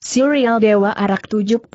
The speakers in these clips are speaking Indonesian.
Serial Dewa Arak 78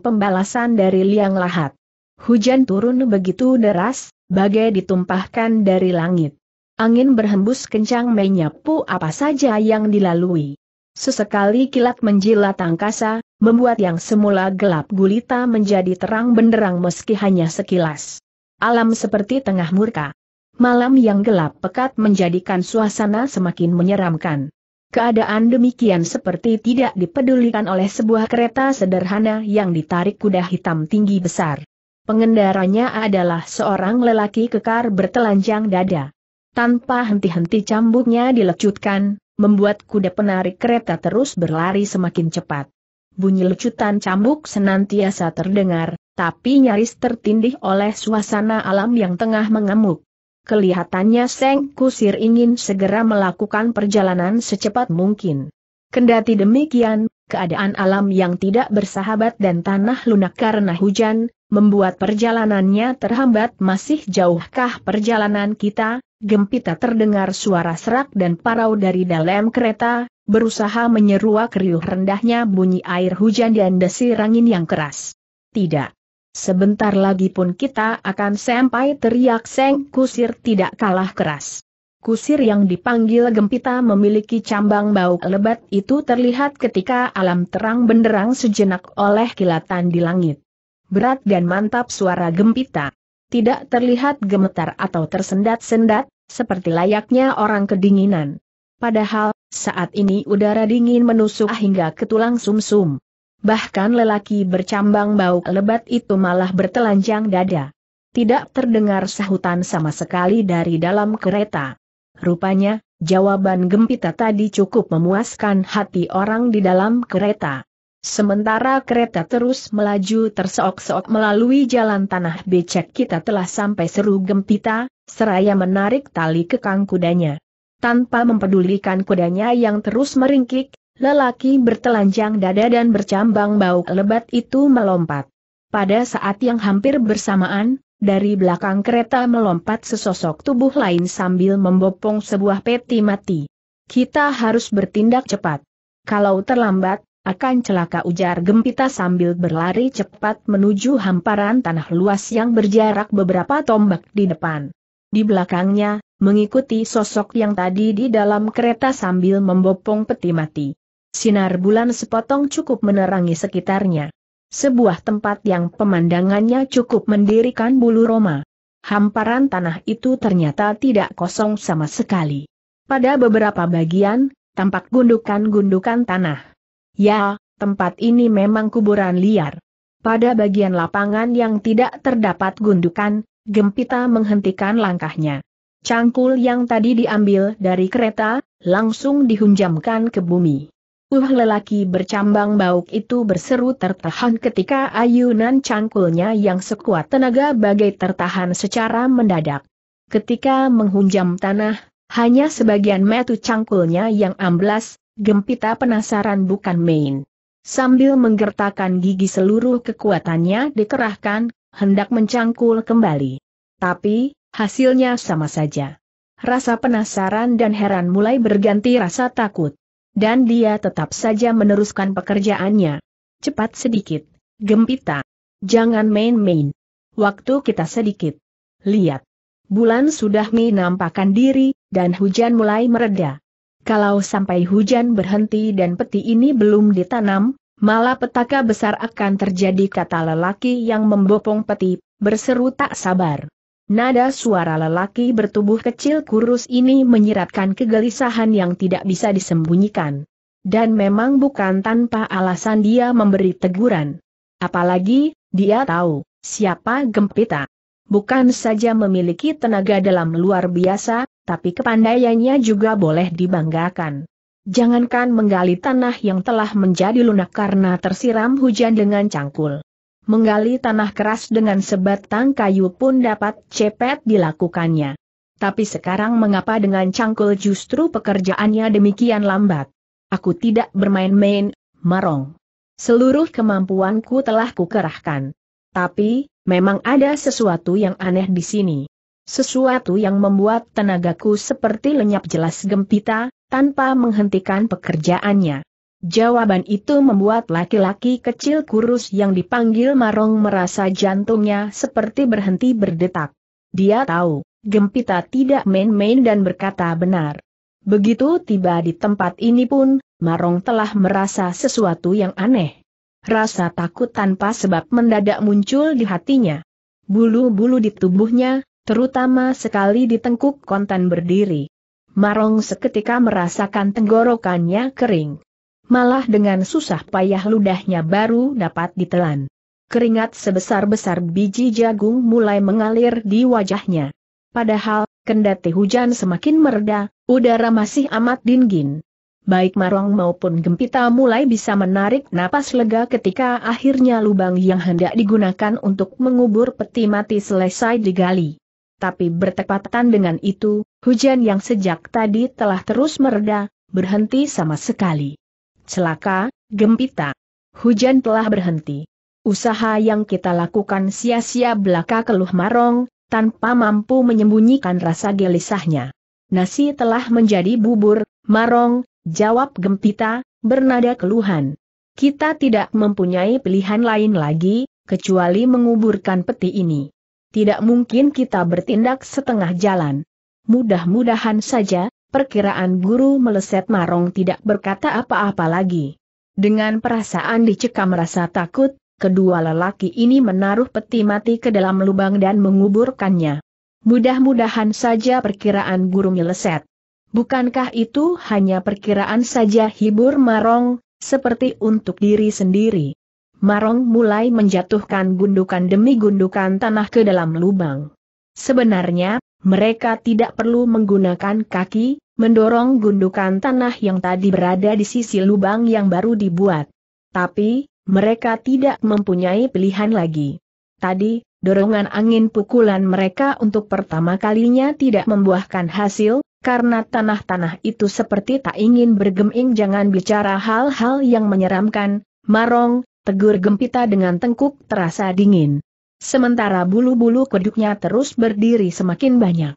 Pembalasan dari Liang Lahat. Hujan turun begitu deras, bagai ditumpahkan dari langit. Angin berhembus kencang menyapu apa saja yang dilalui. Sesekali kilat menjilat angkasa, membuat yang semula gelap gulita menjadi terang benderang meski hanya sekilas. Alam seperti tengah murka. Malam yang gelap pekat menjadikan suasana semakin menyeramkan. Keadaan demikian seperti tidak dipedulikan oleh sebuah kereta sederhana yang ditarik kuda hitam tinggi besar. Pengendaranya adalah seorang lelaki kekar bertelanjang dada. Tanpa henti-henti cambuknya dilecutkan, membuat kuda penarik kereta terus berlari semakin cepat. Bunyi lecutan cambuk senantiasa terdengar, tapi nyaris tertindih oleh suasana alam yang tengah mengamuk. Kelihatannya Seng Kusir ingin segera melakukan perjalanan secepat mungkin. Kendati demikian, keadaan alam yang tidak bersahabat dan tanah lunak karena hujan, membuat perjalanannya terhambat masih jauhkah perjalanan kita, gempita terdengar suara serak dan parau dari dalam kereta, berusaha menyeruak riuh rendahnya bunyi air hujan dan desir angin yang keras. Tidak. Sebentar lagi pun kita akan sampai teriak Seng Kusir tidak kalah keras. Kusir yang dipanggil Gempita memiliki cambang bau lebat itu terlihat ketika alam terang benderang sejenak oleh kilatan di langit. Berat dan mantap suara Gempita. Tidak terlihat gemetar atau tersendat-sendat, seperti layaknya orang kedinginan. Padahal, saat ini udara dingin menusuk hingga ke tulang sumsum. -sum bahkan lelaki bercambang bau lebat itu malah bertelanjang dada. Tidak terdengar sahutan sama sekali dari dalam kereta. Rupanya, jawaban gempita tadi cukup memuaskan hati orang di dalam kereta. Sementara kereta terus melaju terseok-seok melalui jalan tanah becek kita telah sampai seru gempita, seraya menarik tali kekang kudanya. Tanpa mempedulikan kudanya yang terus meringkik, Lelaki bertelanjang dada dan bercambang bau lebat itu melompat. Pada saat yang hampir bersamaan, dari belakang kereta melompat sesosok tubuh lain sambil membopong sebuah peti mati. Kita harus bertindak cepat. Kalau terlambat, akan celaka ujar gempita sambil berlari cepat menuju hamparan tanah luas yang berjarak beberapa tombak di depan. Di belakangnya, mengikuti sosok yang tadi di dalam kereta sambil membopong peti mati. Sinar bulan sepotong cukup menerangi sekitarnya. Sebuah tempat yang pemandangannya cukup mendirikan bulu Roma. Hamparan tanah itu ternyata tidak kosong sama sekali. Pada beberapa bagian, tampak gundukan-gundukan tanah. Ya, tempat ini memang kuburan liar. Pada bagian lapangan yang tidak terdapat gundukan, Gempita menghentikan langkahnya. Cangkul yang tadi diambil dari kereta, langsung dihunjamkan ke bumi. Uh lelaki bercambang bauk itu berseru tertahan ketika ayunan cangkulnya yang sekuat tenaga bagai tertahan secara mendadak. Ketika menghunjam tanah, hanya sebagian metu cangkulnya yang amblas, gempita penasaran bukan main. Sambil menggertakkan gigi seluruh kekuatannya dikerahkan, hendak mencangkul kembali. Tapi, hasilnya sama saja. Rasa penasaran dan heran mulai berganti rasa takut dan dia tetap saja meneruskan pekerjaannya. Cepat sedikit, gempita. Jangan main-main. Waktu kita sedikit. Lihat. Bulan sudah menampakkan diri, dan hujan mulai mereda. Kalau sampai hujan berhenti dan peti ini belum ditanam, malah petaka besar akan terjadi kata lelaki yang membopong peti, berseru tak sabar. Nada suara lelaki bertubuh kecil kurus ini menyiratkan kegelisahan yang tidak bisa disembunyikan. Dan memang bukan tanpa alasan dia memberi teguran. Apalagi, dia tahu, siapa Gempita. Bukan saja memiliki tenaga dalam luar biasa, tapi kepandaiannya juga boleh dibanggakan. Jangankan menggali tanah yang telah menjadi lunak karena tersiram hujan dengan cangkul menggali tanah keras dengan sebatang kayu pun dapat cepet dilakukannya. Tapi sekarang mengapa dengan cangkul justru pekerjaannya demikian lambat? Aku tidak bermain-main, marong. Seluruh kemampuanku telah kukerahkan. Tapi, memang ada sesuatu yang aneh di sini. Sesuatu yang membuat tenagaku seperti lenyap jelas gempita, tanpa menghentikan pekerjaannya. Jawaban itu membuat laki-laki kecil kurus yang dipanggil Marong merasa jantungnya seperti berhenti berdetak. Dia tahu, Gempita tidak main-main dan berkata benar. Begitu tiba di tempat ini pun, Marong telah merasa sesuatu yang aneh. Rasa takut tanpa sebab mendadak muncul di hatinya. Bulu-bulu di tubuhnya, terutama sekali di tengkuk kontan berdiri. Marong seketika merasakan tenggorokannya kering malah dengan susah payah ludahnya baru dapat ditelan. Keringat sebesar-besar biji jagung mulai mengalir di wajahnya. Padahal, kendati hujan semakin mereda, udara masih amat dingin. Baik Marong maupun Gempita mulai bisa menarik napas lega ketika akhirnya lubang yang hendak digunakan untuk mengubur peti mati selesai digali. Tapi bertepatan dengan itu, hujan yang sejak tadi telah terus mereda, berhenti sama sekali. Celaka, gempita. Hujan telah berhenti. Usaha yang kita lakukan sia-sia belaka keluh marong, tanpa mampu menyembunyikan rasa gelisahnya. Nasi telah menjadi bubur, marong, jawab gempita, bernada keluhan. Kita tidak mempunyai pilihan lain lagi, kecuali menguburkan peti ini. Tidak mungkin kita bertindak setengah jalan. Mudah-mudahan saja, perkiraan guru meleset marong tidak berkata apa-apa lagi. Dengan perasaan dicekam rasa takut, kedua lelaki ini menaruh peti mati ke dalam lubang dan menguburkannya. Mudah-mudahan saja perkiraan guru meleset. Bukankah itu hanya perkiraan saja hibur marong, seperti untuk diri sendiri? Marong mulai menjatuhkan gundukan demi gundukan tanah ke dalam lubang. Sebenarnya, mereka tidak perlu menggunakan kaki, mendorong gundukan tanah yang tadi berada di sisi lubang yang baru dibuat. Tapi, mereka tidak mempunyai pilihan lagi. Tadi, dorongan angin pukulan mereka untuk pertama kalinya tidak membuahkan hasil, karena tanah-tanah itu seperti tak ingin bergeming jangan bicara hal-hal yang menyeramkan, marong, tegur gempita dengan tengkuk terasa dingin. Sementara bulu-bulu keduknya terus berdiri semakin banyak.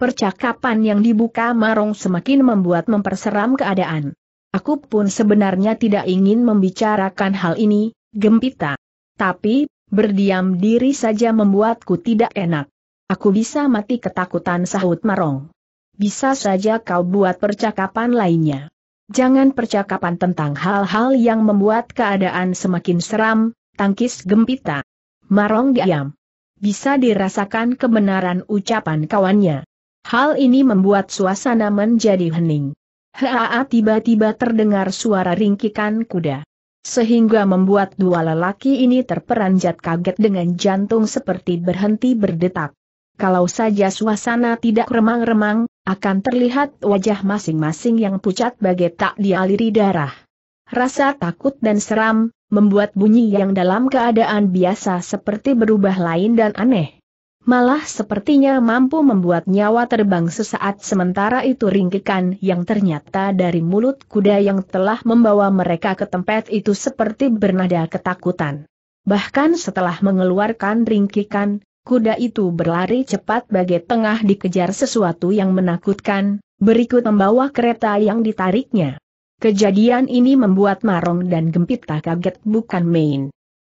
Percakapan yang dibuka Marong semakin membuat memperseram keadaan. Aku pun sebenarnya tidak ingin membicarakan hal ini, gempita. Tapi, berdiam diri saja membuatku tidak enak. Aku bisa mati ketakutan sahut Marong. Bisa saja kau buat percakapan lainnya. Jangan percakapan tentang hal-hal yang membuat keadaan semakin seram, tangkis gempita. Marong diam. Bisa dirasakan kebenaran ucapan kawannya. Hal ini membuat suasana menjadi hening. Haa tiba-tiba terdengar suara ringkikan kuda. Sehingga membuat dua lelaki ini terperanjat kaget dengan jantung seperti berhenti berdetak. Kalau saja suasana tidak remang-remang, akan terlihat wajah masing-masing yang pucat bagai tak dialiri darah. Rasa takut dan seram, membuat bunyi yang dalam keadaan biasa seperti berubah lain dan aneh. Malah sepertinya mampu membuat nyawa terbang sesaat sementara itu ringkikan yang ternyata dari mulut kuda yang telah membawa mereka ke tempat itu seperti bernada ketakutan. Bahkan setelah mengeluarkan ringkikan, kuda itu berlari cepat bagai tengah dikejar sesuatu yang menakutkan, berikut membawa kereta yang ditariknya. Kejadian ini membuat Marong dan Gempita kaget bukan main.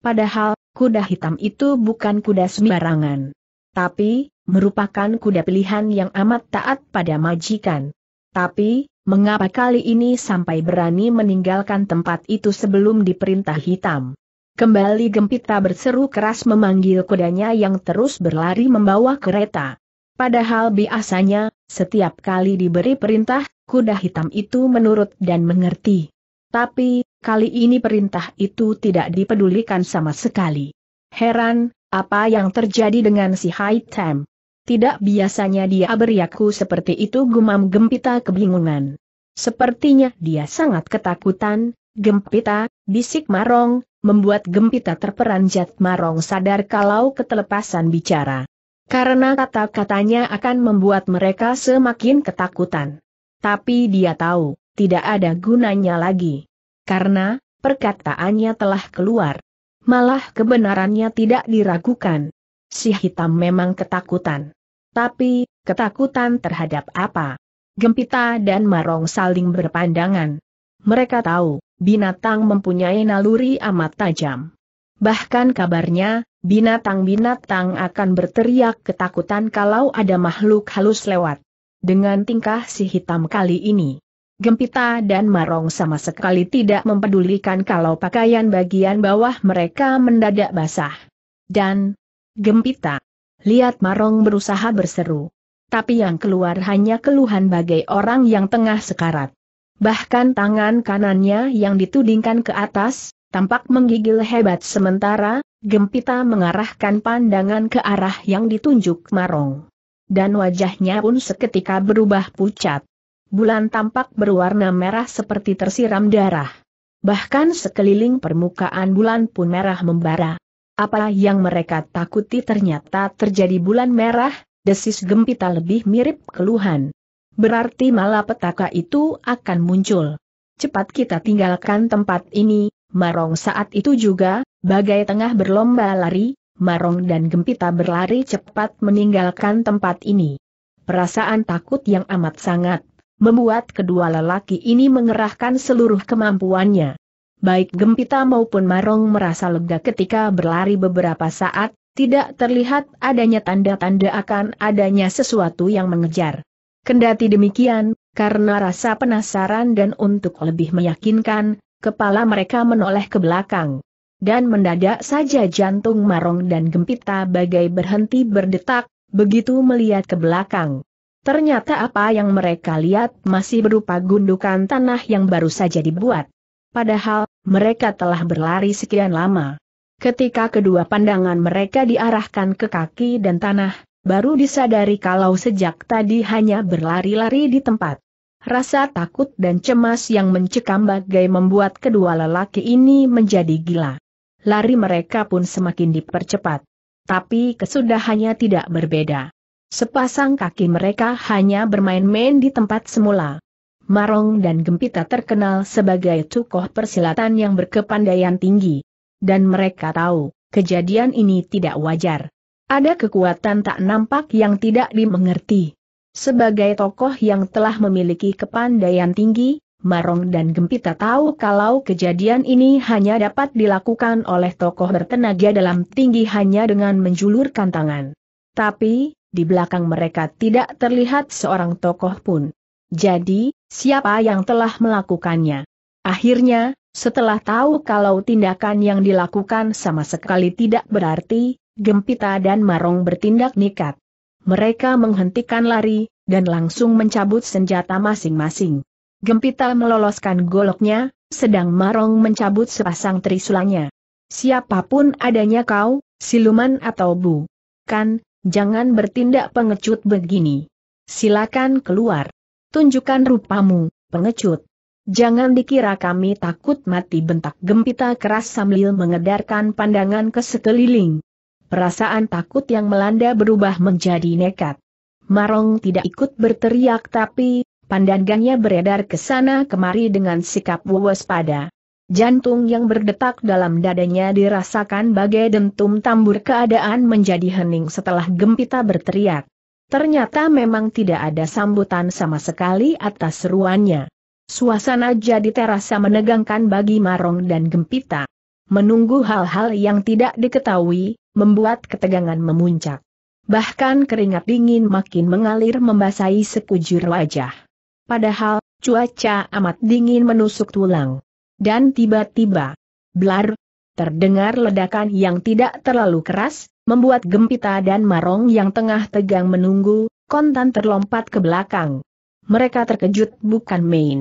Padahal, kuda hitam itu bukan kuda sembarangan tapi merupakan kuda pilihan yang amat taat pada majikan. Tapi, mengapa kali ini sampai berani meninggalkan tempat itu sebelum diperintah hitam? Kembali Gempita berseru keras memanggil kudanya yang terus berlari membawa kereta. Padahal biasanya, setiap kali diberi perintah, kuda hitam itu menurut dan mengerti. Tapi, kali ini perintah itu tidak dipedulikan sama sekali. Heran, apa yang terjadi dengan si Hai Tidak biasanya dia beriaku seperti itu gumam Gempita kebingungan. Sepertinya dia sangat ketakutan, Gempita, bisik Marong, membuat Gempita terperanjat Marong sadar kalau ketelepasan bicara. Karena kata-katanya akan membuat mereka semakin ketakutan. Tapi dia tahu, tidak ada gunanya lagi. Karena, perkataannya telah keluar malah kebenarannya tidak diragukan. Si hitam memang ketakutan. Tapi, ketakutan terhadap apa? Gempita dan Marong saling berpandangan. Mereka tahu, binatang mempunyai naluri amat tajam. Bahkan kabarnya, binatang-binatang akan berteriak ketakutan kalau ada makhluk halus lewat. Dengan tingkah si hitam kali ini, Gempita dan Marong sama sekali tidak mempedulikan kalau pakaian bagian bawah mereka mendadak basah. Dan, Gempita, lihat Marong berusaha berseru. Tapi yang keluar hanya keluhan bagai orang yang tengah sekarat. Bahkan tangan kanannya yang ditudingkan ke atas, tampak menggigil hebat sementara, Gempita mengarahkan pandangan ke arah yang ditunjuk Marong. Dan wajahnya pun seketika berubah pucat bulan tampak berwarna merah seperti tersiram darah. Bahkan sekeliling permukaan bulan pun merah membara. Apa yang mereka takuti ternyata terjadi bulan merah, desis gempita lebih mirip keluhan. Berarti malapetaka itu akan muncul. Cepat kita tinggalkan tempat ini, Marong saat itu juga, bagai tengah berlomba lari, Marong dan Gempita berlari cepat meninggalkan tempat ini. Perasaan takut yang amat sangat membuat kedua lelaki ini mengerahkan seluruh kemampuannya. Baik Gempita maupun Marong merasa lega ketika berlari beberapa saat, tidak terlihat adanya tanda-tanda akan adanya sesuatu yang mengejar. Kendati demikian, karena rasa penasaran dan untuk lebih meyakinkan, kepala mereka menoleh ke belakang. Dan mendadak saja jantung Marong dan Gempita bagai berhenti berdetak, begitu melihat ke belakang. Ternyata apa yang mereka lihat masih berupa gundukan tanah yang baru saja dibuat. Padahal, mereka telah berlari sekian lama. Ketika kedua pandangan mereka diarahkan ke kaki dan tanah, baru disadari kalau sejak tadi hanya berlari-lari di tempat. Rasa takut dan cemas yang mencekam bagai membuat kedua lelaki ini menjadi gila. Lari mereka pun semakin dipercepat. Tapi kesudahannya tidak berbeda. Sepasang kaki mereka hanya bermain-main di tempat semula. Marong dan Gempita terkenal sebagai tokoh persilatan yang berkepandaian tinggi. Dan mereka tahu, kejadian ini tidak wajar. Ada kekuatan tak nampak yang tidak dimengerti. Sebagai tokoh yang telah memiliki kepandaian tinggi, Marong dan Gempita tahu kalau kejadian ini hanya dapat dilakukan oleh tokoh bertenaga dalam tinggi hanya dengan menjulurkan tangan. Tapi, di belakang mereka tidak terlihat seorang tokoh pun. Jadi, siapa yang telah melakukannya? Akhirnya, setelah tahu kalau tindakan yang dilakukan sama sekali tidak berarti, Gempita dan Marong bertindak nikat. Mereka menghentikan lari, dan langsung mencabut senjata masing-masing. Gempita meloloskan goloknya, sedang Marong mencabut sepasang trisulanya. Siapapun adanya kau, siluman atau bu. Kan, Jangan bertindak pengecut begini. Silakan keluar. Tunjukkan rupamu, pengecut. Jangan dikira kami takut mati bentak gempita keras sambil mengedarkan pandangan ke sekeliling. Perasaan takut yang melanda berubah menjadi nekat. Marong tidak ikut berteriak tapi, pandangannya beredar ke sana kemari dengan sikap waspada. Jantung yang berdetak dalam dadanya dirasakan bagai dentum tambur keadaan menjadi hening setelah gempita berteriak. Ternyata memang tidak ada sambutan sama sekali atas seruannya. Suasana jadi terasa menegangkan bagi Marong dan Gempita. Menunggu hal-hal yang tidak diketahui, membuat ketegangan memuncak. Bahkan keringat dingin makin mengalir membasahi sekujur wajah. Padahal, cuaca amat dingin menusuk tulang dan tiba-tiba, blar, terdengar ledakan yang tidak terlalu keras, membuat Gempita dan Marong yang tengah tegang menunggu, kontan terlompat ke belakang. Mereka terkejut bukan main.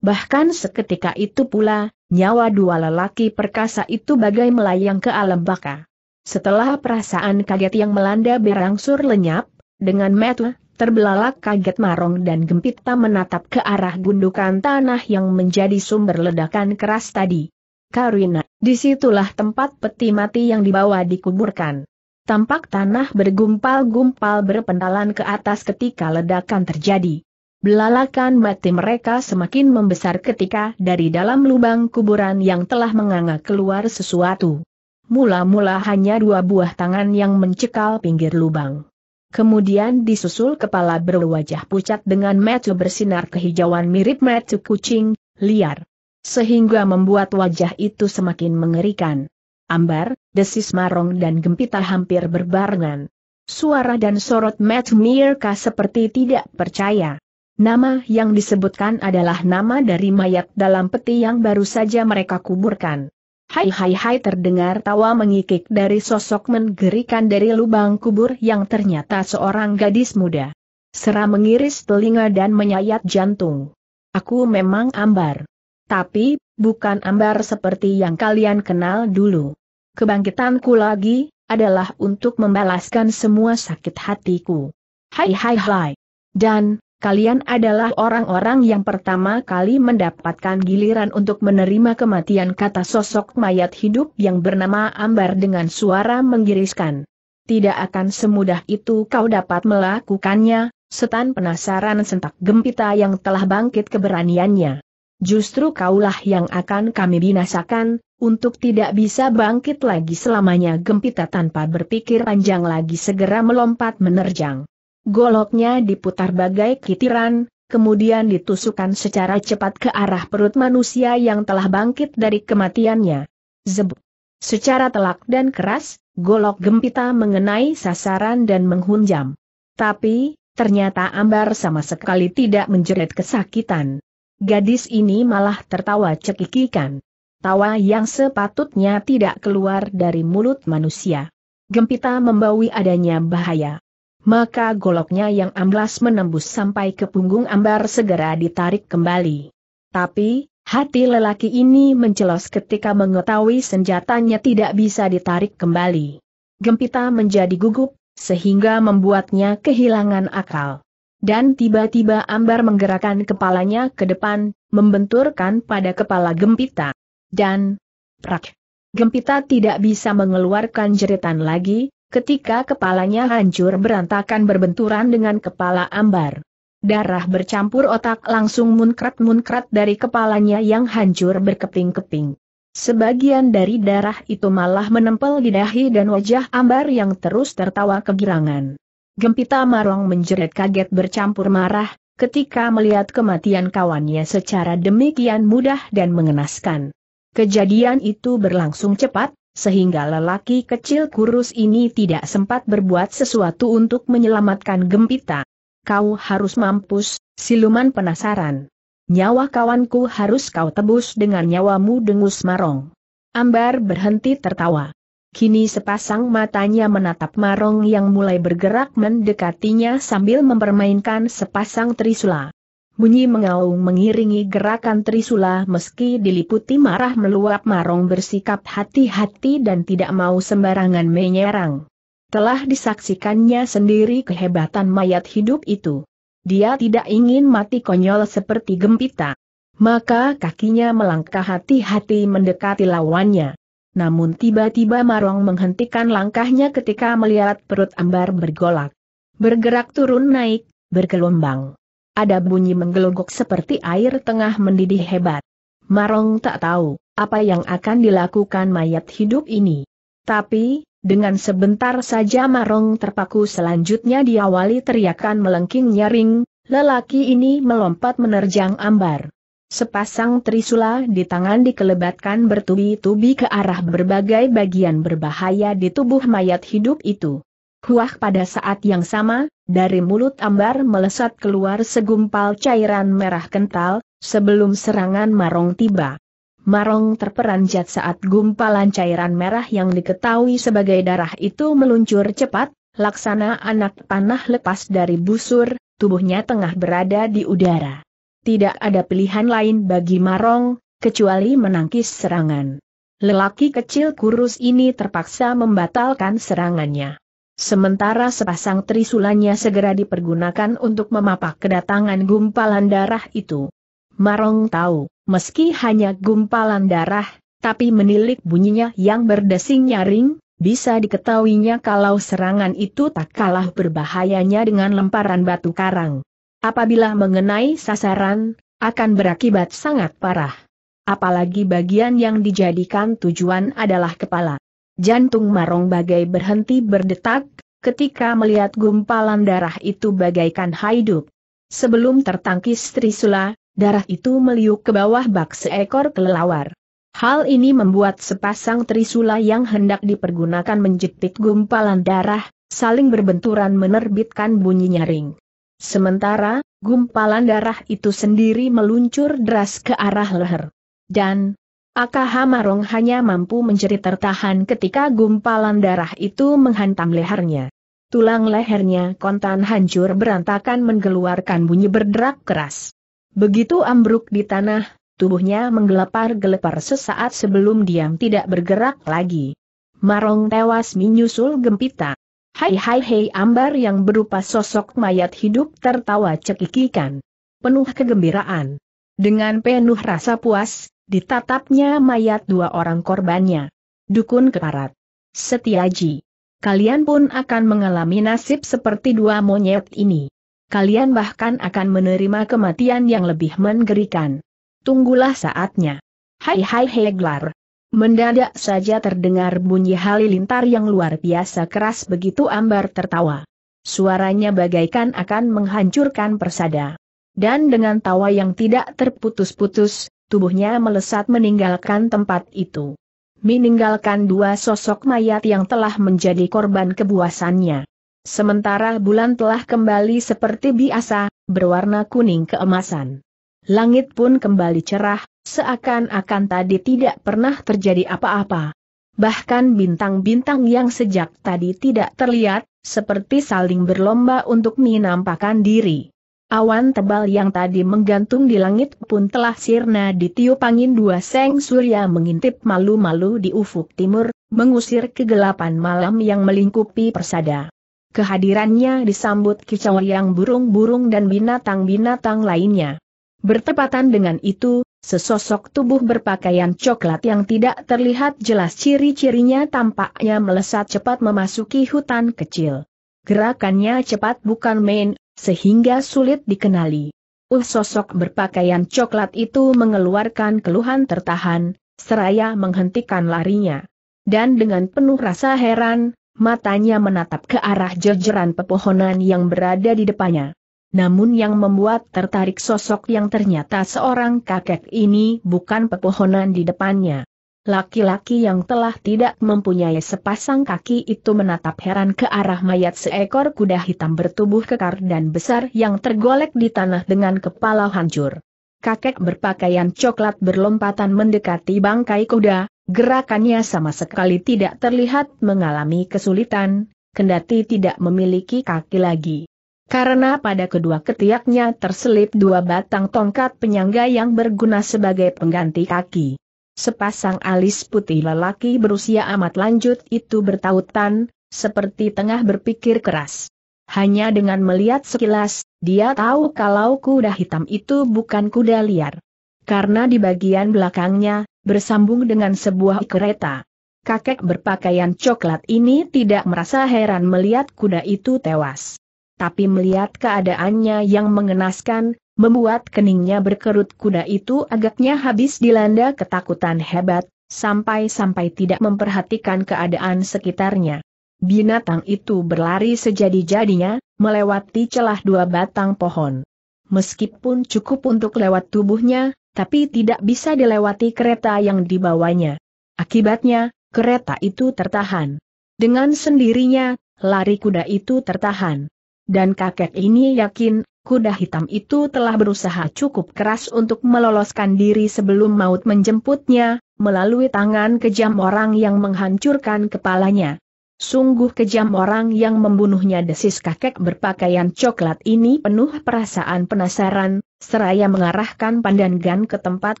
Bahkan seketika itu pula, nyawa dua lelaki perkasa itu bagai melayang ke alam baka. Setelah perasaan kaget yang melanda berangsur lenyap, dengan metu. Terbelalak kaget Marong dan Gempita menatap ke arah gundukan tanah yang menjadi sumber ledakan keras tadi. Karina, disitulah tempat peti mati yang dibawa dikuburkan. Tampak tanah bergumpal-gumpal berpentalan ke atas ketika ledakan terjadi. Belalakan mati mereka semakin membesar ketika dari dalam lubang kuburan yang telah menganga keluar sesuatu. Mula-mula hanya dua buah tangan yang mencekal pinggir lubang. Kemudian disusul kepala berwajah pucat dengan mata bersinar kehijauan mirip mata kucing, liar. Sehingga membuat wajah itu semakin mengerikan. Ambar, desis marong dan gempita hampir berbarengan. Suara dan sorot Matt Mirka seperti tidak percaya. Nama yang disebutkan adalah nama dari mayat dalam peti yang baru saja mereka kuburkan. Hai hai hai terdengar tawa mengikik dari sosok menggerikan dari lubang kubur yang ternyata seorang gadis muda. Seram mengiris telinga dan menyayat jantung. Aku memang ambar. Tapi, bukan ambar seperti yang kalian kenal dulu. Kebangkitanku lagi, adalah untuk membalaskan semua sakit hatiku. Hai hai hai. Dan, kalian adalah orang-orang yang pertama kali mendapatkan giliran untuk menerima kematian kata sosok mayat hidup yang bernama Ambar dengan suara menggiriskan. Tidak akan semudah itu kau dapat melakukannya, setan penasaran sentak gempita yang telah bangkit keberaniannya. Justru kaulah yang akan kami binasakan, untuk tidak bisa bangkit lagi selamanya gempita tanpa berpikir panjang lagi segera melompat menerjang. Goloknya diputar bagai kitiran, kemudian ditusukkan secara cepat ke arah perut manusia yang telah bangkit dari kematiannya. Zeb. Secara telak dan keras, golok gempita mengenai sasaran dan menghunjam. Tapi, ternyata Ambar sama sekali tidak menjerit kesakitan. Gadis ini malah tertawa cekikikan. Tawa yang sepatutnya tidak keluar dari mulut manusia. Gempita membawi adanya bahaya. Maka goloknya yang amblas menembus sampai ke punggung ambar segera ditarik kembali. Tapi, hati lelaki ini mencelos ketika mengetahui senjatanya tidak bisa ditarik kembali. Gempita menjadi gugup, sehingga membuatnya kehilangan akal. Dan tiba-tiba Ambar menggerakkan kepalanya ke depan, membenturkan pada kepala Gempita. Dan, prak, Gempita tidak bisa mengeluarkan jeritan lagi, ketika kepalanya hancur berantakan berbenturan dengan kepala ambar. Darah bercampur otak langsung munkrat-munkrat dari kepalanya yang hancur berkeping-keping. Sebagian dari darah itu malah menempel di dahi dan wajah ambar yang terus tertawa kegirangan. Gempita Marong menjerit kaget bercampur marah, ketika melihat kematian kawannya secara demikian mudah dan mengenaskan. Kejadian itu berlangsung cepat, sehingga lelaki kecil kurus ini tidak sempat berbuat sesuatu untuk menyelamatkan Gempita. Kau harus mampus, siluman penasaran. Nyawa kawanku harus kau tebus dengan nyawamu dengus Marong. Ambar berhenti tertawa. Kini sepasang matanya menatap Marong yang mulai bergerak mendekatinya sambil mempermainkan sepasang trisula. Bunyi mengaung mengiringi gerakan Trisula meski diliputi marah meluap marong bersikap hati-hati dan tidak mau sembarangan menyerang. Telah disaksikannya sendiri kehebatan mayat hidup itu. Dia tidak ingin mati konyol seperti gempita. Maka kakinya melangkah hati-hati mendekati lawannya. Namun tiba-tiba Marong menghentikan langkahnya ketika melihat perut ambar bergolak. Bergerak turun naik, bergelombang. Ada bunyi menggelogok seperti air tengah mendidih hebat. Marong tak tahu apa yang akan dilakukan mayat hidup ini. Tapi, dengan sebentar saja Marong terpaku selanjutnya diawali teriakan melengking nyaring, lelaki ini melompat menerjang ambar. Sepasang trisula di tangan dikelebatkan bertubi-tubi ke arah berbagai bagian berbahaya di tubuh mayat hidup itu. Huah pada saat yang sama, dari mulut ambar melesat keluar segumpal cairan merah kental, sebelum serangan marong tiba. Marong terperanjat saat gumpalan cairan merah yang diketahui sebagai darah itu meluncur cepat, laksana anak panah lepas dari busur, tubuhnya tengah berada di udara. Tidak ada pilihan lain bagi Marong, kecuali menangkis serangan. Lelaki kecil kurus ini terpaksa membatalkan serangannya. Sementara sepasang trisulanya segera dipergunakan untuk memapak kedatangan gumpalan darah itu. Marong tahu, meski hanya gumpalan darah, tapi menilik bunyinya yang berdesing nyaring, bisa diketahuinya kalau serangan itu tak kalah berbahayanya dengan lemparan batu karang. Apabila mengenai sasaran, akan berakibat sangat parah. Apalagi bagian yang dijadikan tujuan adalah kepala. Jantung Marong bagai berhenti berdetak, ketika melihat gumpalan darah itu bagaikan hidup. Sebelum tertangkis Trisula, darah itu meliuk ke bawah bak seekor kelelawar. Hal ini membuat sepasang trisula yang hendak dipergunakan menjepit gumpalan darah, saling berbenturan menerbitkan bunyi nyaring. Sementara, gumpalan darah itu sendiri meluncur deras ke arah leher. Dan, Aka Marong hanya mampu menjerit tertahan ketika gumpalan darah itu menghantam lehernya. Tulang lehernya kontan hancur berantakan mengeluarkan bunyi berderak keras. Begitu ambruk di tanah, tubuhnya menggelepar-gelepar sesaat sebelum diam tidak bergerak lagi. Marong tewas menyusul gempita. Hai hai hai ambar yang berupa sosok mayat hidup tertawa cekikikan. Penuh kegembiraan. Dengan penuh rasa puas, Ditatapnya mayat dua orang korbannya. Dukun keparat. Setiaji. Kalian pun akan mengalami nasib seperti dua monyet ini. Kalian bahkan akan menerima kematian yang lebih mengerikan. Tunggulah saatnya. Hai hai Heglar. Mendadak saja terdengar bunyi halilintar yang luar biasa keras begitu Ambar tertawa. Suaranya bagaikan akan menghancurkan persada. Dan dengan tawa yang tidak terputus-putus, tubuhnya melesat meninggalkan tempat itu. Meninggalkan dua sosok mayat yang telah menjadi korban kebuasannya. Sementara bulan telah kembali seperti biasa, berwarna kuning keemasan. Langit pun kembali cerah, seakan-akan tadi tidak pernah terjadi apa-apa. Bahkan bintang-bintang yang sejak tadi tidak terlihat, seperti saling berlomba untuk menampakkan diri. Awan tebal yang tadi menggantung di langit pun telah sirna ditiup angin dua seng surya mengintip malu-malu di ufuk timur, mengusir kegelapan malam yang melingkupi persada. Kehadirannya disambut kicau yang burung-burung dan binatang-binatang lainnya. Bertepatan dengan itu, sesosok tubuh berpakaian coklat yang tidak terlihat jelas ciri-cirinya tampaknya melesat cepat memasuki hutan kecil. Gerakannya cepat bukan main, sehingga sulit dikenali. Uh sosok berpakaian coklat itu mengeluarkan keluhan tertahan, seraya menghentikan larinya. Dan dengan penuh rasa heran, matanya menatap ke arah jejeran pepohonan yang berada di depannya. Namun yang membuat tertarik sosok yang ternyata seorang kakek ini bukan pepohonan di depannya. Laki-laki yang telah tidak mempunyai sepasang kaki itu menatap heran ke arah mayat seekor kuda hitam bertubuh kekar dan besar yang tergolek di tanah dengan kepala hancur. Kakek berpakaian coklat berlompatan mendekati bangkai kuda, gerakannya sama sekali tidak terlihat mengalami kesulitan, kendati tidak memiliki kaki lagi. Karena pada kedua ketiaknya terselip dua batang tongkat penyangga yang berguna sebagai pengganti kaki. Sepasang alis putih lelaki berusia amat lanjut itu bertautan, seperti tengah berpikir keras. Hanya dengan melihat sekilas, dia tahu kalau kuda hitam itu bukan kuda liar. Karena di bagian belakangnya, bersambung dengan sebuah kereta. Kakek berpakaian coklat ini tidak merasa heran melihat kuda itu tewas. Tapi melihat keadaannya yang mengenaskan, Membuat keningnya berkerut kuda itu agaknya habis dilanda ketakutan hebat, sampai-sampai tidak memperhatikan keadaan sekitarnya. Binatang itu berlari sejadi-jadinya, melewati celah dua batang pohon. Meskipun cukup untuk lewat tubuhnya, tapi tidak bisa dilewati kereta yang dibawanya. Akibatnya, kereta itu tertahan. Dengan sendirinya, lari kuda itu tertahan. Dan kakek ini yakin Kuda hitam itu telah berusaha cukup keras untuk meloloskan diri sebelum maut menjemputnya, melalui tangan kejam orang yang menghancurkan kepalanya. Sungguh kejam orang yang membunuhnya desis kakek berpakaian coklat ini penuh perasaan penasaran, seraya mengarahkan pandangan ke tempat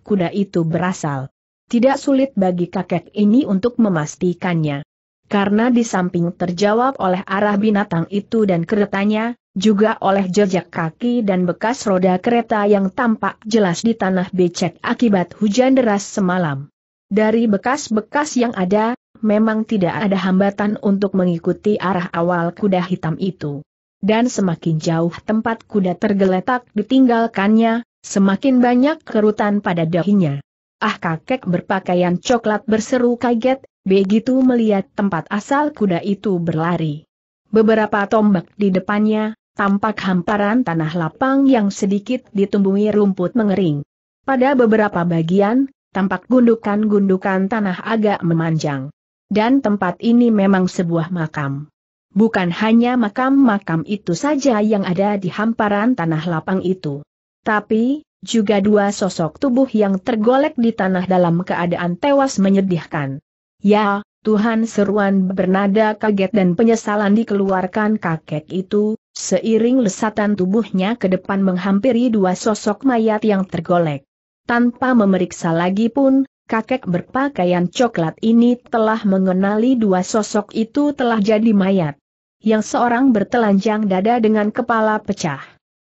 kuda itu berasal. Tidak sulit bagi kakek ini untuk memastikannya. Karena di samping terjawab oleh arah binatang itu dan keretanya, juga oleh jejak kaki dan bekas roda kereta yang tampak jelas di tanah becek akibat hujan deras semalam. Dari bekas-bekas yang ada, memang tidak ada hambatan untuk mengikuti arah awal kuda hitam itu. Dan semakin jauh tempat kuda tergeletak ditinggalkannya, semakin banyak kerutan pada dahinya. Ah kakek berpakaian coklat berseru kaget, begitu melihat tempat asal kuda itu berlari. Beberapa tombak di depannya, tampak hamparan tanah lapang yang sedikit ditumbuhi rumput mengering. Pada beberapa bagian, tampak gundukan-gundukan tanah agak memanjang. Dan tempat ini memang sebuah makam. Bukan hanya makam-makam itu saja yang ada di hamparan tanah lapang itu. Tapi, juga dua sosok tubuh yang tergolek di tanah dalam keadaan tewas menyedihkan. Ya, Tuhan seruan bernada kaget dan penyesalan dikeluarkan kakek itu, Seiring lesatan tubuhnya ke depan menghampiri dua sosok mayat yang tergolek. Tanpa memeriksa lagi pun, kakek berpakaian coklat ini telah mengenali dua sosok itu telah jadi mayat. Yang seorang bertelanjang dada dengan kepala pecah.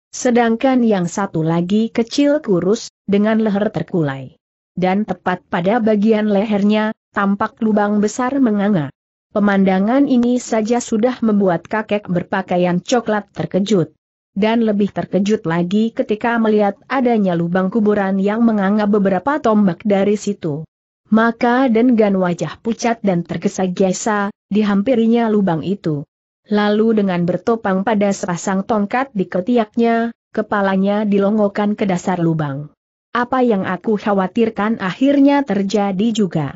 Sedangkan yang satu lagi kecil kurus, dengan leher terkulai. Dan tepat pada bagian lehernya, tampak lubang besar menganga. Pemandangan ini saja sudah membuat kakek berpakaian coklat terkejut. Dan lebih terkejut lagi ketika melihat adanya lubang kuburan yang menganga beberapa tombak dari situ. Maka dengan wajah pucat dan tergesa-gesa, dihampirinya lubang itu. Lalu dengan bertopang pada sepasang tongkat di ketiaknya, kepalanya dilongokkan ke dasar lubang. Apa yang aku khawatirkan akhirnya terjadi juga.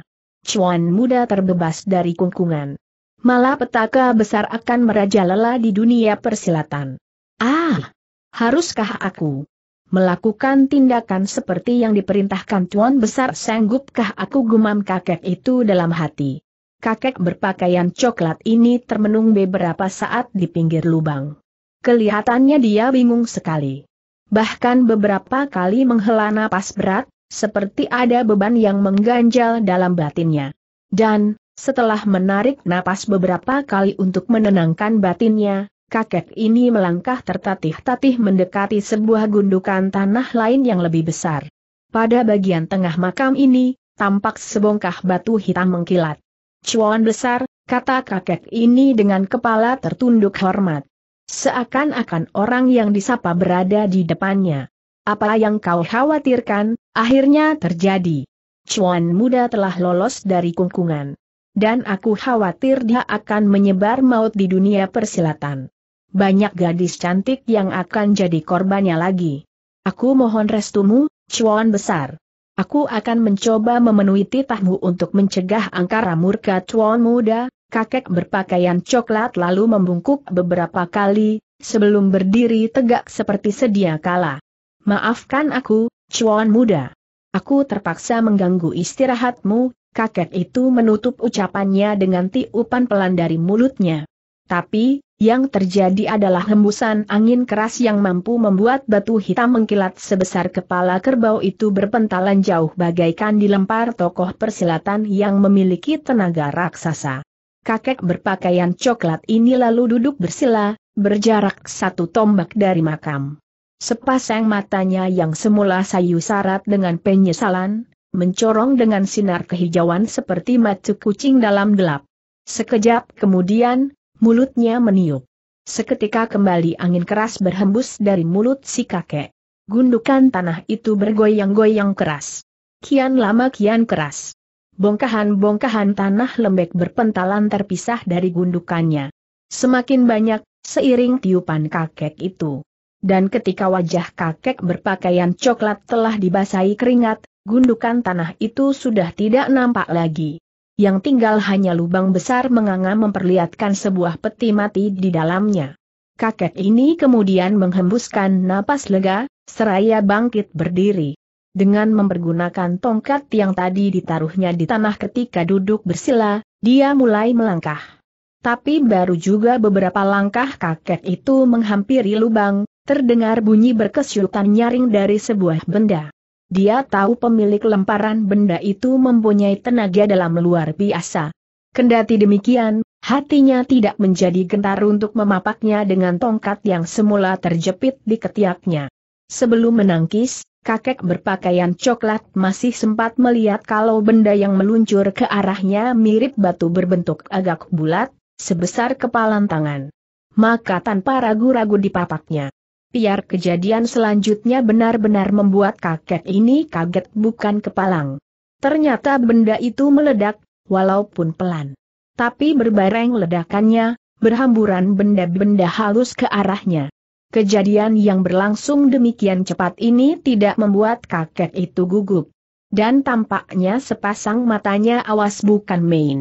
Chuan muda terbebas dari kungkungan. Malah petaka besar akan merajalela di dunia persilatan. Ah! Haruskah aku melakukan tindakan seperti yang diperintahkan Tuan Besar sanggupkah aku gumam kakek itu dalam hati. Kakek berpakaian coklat ini termenung beberapa saat di pinggir lubang. Kelihatannya dia bingung sekali. Bahkan beberapa kali menghela napas berat, seperti ada beban yang mengganjal dalam batinnya. Dan, setelah menarik napas beberapa kali untuk menenangkan batinnya, kakek ini melangkah tertatih-tatih mendekati sebuah gundukan tanah lain yang lebih besar. Pada bagian tengah makam ini, tampak sebongkah batu hitam mengkilat. Cuan besar, kata kakek ini dengan kepala tertunduk hormat. Seakan-akan orang yang disapa berada di depannya. Apa yang kau khawatirkan, Akhirnya terjadi. Cuan muda telah lolos dari kungkungan. Dan aku khawatir dia akan menyebar maut di dunia persilatan. Banyak gadis cantik yang akan jadi korbannya lagi. Aku mohon restumu, Cuan besar. Aku akan mencoba memenuhi titahmu untuk mencegah angkara murka Cuan muda, kakek berpakaian coklat lalu membungkuk beberapa kali, sebelum berdiri tegak seperti sedia kala. Maafkan aku, Cuan muda. Aku terpaksa mengganggu istirahatmu, kakek itu menutup ucapannya dengan tiupan pelan dari mulutnya. Tapi, yang terjadi adalah hembusan angin keras yang mampu membuat batu hitam mengkilat sebesar kepala kerbau itu berpentalan jauh bagaikan dilempar tokoh persilatan yang memiliki tenaga raksasa. Kakek berpakaian coklat ini lalu duduk bersila, berjarak satu tombak dari makam. Sepasang matanya yang semula sayu sarat dengan penyesalan, mencorong dengan sinar kehijauan seperti mata kucing dalam gelap. Sekejap kemudian, mulutnya meniup. Seketika kembali angin keras berhembus dari mulut si kakek. Gundukan tanah itu bergoyang-goyang keras. Kian lama kian keras. Bongkahan-bongkahan tanah lembek berpentalan terpisah dari gundukannya. Semakin banyak, seiring tiupan kakek itu dan ketika wajah kakek berpakaian coklat telah dibasahi keringat, gundukan tanah itu sudah tidak nampak lagi. Yang tinggal hanya lubang besar menganga memperlihatkan sebuah peti mati di dalamnya. Kakek ini kemudian menghembuskan napas lega, seraya bangkit berdiri. Dengan mempergunakan tongkat yang tadi ditaruhnya di tanah ketika duduk bersila, dia mulai melangkah. Tapi baru juga beberapa langkah kakek itu menghampiri lubang, Terdengar bunyi berkesyutan nyaring dari sebuah benda. Dia tahu pemilik lemparan benda itu mempunyai tenaga dalam luar biasa. Kendati demikian, hatinya tidak menjadi gentar untuk memapaknya dengan tongkat yang semula terjepit di ketiaknya. Sebelum menangkis, kakek berpakaian coklat masih sempat melihat kalau benda yang meluncur ke arahnya mirip batu berbentuk agak bulat, sebesar kepalan tangan. Maka tanpa ragu-ragu dipapaknya biar kejadian selanjutnya benar-benar membuat kakek ini kaget bukan kepalang. Ternyata benda itu meledak, walaupun pelan. Tapi berbareng ledakannya, berhamburan benda-benda halus ke arahnya. Kejadian yang berlangsung demikian cepat ini tidak membuat kakek itu gugup. Dan tampaknya sepasang matanya awas bukan main.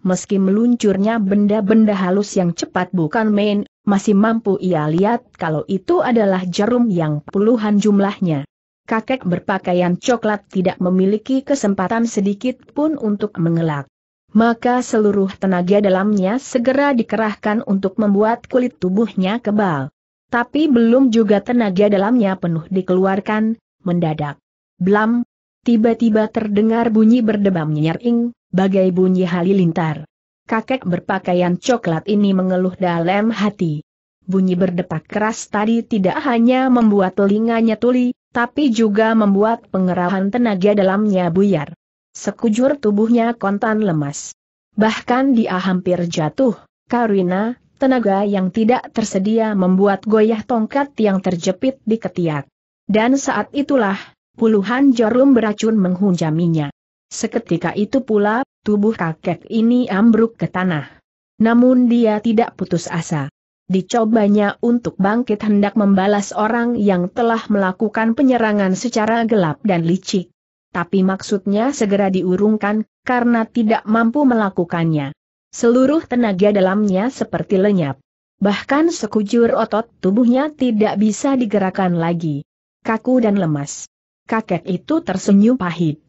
Meski meluncurnya benda-benda halus yang cepat bukan main, masih mampu ia lihat kalau itu adalah jarum yang puluhan jumlahnya. Kakek berpakaian coklat tidak memiliki kesempatan sedikit pun untuk mengelak. Maka seluruh tenaga dalamnya segera dikerahkan untuk membuat kulit tubuhnya kebal. Tapi belum juga tenaga dalamnya penuh dikeluarkan, mendadak. Blam, tiba-tiba terdengar bunyi berdebam nyaring, bagai bunyi halilintar. Kakek berpakaian coklat ini mengeluh dalam hati. Bunyi berdepak keras tadi tidak hanya membuat telinganya tuli, tapi juga membuat pengerahan tenaga dalamnya buyar. Sekujur tubuhnya kontan lemas. Bahkan dia hampir jatuh, Karina, tenaga yang tidak tersedia membuat goyah tongkat yang terjepit di ketiak. Dan saat itulah, puluhan jarum beracun menghunjaminya. Seketika itu pula, tubuh kakek ini ambruk ke tanah. Namun dia tidak putus asa. Dicobanya untuk bangkit hendak membalas orang yang telah melakukan penyerangan secara gelap dan licik. Tapi maksudnya segera diurungkan, karena tidak mampu melakukannya. Seluruh tenaga dalamnya seperti lenyap. Bahkan sekujur otot tubuhnya tidak bisa digerakkan lagi. Kaku dan lemas. Kakek itu tersenyum pahit.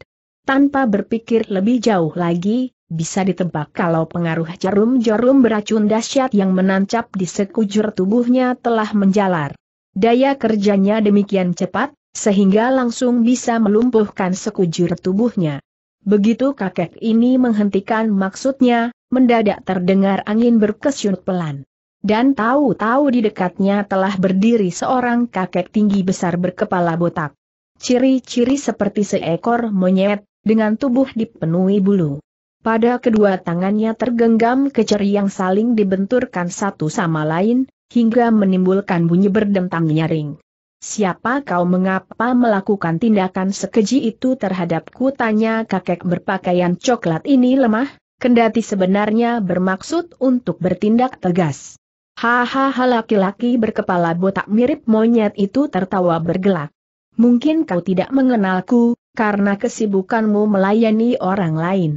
Tanpa berpikir lebih jauh lagi, bisa ditebak kalau pengaruh jarum-jarum beracun dahsyat yang menancap di sekujur tubuhnya telah menjalar. Daya kerjanya demikian cepat, sehingga langsung bisa melumpuhkan sekujur tubuhnya. Begitu kakek ini menghentikan maksudnya, mendadak terdengar angin berkesyut pelan. Dan tahu-tahu di dekatnya telah berdiri seorang kakek tinggi besar berkepala botak. Ciri-ciri seperti seekor monyet, dengan tubuh dipenuhi bulu. Pada kedua tangannya tergenggam kecer yang saling dibenturkan satu sama lain, hingga menimbulkan bunyi berdentang nyaring. Siapa kau mengapa melakukan tindakan sekeji itu terhadapku tanya kakek berpakaian coklat ini lemah, kendati sebenarnya bermaksud untuk bertindak tegas. Hahaha laki-laki berkepala botak mirip monyet itu tertawa bergelak. Mungkin kau tidak mengenalku, karena kesibukanmu melayani orang lain.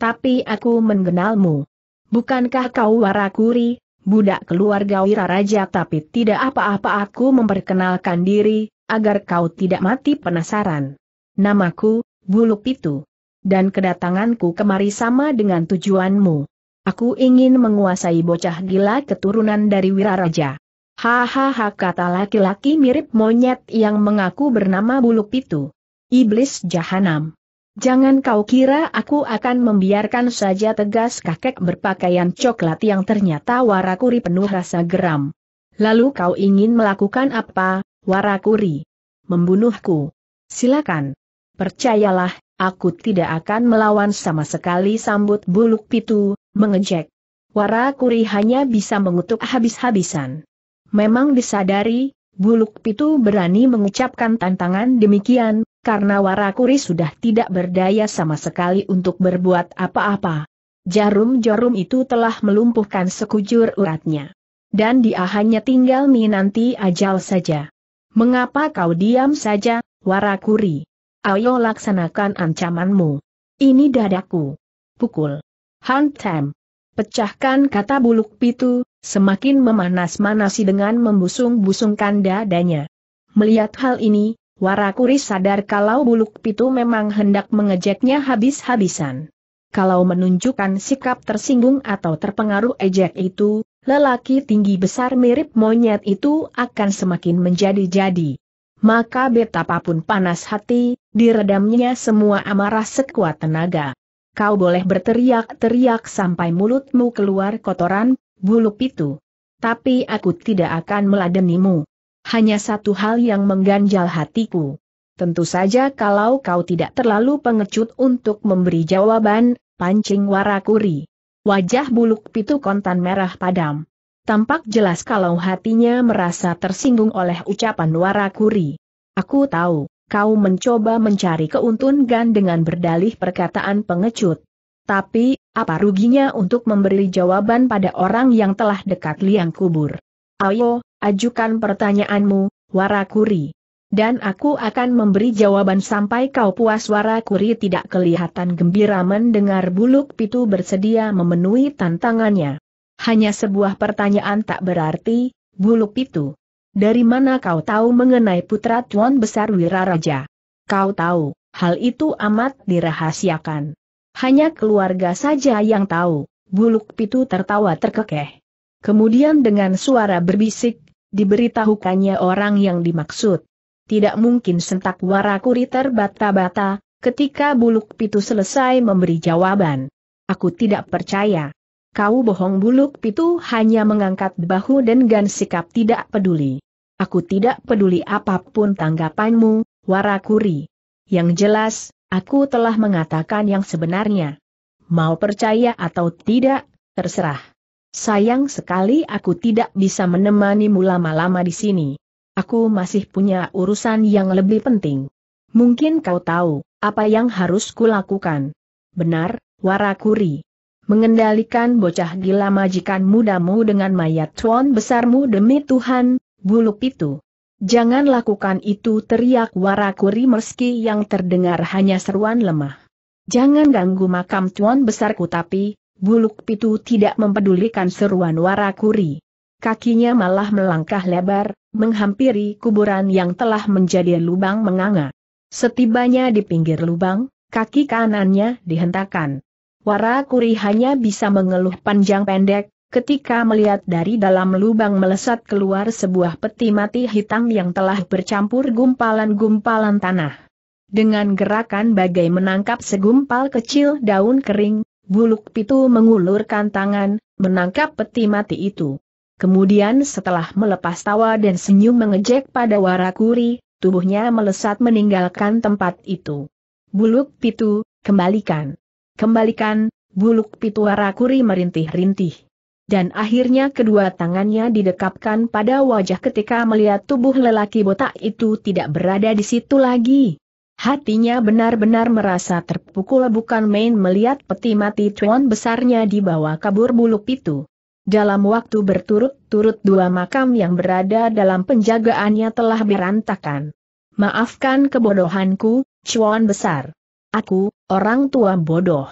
Tapi aku mengenalmu. Bukankah kau warakuri, budak keluarga Wiraraja tapi tidak apa-apa aku memperkenalkan diri, agar kau tidak mati penasaran. Namaku, Buluk Pitu. Dan kedatanganku kemari sama dengan tujuanmu. Aku ingin menguasai bocah gila keturunan dari Wiraraja. Hahaha kata laki-laki mirip monyet yang mengaku bernama Buluk Pitu. Iblis jahanam. Jangan kau kira aku akan membiarkan saja tegas kakek berpakaian coklat yang ternyata warakuri penuh rasa geram. Lalu kau ingin melakukan apa, warakuri? Membunuhku. Silakan. Percayalah, aku tidak akan melawan sama sekali sambut buluk pitu, mengejek. Warakuri hanya bisa mengutuk habis-habisan. Memang disadari, buluk pitu berani mengucapkan tantangan demikian, karena Warakuri sudah tidak berdaya sama sekali untuk berbuat apa-apa. Jarum-jarum itu telah melumpuhkan sekujur uratnya. Dan dia hanya tinggal menanti ajal saja. Mengapa kau diam saja, Warakuri? Ayo laksanakan ancamanmu. Ini dadaku. Pukul. Hantem. Pecahkan kata buluk pitu, semakin memanas-manasi dengan membusung-busungkan dadanya. Melihat hal ini, Warakuri sadar kalau buluk pitu memang hendak mengejeknya habis-habisan. Kalau menunjukkan sikap tersinggung atau terpengaruh ejek itu, lelaki tinggi besar mirip monyet itu akan semakin menjadi-jadi. Maka betapapun panas hati, diredamnya semua amarah sekuat tenaga. Kau boleh berteriak-teriak sampai mulutmu keluar kotoran, Buluk pitu. Tapi aku tidak akan meladenimu. Hanya satu hal yang mengganjal hatiku. Tentu saja kalau kau tidak terlalu pengecut untuk memberi jawaban, pancing warakuri. Wajah buluk pitu kontan merah padam. Tampak jelas kalau hatinya merasa tersinggung oleh ucapan warakuri. Aku tahu, kau mencoba mencari keuntungan dengan berdalih perkataan pengecut. Tapi, apa ruginya untuk memberi jawaban pada orang yang telah dekat liang kubur? Ayo, ajukan pertanyaanmu, Warakuri. Dan aku akan memberi jawaban sampai kau puas Warakuri tidak kelihatan gembira mendengar buluk pitu bersedia memenuhi tantangannya. Hanya sebuah pertanyaan tak berarti, buluk pitu. Dari mana kau tahu mengenai putra Tuan Besar Wiraraja? Kau tahu, hal itu amat dirahasiakan. Hanya keluarga saja yang tahu, buluk pitu tertawa terkekeh. Kemudian dengan suara berbisik, diberitahukannya orang yang dimaksud. Tidak mungkin sentak warakuri terbata-bata, ketika buluk pitu selesai memberi jawaban. Aku tidak percaya. Kau bohong buluk pitu hanya mengangkat bahu dan gan sikap tidak peduli. Aku tidak peduli apapun tanggapanmu, warakuri. Yang jelas, aku telah mengatakan yang sebenarnya. Mau percaya atau tidak, terserah. Sayang sekali aku tidak bisa menemanimu lama-lama di sini. Aku masih punya urusan yang lebih penting. Mungkin kau tahu, apa yang harus kulakukan. Benar, Warakuri. Mengendalikan bocah gila majikan mudamu dengan mayat tuan besarmu demi Tuhan, bulu pitu. Jangan lakukan itu teriak Warakuri meski yang terdengar hanya seruan lemah. Jangan ganggu makam tuan besarku tapi, Buluk Pitu tidak mempedulikan seruan Warakuri. Kakinya malah melangkah lebar, menghampiri kuburan yang telah menjadi lubang menganga. Setibanya di pinggir lubang, kaki kanannya dihentakkan. Warakuri hanya bisa mengeluh panjang pendek, ketika melihat dari dalam lubang melesat keluar sebuah peti mati hitam yang telah bercampur gumpalan-gumpalan tanah. Dengan gerakan bagai menangkap segumpal kecil daun kering, Buluk Pitu mengulurkan tangan, menangkap peti mati itu. Kemudian setelah melepas tawa dan senyum mengejek pada Warakuri, tubuhnya melesat meninggalkan tempat itu. Buluk Pitu, kembalikan. Kembalikan, buluk Pitu Warakuri merintih-rintih dan akhirnya kedua tangannya didekapkan pada wajah ketika melihat tubuh lelaki botak itu tidak berada di situ lagi. Hatinya benar-benar merasa terpukul bukan main melihat peti mati cuan besarnya dibawa kabur bulu pitu. Dalam waktu berturut-turut dua makam yang berada dalam penjagaannya telah berantakan. Maafkan kebodohanku, cuan besar. Aku, orang tua bodoh.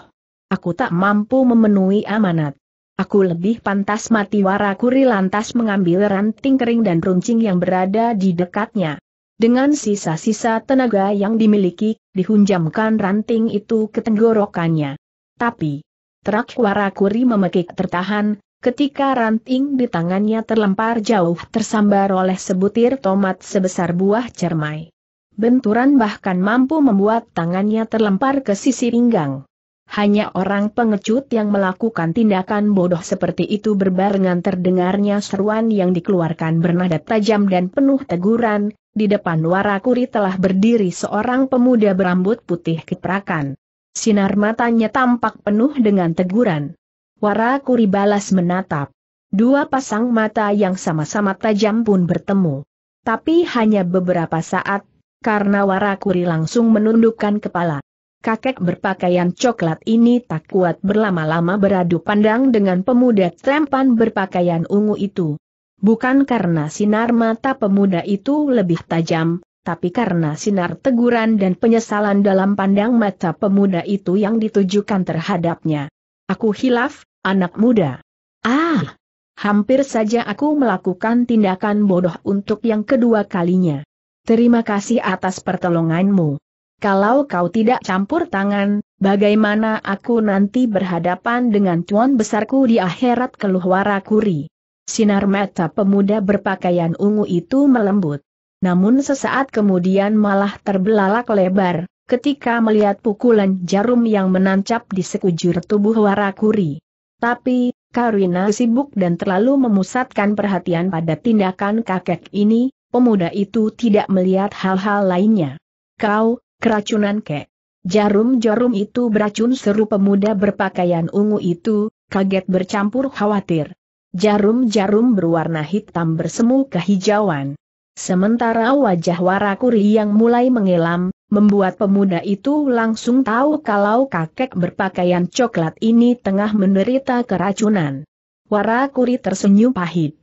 Aku tak mampu memenuhi amanat. Aku lebih pantas mati warakuri lantas mengambil ranting kering dan runcing yang berada di dekatnya. Dengan sisa-sisa tenaga yang dimiliki, dihunjamkan ranting itu ke tenggorokannya. Tapi, terak warakuri memekik tertahan, ketika ranting di tangannya terlempar jauh tersambar oleh sebutir tomat sebesar buah cermai. Benturan bahkan mampu membuat tangannya terlempar ke sisi pinggang. Hanya orang pengecut yang melakukan tindakan bodoh seperti itu berbarengan terdengarnya seruan yang dikeluarkan bernada tajam dan penuh teguran, di depan warakuri telah berdiri seorang pemuda berambut putih keprakan. Sinar matanya tampak penuh dengan teguran. Warakuri balas menatap. Dua pasang mata yang sama-sama tajam pun bertemu. Tapi hanya beberapa saat, karena Warakuri langsung menundukkan kepala. Kakek berpakaian coklat ini tak kuat berlama-lama beradu pandang dengan pemuda trempan berpakaian ungu itu bukan karena sinar mata pemuda itu lebih tajam, tapi karena sinar teguran dan penyesalan dalam pandang mata pemuda itu yang ditujukan terhadapnya. Aku hilaf, anak muda. Ah! Hampir saja aku melakukan tindakan bodoh untuk yang kedua kalinya. Terima kasih atas pertolonganmu. Kalau kau tidak campur tangan, bagaimana aku nanti berhadapan dengan tuan besarku di akhirat keluhara kuri? Sinar mata pemuda berpakaian ungu itu melembut. Namun sesaat kemudian malah terbelalak lebar, ketika melihat pukulan jarum yang menancap di sekujur tubuh Warakuri. Tapi, Karina sibuk dan terlalu memusatkan perhatian pada tindakan kakek ini, pemuda itu tidak melihat hal-hal lainnya. Kau, keracunan kek. Jarum-jarum itu beracun seru pemuda berpakaian ungu itu, kaget bercampur khawatir. Jarum-jarum berwarna hitam bersemu kehijauan. Sementara wajah Warakuri yang mulai mengelam, membuat pemuda itu langsung tahu kalau kakek berpakaian coklat ini tengah menderita keracunan. Warakuri tersenyum pahit.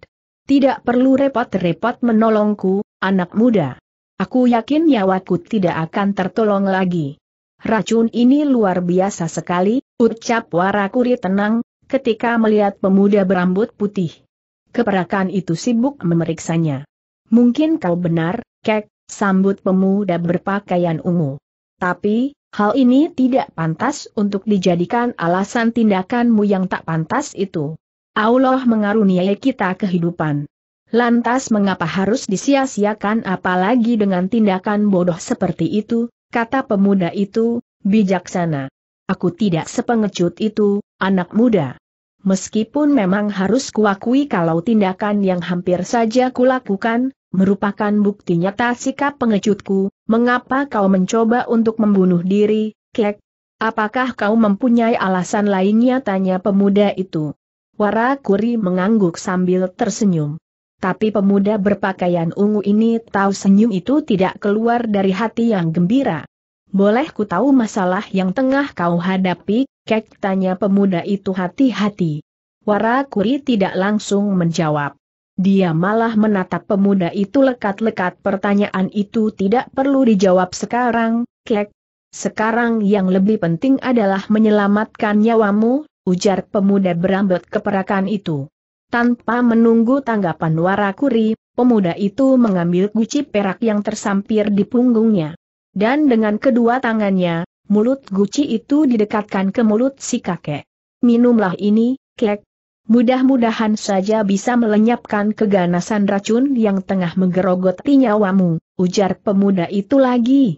Tidak perlu repot-repot menolongku, anak muda. Aku yakin nyawaku tidak akan tertolong lagi. Racun ini luar biasa sekali, ucap Warakuri tenang, ketika melihat pemuda berambut putih. Keperakan itu sibuk memeriksanya. Mungkin kau benar, kek, sambut pemuda berpakaian ungu. Tapi, hal ini tidak pantas untuk dijadikan alasan tindakanmu yang tak pantas itu. Allah mengaruniai kita kehidupan. Lantas mengapa harus disia-siakan apalagi dengan tindakan bodoh seperti itu, kata pemuda itu, bijaksana. Aku tidak sepengecut itu, anak muda. Meskipun memang harus kuakui kalau tindakan yang hampir saja kulakukan, merupakan bukti nyata sikap pengecutku, mengapa kau mencoba untuk membunuh diri, Kek? Apakah kau mempunyai alasan lainnya tanya pemuda itu? Kuri mengangguk sambil tersenyum. Tapi pemuda berpakaian ungu ini tahu senyum itu tidak keluar dari hati yang gembira boleh ku tahu masalah yang tengah kau hadapi, kek tanya pemuda itu hati-hati. Warakuri tidak langsung menjawab. Dia malah menatap pemuda itu lekat-lekat pertanyaan itu tidak perlu dijawab sekarang, kek. Sekarang yang lebih penting adalah menyelamatkan nyawamu, ujar pemuda berambut keperakan itu. Tanpa menunggu tanggapan Warakuri, pemuda itu mengambil guci perak yang tersampir di punggungnya. Dan dengan kedua tangannya, mulut guci itu didekatkan ke mulut si kakek. Minumlah ini, kek. Mudah-mudahan saja bisa melenyapkan keganasan racun yang tengah menggerogoti nyawamu, ujar pemuda itu lagi.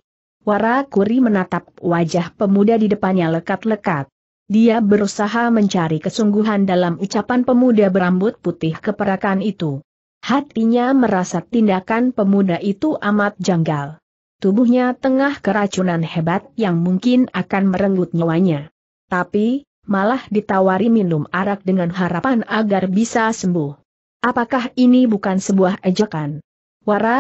Kuri menatap wajah pemuda di depannya lekat-lekat. Dia berusaha mencari kesungguhan dalam ucapan pemuda berambut putih keperakan itu. Hatinya merasa tindakan pemuda itu amat janggal. Tubuhnya tengah keracunan hebat yang mungkin akan merenggut nyawanya. Tapi, malah ditawari minum arak dengan harapan agar bisa sembuh. Apakah ini bukan sebuah ejekan?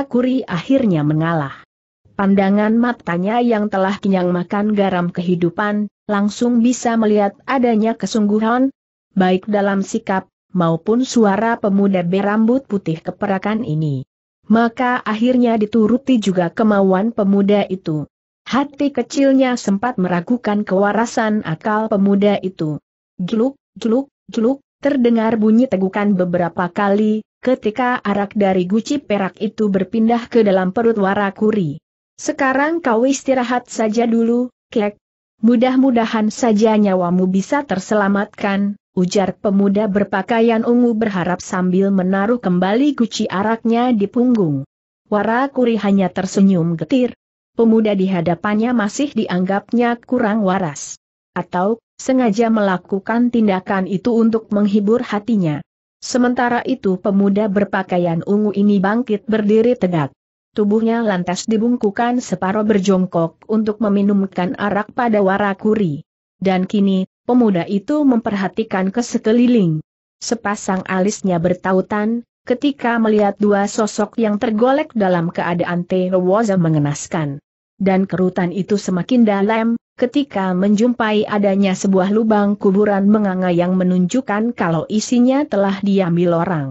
Kuri akhirnya mengalah. Pandangan matanya yang telah kenyang makan garam kehidupan, langsung bisa melihat adanya kesungguhan, baik dalam sikap, maupun suara pemuda berambut putih keperakan ini maka akhirnya dituruti juga kemauan pemuda itu. Hati kecilnya sempat meragukan kewarasan akal pemuda itu. Gluk, gluk, gluk, terdengar bunyi tegukan beberapa kali, ketika arak dari guci perak itu berpindah ke dalam perut warakuri. Sekarang kau istirahat saja dulu, kek. Mudah-mudahan saja nyawamu bisa terselamatkan, ujar pemuda berpakaian ungu berharap sambil menaruh kembali guci araknya di punggung. Kuri hanya tersenyum getir. Pemuda di hadapannya masih dianggapnya kurang waras. Atau, sengaja melakukan tindakan itu untuk menghibur hatinya. Sementara itu pemuda berpakaian ungu ini bangkit berdiri tegak. Tubuhnya lantas dibungkukan separuh berjongkok untuk meminumkan arak pada Warakuri. Dan kini, Pemuda itu memperhatikan ke sekeliling. Sepasang alisnya bertautan, ketika melihat dua sosok yang tergolek dalam keadaan terwaza mengenaskan. Dan kerutan itu semakin dalam, ketika menjumpai adanya sebuah lubang kuburan menganga yang menunjukkan kalau isinya telah diambil orang.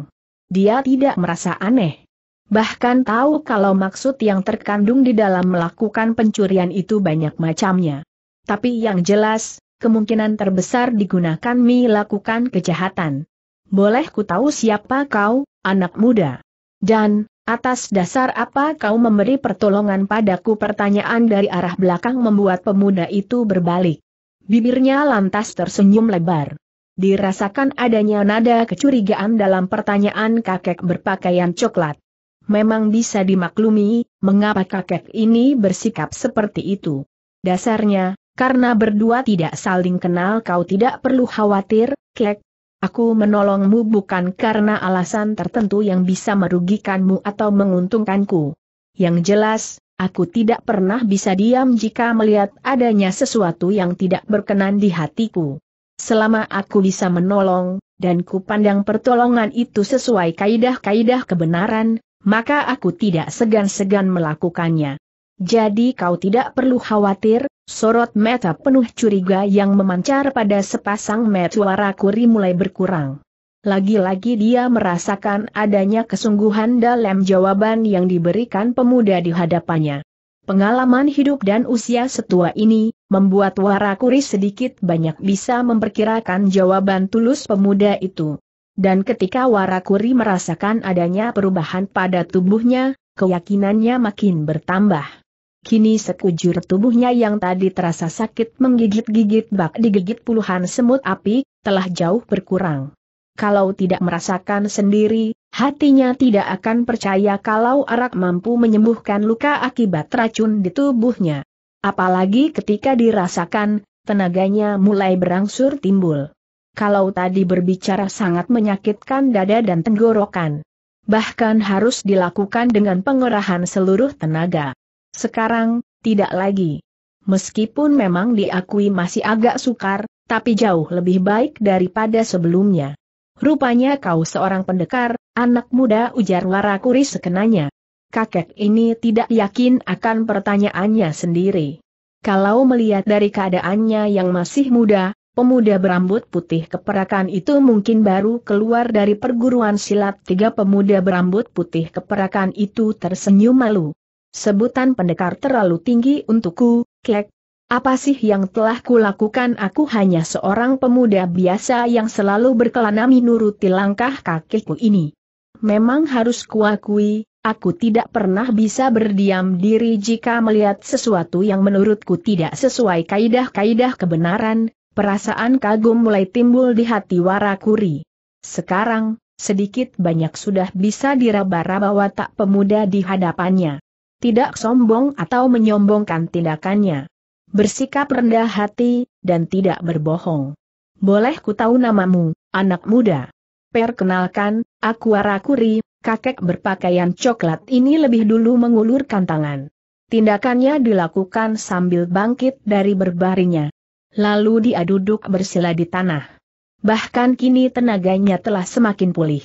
Dia tidak merasa aneh. Bahkan tahu kalau maksud yang terkandung di dalam melakukan pencurian itu banyak macamnya. Tapi yang jelas, kemungkinan terbesar digunakan Mi lakukan kejahatan. Boleh ku tahu siapa kau, anak muda? Dan, atas dasar apa kau memberi pertolongan padaku pertanyaan dari arah belakang membuat pemuda itu berbalik. Bibirnya lantas tersenyum lebar. Dirasakan adanya nada kecurigaan dalam pertanyaan kakek berpakaian coklat. Memang bisa dimaklumi, mengapa kakek ini bersikap seperti itu. Dasarnya, karena berdua tidak saling kenal kau tidak perlu khawatir, Klek. Aku menolongmu bukan karena alasan tertentu yang bisa merugikanmu atau menguntungkanku. Yang jelas, aku tidak pernah bisa diam jika melihat adanya sesuatu yang tidak berkenan di hatiku. Selama aku bisa menolong, dan kupandang pertolongan itu sesuai kaidah-kaidah kebenaran, maka aku tidak segan-segan melakukannya. Jadi kau tidak perlu khawatir, sorot mata penuh curiga yang memancar pada sepasang metuara kuri mulai berkurang. Lagi-lagi dia merasakan adanya kesungguhan dalam jawaban yang diberikan pemuda di hadapannya. Pengalaman hidup dan usia setua ini, membuat Warakuri sedikit banyak bisa memperkirakan jawaban tulus pemuda itu. Dan ketika Warakuri merasakan adanya perubahan pada tubuhnya, keyakinannya makin bertambah. Kini sekujur tubuhnya yang tadi terasa sakit menggigit-gigit bak digigit puluhan semut api, telah jauh berkurang. Kalau tidak merasakan sendiri, hatinya tidak akan percaya kalau arak mampu menyembuhkan luka akibat racun di tubuhnya. Apalagi ketika dirasakan, tenaganya mulai berangsur timbul. Kalau tadi berbicara sangat menyakitkan dada dan tenggorokan. Bahkan harus dilakukan dengan pengerahan seluruh tenaga. Sekarang, tidak lagi. Meskipun memang diakui masih agak sukar, tapi jauh lebih baik daripada sebelumnya. Rupanya kau seorang pendekar, anak muda ujar Warakuri sekenanya. Kakek ini tidak yakin akan pertanyaannya sendiri. Kalau melihat dari keadaannya yang masih muda, pemuda berambut putih keperakan itu mungkin baru keluar dari perguruan silat tiga pemuda berambut putih keperakan itu tersenyum malu. Sebutan pendekar terlalu tinggi untukku, Klek. Apa sih yang telah kulakukan aku hanya seorang pemuda biasa yang selalu berkelana menuruti langkah kakiku ini. Memang harus kuakui, aku tidak pernah bisa berdiam diri jika melihat sesuatu yang menurutku tidak sesuai kaidah-kaidah kebenaran, perasaan kagum mulai timbul di hati Warakuri. Sekarang, sedikit banyak sudah bisa diraba-raba watak pemuda di hadapannya tidak sombong atau menyombongkan tindakannya. Bersikap rendah hati, dan tidak berbohong. Boleh ku tahu namamu, anak muda? Perkenalkan, aku Arakuri, kakek berpakaian coklat ini lebih dulu mengulurkan tangan. Tindakannya dilakukan sambil bangkit dari berbaringnya. Lalu dia duduk bersila di tanah. Bahkan kini tenaganya telah semakin pulih.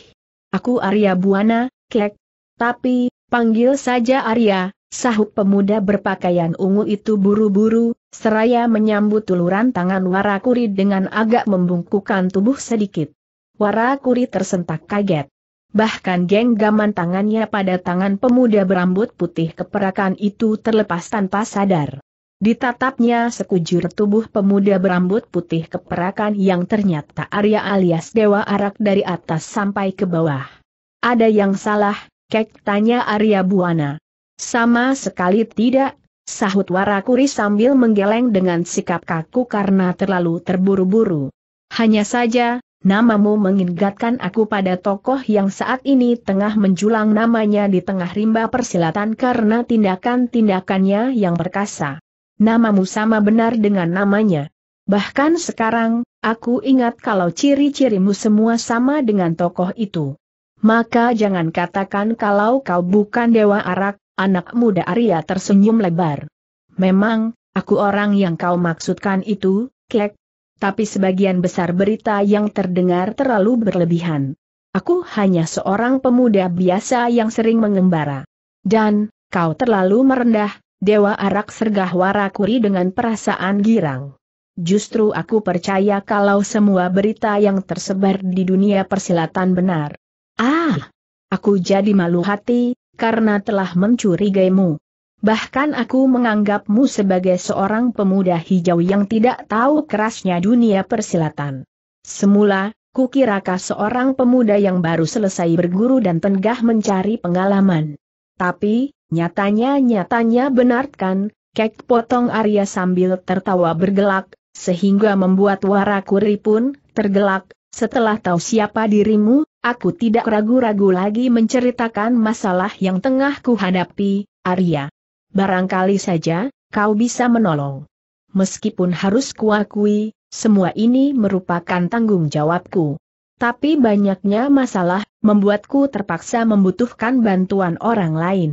Aku Arya Buana, kek. Tapi, Panggil saja Arya, sahut pemuda berpakaian ungu itu buru-buru, seraya menyambut uluran tangan Warakuri dengan agak membungkukan tubuh sedikit. Warakuri tersentak kaget. Bahkan genggaman tangannya pada tangan pemuda berambut putih keperakan itu terlepas tanpa sadar. Ditatapnya sekujur tubuh pemuda berambut putih keperakan yang ternyata Arya alias Dewa Arak dari atas sampai ke bawah. Ada yang salah, Kek tanya Arya Buana. Sama sekali tidak, sahut Warakuri sambil menggeleng dengan sikap kaku karena terlalu terburu-buru. Hanya saja, namamu mengingatkan aku pada tokoh yang saat ini tengah menjulang namanya di tengah rimba persilatan karena tindakan-tindakannya yang perkasa. Namamu sama benar dengan namanya. Bahkan sekarang, aku ingat kalau ciri-cirimu semua sama dengan tokoh itu maka jangan katakan kalau kau bukan dewa arak, anak muda Arya tersenyum lebar. Memang, aku orang yang kau maksudkan itu, Kek. Tapi sebagian besar berita yang terdengar terlalu berlebihan. Aku hanya seorang pemuda biasa yang sering mengembara. Dan, kau terlalu merendah, Dewa Arak sergah warakuri dengan perasaan girang. Justru aku percaya kalau semua berita yang tersebar di dunia persilatan benar. Ah, aku jadi malu hati, karena telah mencurigaimu. Bahkan aku menganggapmu sebagai seorang pemuda hijau yang tidak tahu kerasnya dunia persilatan. Semula, kukirakah seorang pemuda yang baru selesai berguru dan tengah mencari pengalaman. Tapi, nyatanya-nyatanya benarkan, kek potong Arya sambil tertawa bergelak, sehingga membuat warakuri pun tergelak, setelah tahu siapa dirimu, aku tidak ragu-ragu lagi menceritakan masalah yang tengah kuhadapi, Arya. Barangkali saja, kau bisa menolong. Meskipun harus kuakui, semua ini merupakan tanggung jawabku. Tapi banyaknya masalah, membuatku terpaksa membutuhkan bantuan orang lain.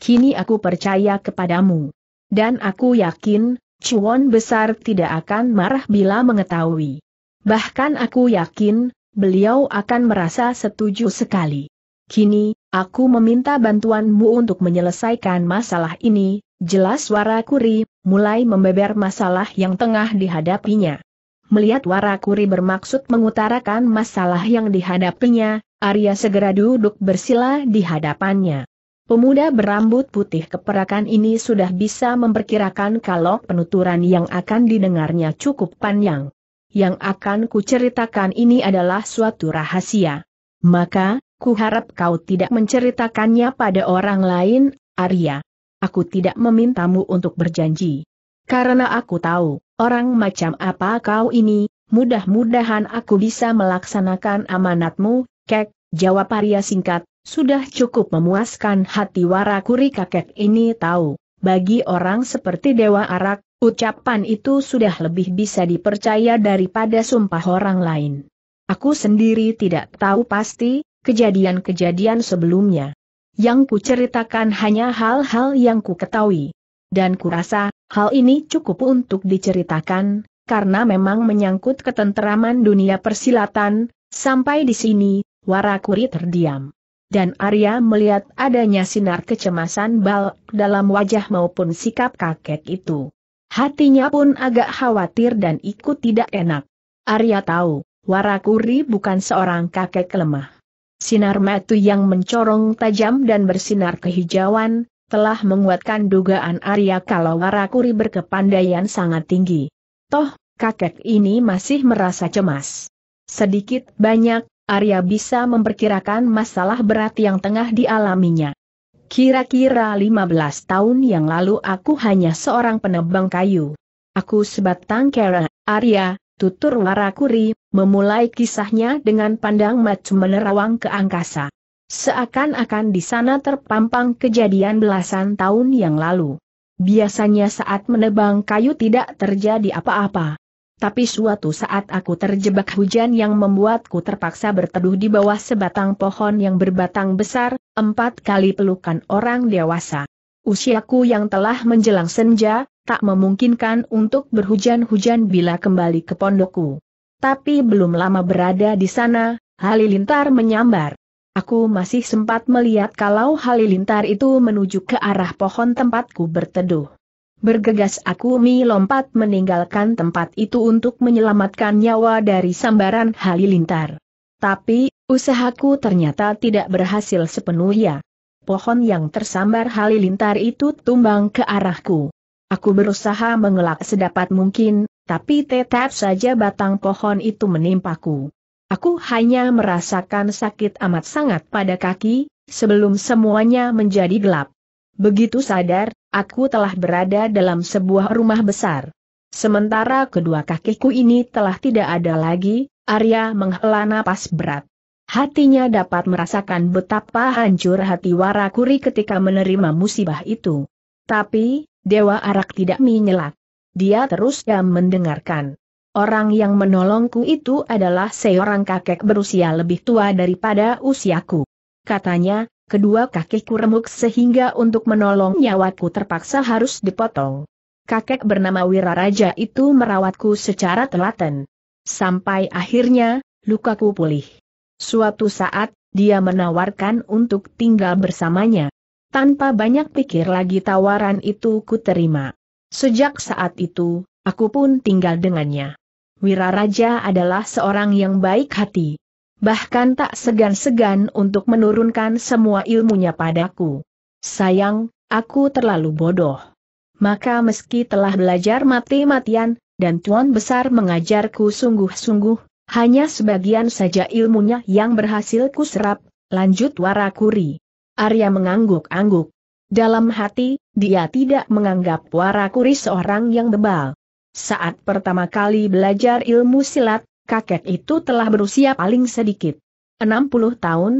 Kini aku percaya kepadamu. Dan aku yakin, Cuan besar tidak akan marah bila mengetahui. Bahkan aku yakin, beliau akan merasa setuju sekali. Kini, aku meminta bantuanmu untuk menyelesaikan masalah ini, jelas suara Kuri, mulai membeber masalah yang tengah dihadapinya. Melihat Warakuri bermaksud mengutarakan masalah yang dihadapinya, Arya segera duduk bersila di hadapannya. Pemuda berambut putih keperakan ini sudah bisa memperkirakan kalau penuturan yang akan didengarnya cukup panjang yang akan kuceritakan ini adalah suatu rahasia. Maka, kuharap kau tidak menceritakannya pada orang lain, Arya. Aku tidak memintamu untuk berjanji. Karena aku tahu, orang macam apa kau ini, mudah-mudahan aku bisa melaksanakan amanatmu, kek, jawab Arya singkat, sudah cukup memuaskan hati warakuri kakek ini tahu. Bagi orang seperti Dewa Arak, ucapan itu sudah lebih bisa dipercaya daripada sumpah orang lain. Aku sendiri tidak tahu pasti, kejadian-kejadian sebelumnya. Yang kuceritakan hanya hal-hal yang ku ketahui. Dan kurasa, hal ini cukup untuk diceritakan, karena memang menyangkut ketenteraman dunia persilatan, sampai di sini, Warakuri terdiam dan Arya melihat adanya sinar kecemasan Bal dalam wajah maupun sikap kakek itu. Hatinya pun agak khawatir dan ikut tidak enak. Arya tahu, Warakuri bukan seorang kakek lemah. Sinar metu yang mencorong tajam dan bersinar kehijauan, telah menguatkan dugaan Arya kalau Warakuri berkepandaian sangat tinggi. Toh, kakek ini masih merasa cemas. Sedikit banyak, Arya bisa memperkirakan masalah berat yang tengah dialaminya. Kira-kira 15 tahun yang lalu aku hanya seorang penebang kayu. Aku sebatang kera, Arya, tutur Warakuri, memulai kisahnya dengan pandang macu menerawang ke angkasa. Seakan-akan di sana terpampang kejadian belasan tahun yang lalu. Biasanya saat menebang kayu tidak terjadi apa-apa tapi suatu saat aku terjebak hujan yang membuatku terpaksa berteduh di bawah sebatang pohon yang berbatang besar, empat kali pelukan orang dewasa. Usiaku yang telah menjelang senja, tak memungkinkan untuk berhujan-hujan bila kembali ke pondokku. Tapi belum lama berada di sana, Halilintar menyambar. Aku masih sempat melihat kalau Halilintar itu menuju ke arah pohon tempatku berteduh. Bergegas mi lompat meninggalkan tempat itu untuk menyelamatkan nyawa dari sambaran halilintar. Tapi, usahaku ternyata tidak berhasil sepenuhnya. Pohon yang tersambar halilintar itu tumbang ke arahku. Aku berusaha mengelak sedapat mungkin, tapi tetap saja batang pohon itu menimpaku. Aku hanya merasakan sakit amat sangat pada kaki, sebelum semuanya menjadi gelap. Begitu sadar, Aku telah berada dalam sebuah rumah besar. Sementara kedua kakiku ini telah tidak ada lagi, Arya menghela napas berat. Hatinya dapat merasakan betapa hancur hati Warakuri ketika menerima musibah itu. Tapi, Dewa Arak tidak menyelak. Dia terus yang mendengarkan. Orang yang menolongku itu adalah seorang kakek berusia lebih tua daripada usiaku. Katanya, kedua kakekku remuk sehingga untuk menolong nyawaku terpaksa harus dipotong. Kakek bernama Wiraraja itu merawatku secara telaten. Sampai akhirnya, lukaku pulih. Suatu saat, dia menawarkan untuk tinggal bersamanya. Tanpa banyak pikir lagi tawaran itu ku terima. Sejak saat itu, aku pun tinggal dengannya. Wiraraja adalah seorang yang baik hati bahkan tak segan-segan untuk menurunkan semua ilmunya padaku. Sayang, aku terlalu bodoh. Maka meski telah belajar mati-matian, dan Tuan Besar mengajarku sungguh-sungguh, hanya sebagian saja ilmunya yang berhasil kuserap, lanjut Warakuri. Arya mengangguk-angguk. Dalam hati, dia tidak menganggap Warakuri seorang yang bebal. Saat pertama kali belajar ilmu silat, kakek itu telah berusia paling sedikit 60 tahun,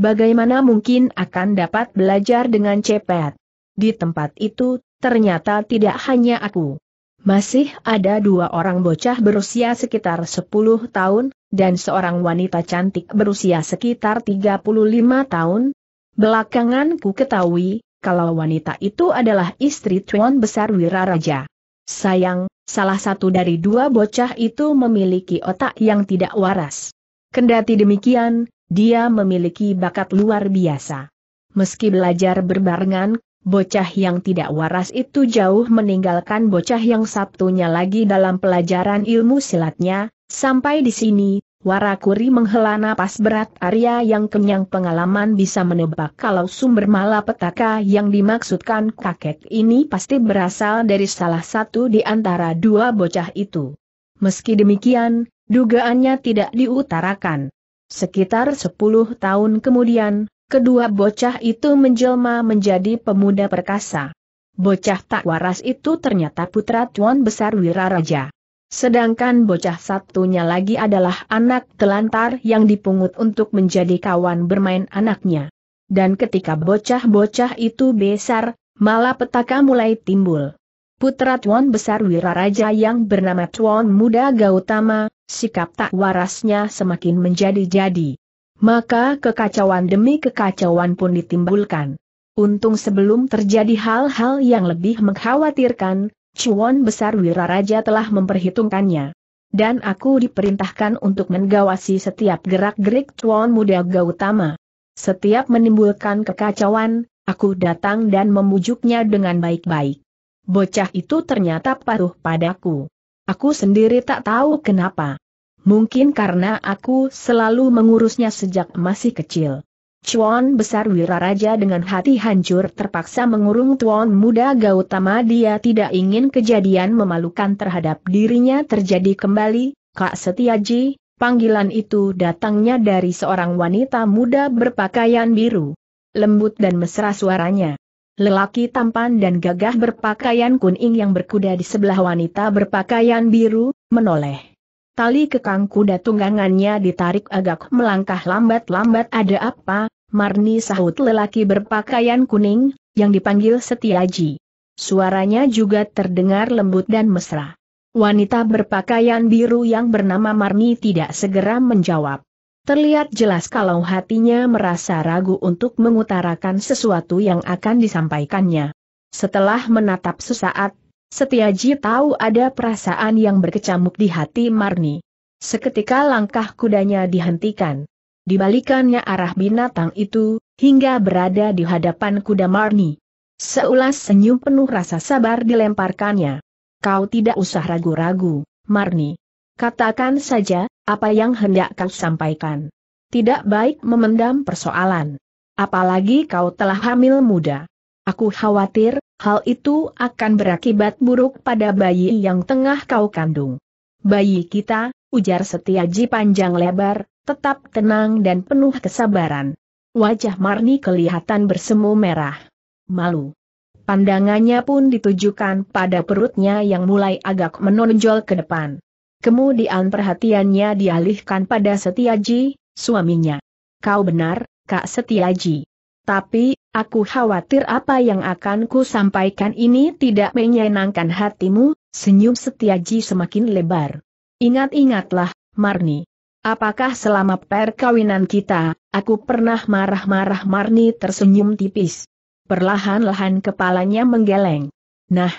bagaimana mungkin akan dapat belajar dengan cepat. Di tempat itu, ternyata tidak hanya aku. Masih ada dua orang bocah berusia sekitar 10 tahun, dan seorang wanita cantik berusia sekitar 35 tahun. Belakangan ku ketahui, kalau wanita itu adalah istri Tuan Besar Wiraraja. Sayang, Salah satu dari dua bocah itu memiliki otak yang tidak waras. Kendati demikian, dia memiliki bakat luar biasa. Meski belajar berbarengan, bocah yang tidak waras itu jauh meninggalkan bocah yang Sabtunya lagi dalam pelajaran ilmu silatnya, sampai di sini, Warakuri menghela napas berat Arya yang kenyang pengalaman bisa menebak kalau sumber malapetaka yang dimaksudkan kakek ini pasti berasal dari salah satu di antara dua bocah itu. Meski demikian, dugaannya tidak diutarakan. Sekitar 10 tahun kemudian, kedua bocah itu menjelma menjadi pemuda perkasa. Bocah tak waras itu ternyata putra tuan besar Wiraraja. Sedangkan bocah satunya lagi adalah anak telantar yang dipungut untuk menjadi kawan bermain anaknya. Dan ketika bocah-bocah itu besar, malah petaka mulai timbul. Putra Tuan Besar Wiraraja yang bernama Tuan Muda Gautama, sikap tak warasnya semakin menjadi-jadi. Maka kekacauan demi kekacauan pun ditimbulkan. Untung sebelum terjadi hal-hal yang lebih mengkhawatirkan, Cuan Besar Wiraraja telah memperhitungkannya. Dan aku diperintahkan untuk menggawasi setiap gerak-gerik Cuan Muda Gautama. Setiap menimbulkan kekacauan, aku datang dan memujuknya dengan baik-baik. Bocah itu ternyata paruh padaku. Aku sendiri tak tahu kenapa. Mungkin karena aku selalu mengurusnya sejak masih kecil. Chuan besar Wiraraja dengan hati hancur terpaksa mengurung Tuan muda Gautama dia tidak ingin kejadian memalukan terhadap dirinya terjadi kembali, Kak Setiaji, panggilan itu datangnya dari seorang wanita muda berpakaian biru. Lembut dan mesra suaranya. Lelaki tampan dan gagah berpakaian kuning yang berkuda di sebelah wanita berpakaian biru, menoleh. Tali kekang kuda tunggangannya ditarik agak melangkah lambat-lambat ada apa, Marni sahut lelaki berpakaian kuning, yang dipanggil Setiaji. Suaranya juga terdengar lembut dan mesra. Wanita berpakaian biru yang bernama Marni tidak segera menjawab. Terlihat jelas kalau hatinya merasa ragu untuk mengutarakan sesuatu yang akan disampaikannya. Setelah menatap sesaat, Setiaji tahu ada perasaan yang berkecamuk di hati Marni. Seketika langkah kudanya dihentikan. Dibalikannya arah binatang itu, hingga berada di hadapan kuda Marni. Seulas senyum penuh rasa sabar dilemparkannya. Kau tidak usah ragu-ragu, Marni. Katakan saja, apa yang hendak kau sampaikan. Tidak baik memendam persoalan. Apalagi kau telah hamil muda. Aku khawatir, hal itu akan berakibat buruk pada bayi yang tengah kau kandung. Bayi kita, ujar Setiaji panjang lebar, tetap tenang dan penuh kesabaran. Wajah Marni kelihatan bersemu merah. Malu. Pandangannya pun ditujukan pada perutnya yang mulai agak menonjol ke depan. Kemudian perhatiannya dialihkan pada Setiaji, suaminya. Kau benar, Kak Setiaji. Tapi, aku khawatir apa yang akan ku sampaikan ini tidak menyenangkan hatimu, senyum setiaji semakin lebar. Ingat-ingatlah, Marni. Apakah selama perkawinan kita, aku pernah marah-marah Marni tersenyum tipis? Perlahan-lahan kepalanya menggeleng. Nah,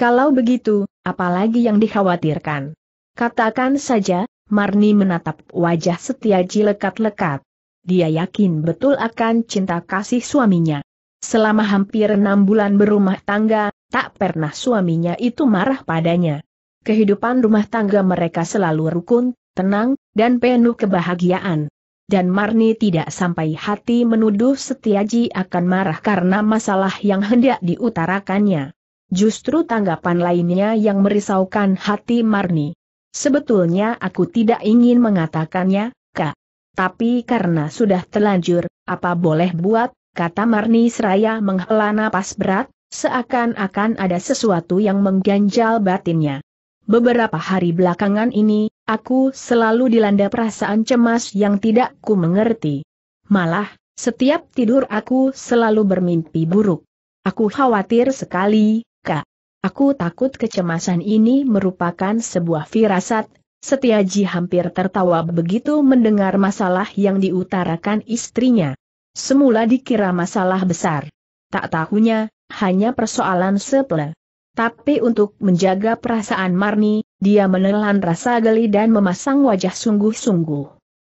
kalau begitu, apalagi yang dikhawatirkan? Katakan saja, Marni menatap wajah Setiaji lekat-lekat dia yakin betul akan cinta kasih suaminya. Selama hampir enam bulan berumah tangga, tak pernah suaminya itu marah padanya. Kehidupan rumah tangga mereka selalu rukun, tenang, dan penuh kebahagiaan. Dan Marni tidak sampai hati menuduh Setiaji akan marah karena masalah yang hendak diutarakannya. Justru tanggapan lainnya yang merisaukan hati Marni. Sebetulnya aku tidak ingin mengatakannya, Kak. Tapi karena sudah telanjur, apa boleh buat, kata Marni Seraya menghela napas berat, seakan-akan ada sesuatu yang mengganjal batinnya. Beberapa hari belakangan ini, aku selalu dilanda perasaan cemas yang tidak ku mengerti. Malah, setiap tidur aku selalu bermimpi buruk. Aku khawatir sekali, Kak. Aku takut kecemasan ini merupakan sebuah firasat Setiaji hampir tertawa begitu mendengar masalah yang diutarakan istrinya. Semula dikira masalah besar. Tak tahunya, hanya persoalan sepele. Tapi untuk menjaga perasaan Marni, dia menelan rasa geli dan memasang wajah sungguh-sungguh.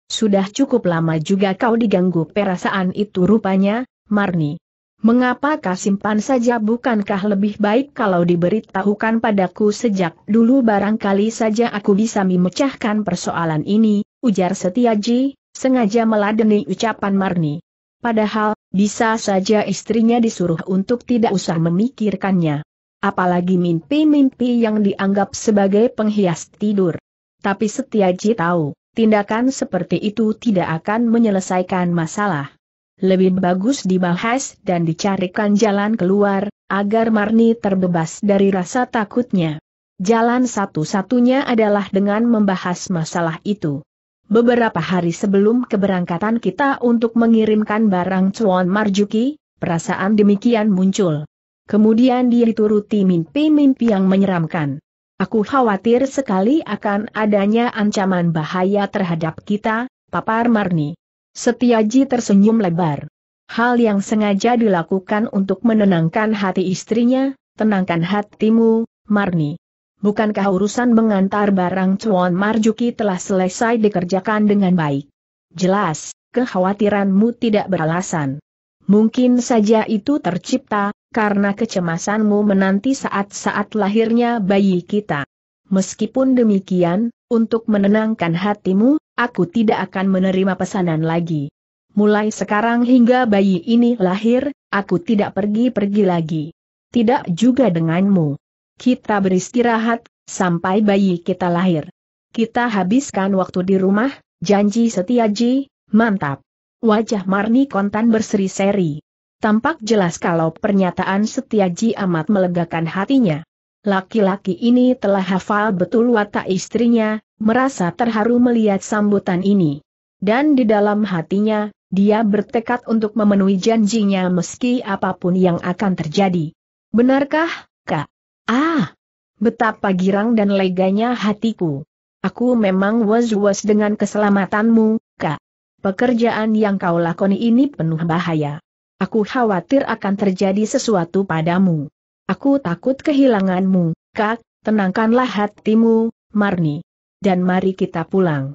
Sudah cukup lama juga kau diganggu perasaan itu rupanya, Marni. Mengapa kau simpan saja bukankah lebih baik kalau diberitahukan padaku sejak dulu barangkali saja aku bisa memecahkan persoalan ini, ujar Setiaji, sengaja meladeni ucapan Marni. Padahal, bisa saja istrinya disuruh untuk tidak usah memikirkannya. Apalagi mimpi-mimpi yang dianggap sebagai penghias tidur. Tapi Setiaji tahu, tindakan seperti itu tidak akan menyelesaikan masalah lebih bagus dibahas dan dicarikan jalan keluar, agar Marni terbebas dari rasa takutnya. Jalan satu-satunya adalah dengan membahas masalah itu. Beberapa hari sebelum keberangkatan kita untuk mengirimkan barang cuan Marjuki, perasaan demikian muncul. Kemudian dia dituruti mimpi-mimpi yang menyeramkan. Aku khawatir sekali akan adanya ancaman bahaya terhadap kita, papar Marni. Setiaji tersenyum lebar. Hal yang sengaja dilakukan untuk menenangkan hati istrinya, tenangkan hatimu, Marni. Bukankah urusan mengantar barang Cuan Marjuki telah selesai dikerjakan dengan baik? Jelas, kekhawatiranmu tidak beralasan. Mungkin saja itu tercipta, karena kecemasanmu menanti saat-saat lahirnya bayi kita. Meskipun demikian, untuk menenangkan hatimu, Aku tidak akan menerima pesanan lagi. Mulai sekarang hingga bayi ini lahir, aku tidak pergi-pergi lagi. Tidak juga denganmu. Kita beristirahat, sampai bayi kita lahir. Kita habiskan waktu di rumah, janji setiaji, mantap. Wajah Marni kontan berseri-seri. Tampak jelas kalau pernyataan setiaji amat melegakan hatinya. Laki-laki ini telah hafal betul watak istrinya, merasa terharu melihat sambutan ini. Dan di dalam hatinya, dia bertekad untuk memenuhi janjinya meski apapun yang akan terjadi. Benarkah, Kak? Ah, betapa girang dan leganya hatiku. Aku memang was-was dengan keselamatanmu, Kak. Pekerjaan yang kau lakoni ini penuh bahaya. Aku khawatir akan terjadi sesuatu padamu. Aku takut kehilanganmu, Kak. Tenangkanlah hatimu, Marni dan mari kita pulang.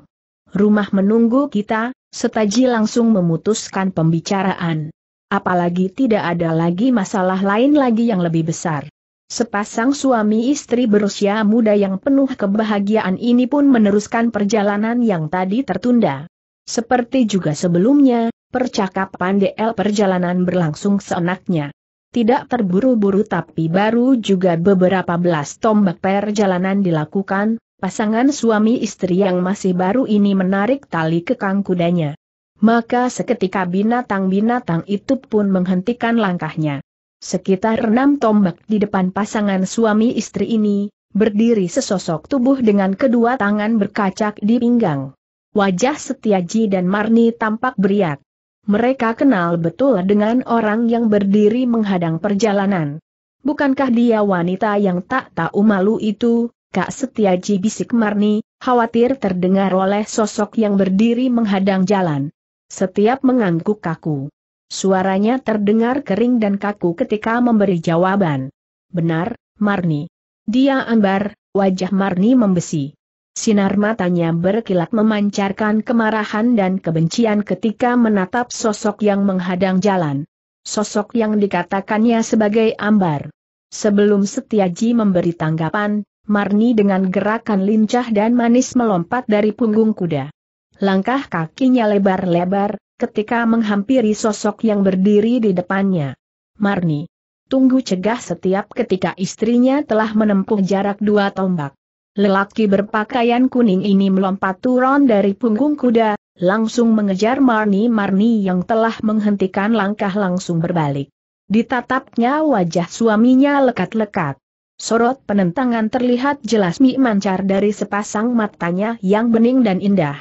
Rumah menunggu kita, Setaji langsung memutuskan pembicaraan. Apalagi tidak ada lagi masalah lain lagi yang lebih besar. Sepasang suami istri berusia muda yang penuh kebahagiaan ini pun meneruskan perjalanan yang tadi tertunda. Seperti juga sebelumnya, percakapan DL perjalanan berlangsung seenaknya. Tidak terburu-buru tapi baru juga beberapa belas tombak perjalanan dilakukan, Pasangan suami istri yang masih baru ini menarik tali kekang kudanya. Maka seketika binatang-binatang itu pun menghentikan langkahnya. Sekitar enam tombak di depan pasangan suami istri ini, berdiri sesosok tubuh dengan kedua tangan berkacak di pinggang. Wajah Setiaji dan Marni tampak beriak. Mereka kenal betul dengan orang yang berdiri menghadang perjalanan. Bukankah dia wanita yang tak tahu malu itu? Kak Setiaji bisik Marni, khawatir terdengar oleh sosok yang berdiri menghadang jalan. Setiap mengangguk kaku. Suaranya terdengar kering dan kaku ketika memberi jawaban. Benar, Marni. Dia ambar, wajah Marni membesi. Sinar matanya berkilat memancarkan kemarahan dan kebencian ketika menatap sosok yang menghadang jalan. Sosok yang dikatakannya sebagai ambar. Sebelum Setiaji memberi tanggapan, Marni dengan gerakan lincah dan manis melompat dari punggung kuda. Langkah kakinya lebar-lebar, ketika menghampiri sosok yang berdiri di depannya. Marni. Tunggu cegah setiap ketika istrinya telah menempuh jarak dua tombak. Lelaki berpakaian kuning ini melompat turun dari punggung kuda, langsung mengejar Marni-Marni yang telah menghentikan langkah langsung berbalik. Ditatapnya wajah suaminya lekat-lekat. Sorot penentangan terlihat jelas Mi mancar dari sepasang matanya yang bening dan indah.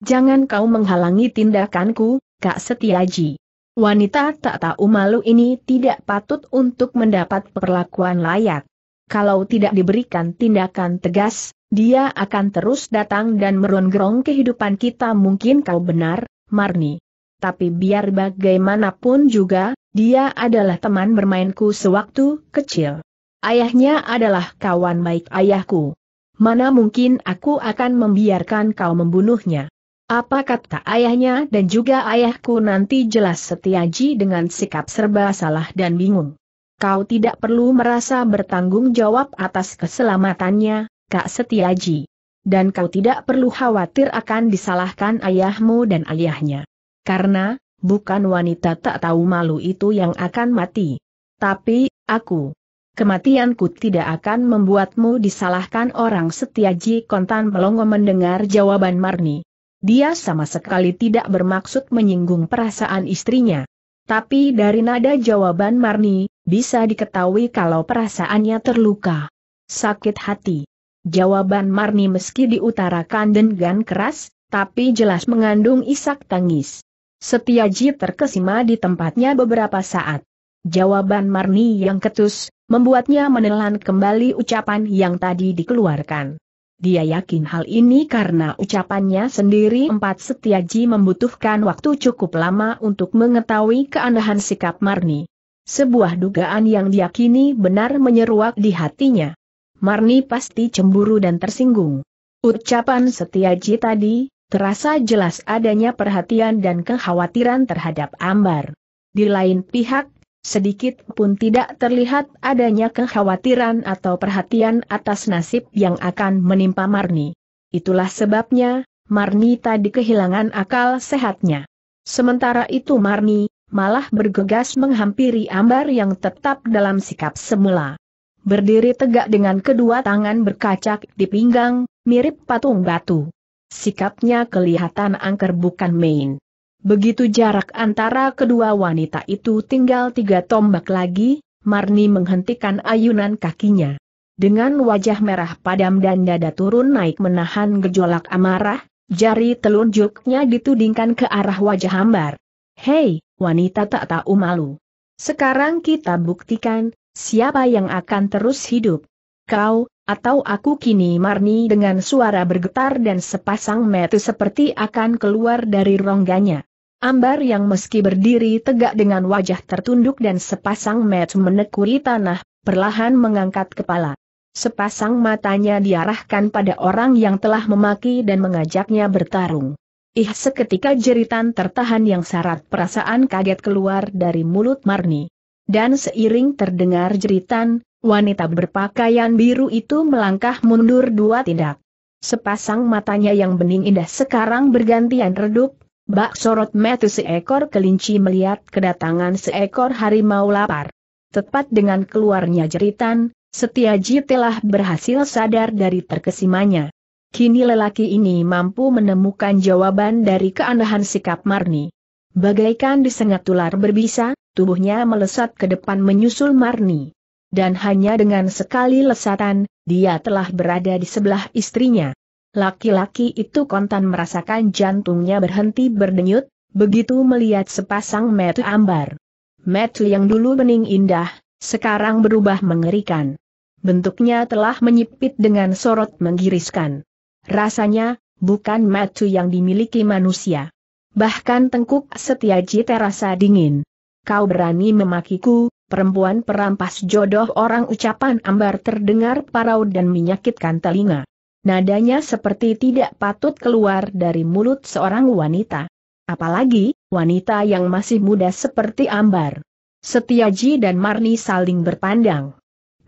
Jangan kau menghalangi tindakanku, Kak Setiaji. Wanita tak tahu malu ini tidak patut untuk mendapat perlakuan layak. Kalau tidak diberikan tindakan tegas, dia akan terus datang dan meronggrong kehidupan kita mungkin kau benar, Marni. Tapi biar bagaimanapun juga, dia adalah teman bermainku sewaktu kecil. Ayahnya adalah kawan baik ayahku. Mana mungkin aku akan membiarkan kau membunuhnya. Apa kata ayahnya dan juga ayahku nanti jelas setiaji dengan sikap serba salah dan bingung. Kau tidak perlu merasa bertanggung jawab atas keselamatannya, Kak Setiaji. Dan kau tidak perlu khawatir akan disalahkan ayahmu dan ayahnya. Karena, bukan wanita tak tahu malu itu yang akan mati. Tapi, aku kematianku tidak akan membuatmu disalahkan orang Setiaji Kontan Melongo mendengar jawaban Marni. Dia sama sekali tidak bermaksud menyinggung perasaan istrinya. Tapi dari nada jawaban Marni, bisa diketahui kalau perasaannya terluka. Sakit hati. Jawaban Marni meski diutarakan dengan keras, tapi jelas mengandung isak tangis. Setiaji terkesima di tempatnya beberapa saat. Jawaban Marni yang ketus, membuatnya menelan kembali ucapan yang tadi dikeluarkan. Dia yakin hal ini karena ucapannya sendiri empat setiaji membutuhkan waktu cukup lama untuk mengetahui keanehan sikap Marni. Sebuah dugaan yang diyakini benar menyeruak di hatinya. Marni pasti cemburu dan tersinggung. Ucapan setiaji tadi, terasa jelas adanya perhatian dan kekhawatiran terhadap Ambar. Di lain pihak, Sedikit pun tidak terlihat adanya kekhawatiran atau perhatian atas nasib yang akan menimpa Marni. Itulah sebabnya, Marni tadi kehilangan akal sehatnya. Sementara itu Marni, malah bergegas menghampiri ambar yang tetap dalam sikap semula. Berdiri tegak dengan kedua tangan berkacak di pinggang, mirip patung batu. Sikapnya kelihatan angker bukan main. Begitu jarak antara kedua wanita itu tinggal tiga tombak lagi, Marni menghentikan ayunan kakinya. Dengan wajah merah padam dan dada turun naik menahan gejolak amarah, jari telunjuknya ditudingkan ke arah wajah hambar. Hei, wanita tak tahu malu. Sekarang kita buktikan, siapa yang akan terus hidup kau, atau aku kini Marni dengan suara bergetar dan sepasang metu seperti akan keluar dari rongganya. Ambar yang meski berdiri tegak dengan wajah tertunduk dan sepasang metu menekuri tanah, perlahan mengangkat kepala. Sepasang matanya diarahkan pada orang yang telah memaki dan mengajaknya bertarung. Ih seketika jeritan tertahan yang syarat perasaan kaget keluar dari mulut Marni. Dan seiring terdengar jeritan, Wanita berpakaian biru itu melangkah mundur dua tindak. Sepasang matanya yang bening indah sekarang bergantian redup, bak sorot mata seekor kelinci melihat kedatangan seekor harimau lapar. Tepat dengan keluarnya jeritan, Setiaji telah berhasil sadar dari terkesimanya. Kini lelaki ini mampu menemukan jawaban dari keanehan sikap Marni. Bagaikan disengat ular berbisa, tubuhnya melesat ke depan menyusul Marni dan hanya dengan sekali lesatan, dia telah berada di sebelah istrinya. Laki-laki itu kontan merasakan jantungnya berhenti berdenyut, begitu melihat sepasang metu ambar. Metu yang dulu bening indah, sekarang berubah mengerikan. Bentuknya telah menyipit dengan sorot menggiriskan. Rasanya, bukan metu yang dimiliki manusia. Bahkan tengkuk setiaji terasa dingin. Kau berani memakiku, perempuan perampas jodoh orang ucapan ambar terdengar parau dan menyakitkan telinga. Nadanya seperti tidak patut keluar dari mulut seorang wanita. Apalagi, wanita yang masih muda seperti ambar. Setiaji dan Marni saling berpandang.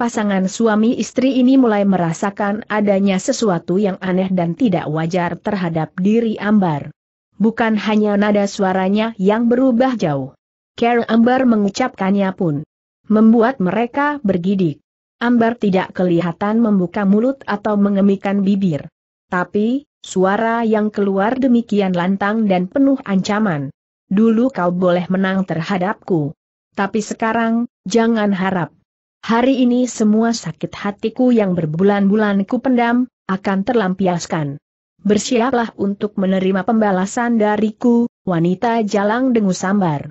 Pasangan suami istri ini mulai merasakan adanya sesuatu yang aneh dan tidak wajar terhadap diri ambar. Bukan hanya nada suaranya yang berubah jauh. Care Ambar mengucapkannya pun membuat mereka bergidik. Ambar tidak kelihatan membuka mulut atau mengemikan bibir. Tapi, suara yang keluar demikian lantang dan penuh ancaman. Dulu kau boleh menang terhadapku. Tapi sekarang, jangan harap. Hari ini semua sakit hatiku yang berbulan-bulan kupendam akan terlampiaskan. Bersiaplah untuk menerima pembalasan dariku, wanita jalang dengus sambar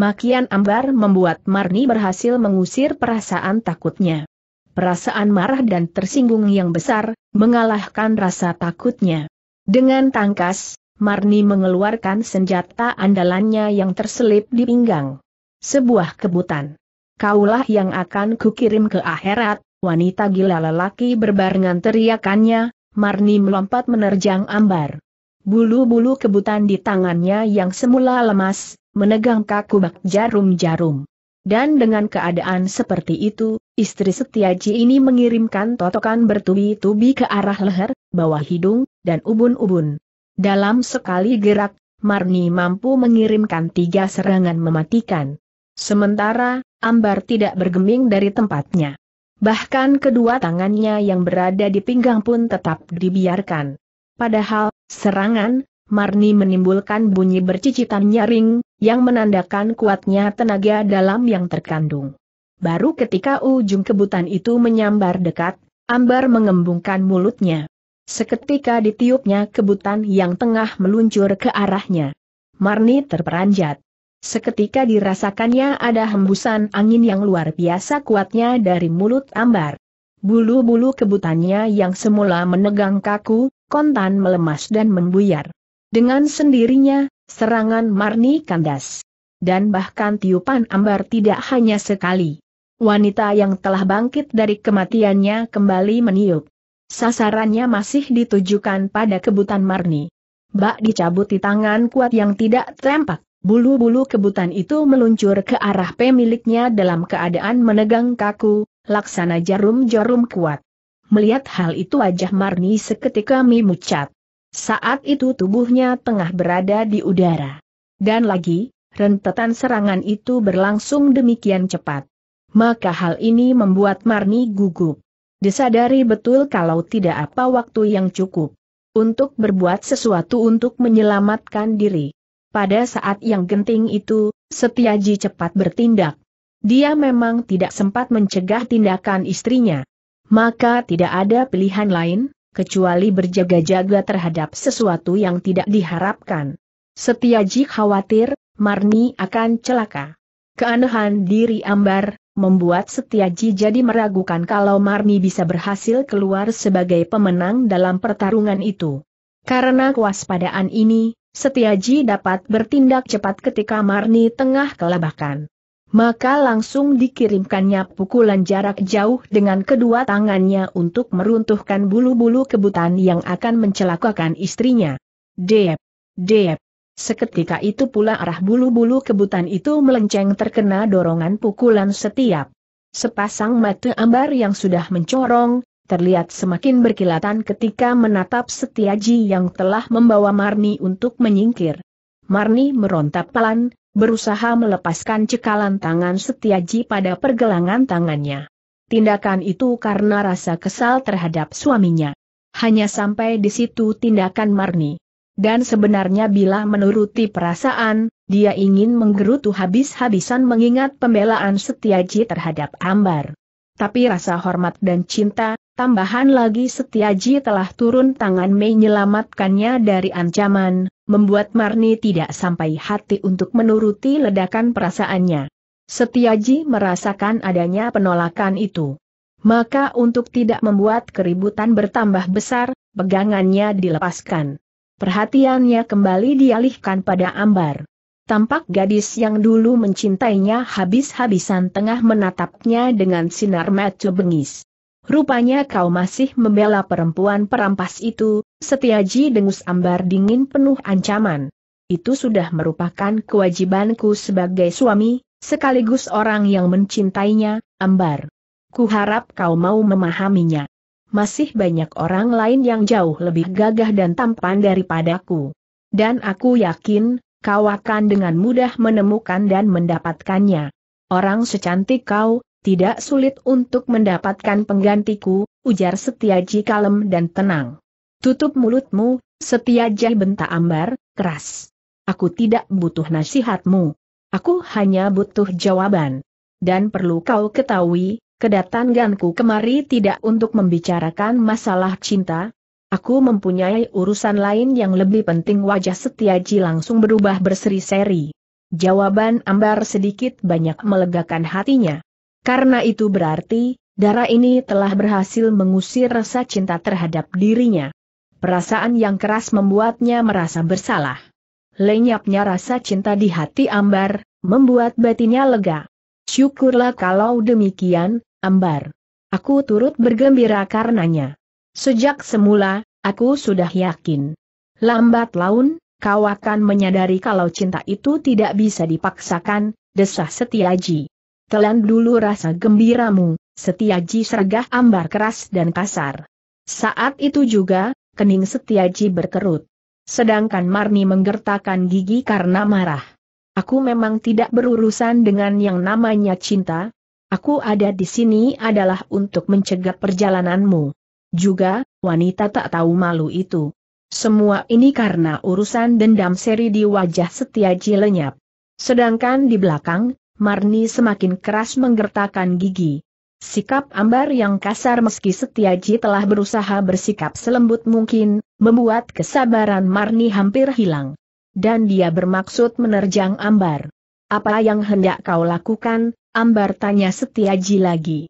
makian ambar membuat Marni berhasil mengusir perasaan takutnya. Perasaan marah dan tersinggung yang besar, mengalahkan rasa takutnya. Dengan tangkas, Marni mengeluarkan senjata andalannya yang terselip di pinggang. Sebuah kebutan. Kaulah yang akan kukirim ke akhirat, wanita gila lelaki berbarengan teriakannya, Marni melompat menerjang ambar. Bulu-bulu kebutan di tangannya yang semula lemas, menegang kaku bak jarum-jarum. Dan dengan keadaan seperti itu, istri Setiaji ini mengirimkan totokan bertubi-tubi ke arah leher, bawah hidung, dan ubun-ubun. Dalam sekali gerak, Marni mampu mengirimkan tiga serangan mematikan. Sementara, Ambar tidak bergeming dari tempatnya. Bahkan kedua tangannya yang berada di pinggang pun tetap dibiarkan. Padahal, serangan, Marni menimbulkan bunyi bercicitan nyaring, yang menandakan kuatnya tenaga dalam yang terkandung. Baru ketika ujung kebutan itu menyambar dekat, Ambar mengembungkan mulutnya. Seketika ditiupnya kebutan yang tengah meluncur ke arahnya. Marni terperanjat. Seketika dirasakannya ada hembusan angin yang luar biasa kuatnya dari mulut ambar. Bulu-bulu kebutannya yang semula menegang kaku, kontan melemas dan membuyar. Dengan sendirinya, serangan marni kandas. Dan bahkan tiupan ambar tidak hanya sekali. Wanita yang telah bangkit dari kematiannya kembali meniup. Sasarannya masih ditujukan pada kebutan marni. Bak dicabut di tangan kuat yang tidak terempak. Bulu-bulu kebutan itu meluncur ke arah pemiliknya dalam keadaan menegang kaku, laksana jarum-jarum kuat. Melihat hal itu wajah Marni seketika memucat. Saat itu tubuhnya tengah berada di udara. Dan lagi, rentetan serangan itu berlangsung demikian cepat. Maka hal ini membuat Marni gugup. Disadari betul kalau tidak apa waktu yang cukup untuk berbuat sesuatu untuk menyelamatkan diri. Pada saat yang genting itu, Setiaji cepat bertindak. Dia memang tidak sempat mencegah tindakan istrinya. Maka tidak ada pilihan lain, kecuali berjaga-jaga terhadap sesuatu yang tidak diharapkan. Setiaji khawatir, Marni akan celaka. Keanehan diri Ambar, membuat Setiaji jadi meragukan kalau Marni bisa berhasil keluar sebagai pemenang dalam pertarungan itu. Karena kewaspadaan ini, Setiaji dapat bertindak cepat ketika Marni tengah kelabakan maka langsung dikirimkannya pukulan jarak jauh dengan kedua tangannya untuk meruntuhkan bulu-bulu kebutan yang akan mencelakakan istrinya. Dep, dep. Seketika itu pula arah bulu-bulu kebutan itu melenceng terkena dorongan pukulan setiap. Sepasang mata ambar yang sudah mencorong, terlihat semakin berkilatan ketika menatap Setiaji yang telah membawa Marni untuk menyingkir. Marni meronta pelan, berusaha melepaskan cekalan tangan Setiaji pada pergelangan tangannya. Tindakan itu karena rasa kesal terhadap suaminya. Hanya sampai di situ tindakan Marni. Dan sebenarnya bila menuruti perasaan, dia ingin menggerutu habis-habisan mengingat pembelaan Setiaji terhadap Ambar. Tapi rasa hormat dan cinta, tambahan lagi Setiaji telah turun tangan menyelamatkannya dari ancaman, membuat Marni tidak sampai hati untuk menuruti ledakan perasaannya. Setiaji merasakan adanya penolakan itu. Maka untuk tidak membuat keributan bertambah besar, pegangannya dilepaskan. Perhatiannya kembali dialihkan pada ambar. Tampak gadis yang dulu mencintainya habis-habisan tengah menatapnya dengan sinar mata bengis. Rupanya kau masih membela perempuan perampas itu, Setiaji dengus ambar dingin penuh ancaman. Itu sudah merupakan kewajibanku sebagai suami, sekaligus orang yang mencintainya, ambar. Kuharap kau mau memahaminya. Masih banyak orang lain yang jauh lebih gagah dan tampan daripadaku. Dan aku yakin, kau akan dengan mudah menemukan dan mendapatkannya. Orang secantik kau, tidak sulit untuk mendapatkan penggantiku, ujar Setiaji kalem dan tenang. Tutup mulutmu, setia jai bentak ambar, keras. Aku tidak butuh nasihatmu. Aku hanya butuh jawaban. Dan perlu kau ketahui, kedatanganku kemari tidak untuk membicarakan masalah cinta, Aku mempunyai urusan lain yang lebih penting wajah Setiaji langsung berubah berseri-seri. Jawaban Ambar sedikit banyak melegakan hatinya. Karena itu berarti, darah ini telah berhasil mengusir rasa cinta terhadap dirinya perasaan yang keras membuatnya merasa bersalah. Lenyapnya rasa cinta di hati Ambar, membuat batinnya lega. Syukurlah kalau demikian, Ambar. Aku turut bergembira karenanya. Sejak semula, aku sudah yakin. Lambat laun, kau akan menyadari kalau cinta itu tidak bisa dipaksakan, desah Setiaji. Telan dulu rasa gembiramu, Setiaji sergah ambar keras dan kasar. Saat itu juga, kening Setiaji berkerut. Sedangkan Marni menggertakkan gigi karena marah. Aku memang tidak berurusan dengan yang namanya cinta. Aku ada di sini adalah untuk mencegah perjalananmu. Juga, wanita tak tahu malu itu. Semua ini karena urusan dendam seri di wajah Setiaji lenyap. Sedangkan di belakang, Marni semakin keras menggertakkan gigi. Sikap Ambar yang kasar meski Setiaji telah berusaha bersikap selembut mungkin, membuat kesabaran Marni hampir hilang. Dan dia bermaksud menerjang Ambar. Apa yang hendak kau lakukan, Ambar tanya Setiaji lagi.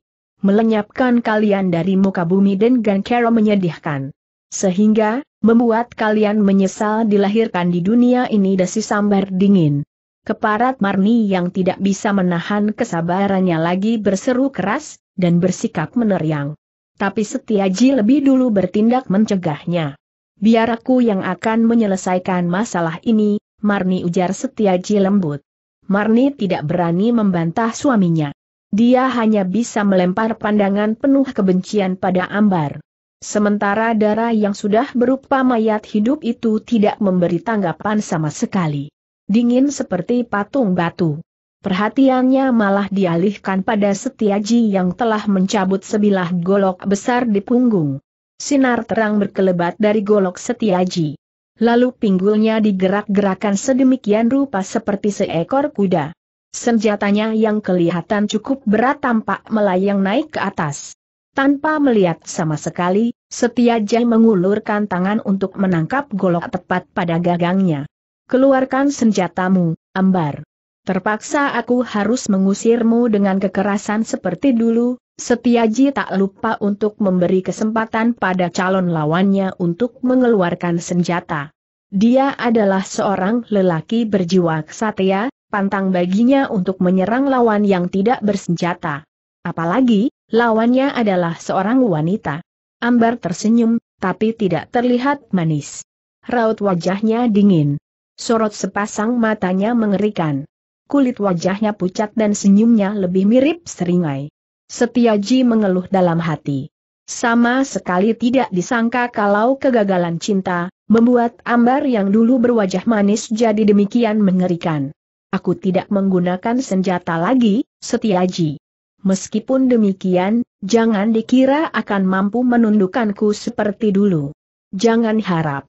Melenyapkan kalian dari muka bumi dan Gankero menyedihkan. Sehingga, membuat kalian menyesal dilahirkan di dunia ini dasi sambar dingin. Keparat Marni yang tidak bisa menahan kesabarannya lagi berseru keras, dan bersikap meneriang. Tapi Setiaji lebih dulu bertindak mencegahnya. Biar aku yang akan menyelesaikan masalah ini, Marni ujar Setiaji lembut. Marni tidak berani membantah suaminya. Dia hanya bisa melempar pandangan penuh kebencian pada Ambar. Sementara darah yang sudah berupa mayat hidup itu tidak memberi tanggapan sama sekali dingin seperti patung batu. Perhatiannya malah dialihkan pada Setiaji yang telah mencabut sebilah golok besar di punggung. Sinar terang berkelebat dari golok Setiaji. Lalu pinggulnya digerak-gerakan sedemikian rupa seperti seekor kuda. Senjatanya yang kelihatan cukup berat tampak melayang naik ke atas. Tanpa melihat sama sekali, Setiaji mengulurkan tangan untuk menangkap golok tepat pada gagangnya. Keluarkan senjatamu, ambar. Terpaksa aku harus mengusirmu dengan kekerasan seperti dulu, Setiaji tak lupa untuk memberi kesempatan pada calon lawannya untuk mengeluarkan senjata. Dia adalah seorang lelaki berjiwa ksatria, pantang baginya untuk menyerang lawan yang tidak bersenjata. Apalagi, lawannya adalah seorang wanita. Ambar tersenyum, tapi tidak terlihat manis. Raut wajahnya dingin sorot sepasang matanya mengerikan. Kulit wajahnya pucat dan senyumnya lebih mirip seringai. Setiaji mengeluh dalam hati. Sama sekali tidak disangka kalau kegagalan cinta, membuat ambar yang dulu berwajah manis jadi demikian mengerikan. Aku tidak menggunakan senjata lagi, Setiaji. Meskipun demikian, jangan dikira akan mampu menundukanku seperti dulu. Jangan harap.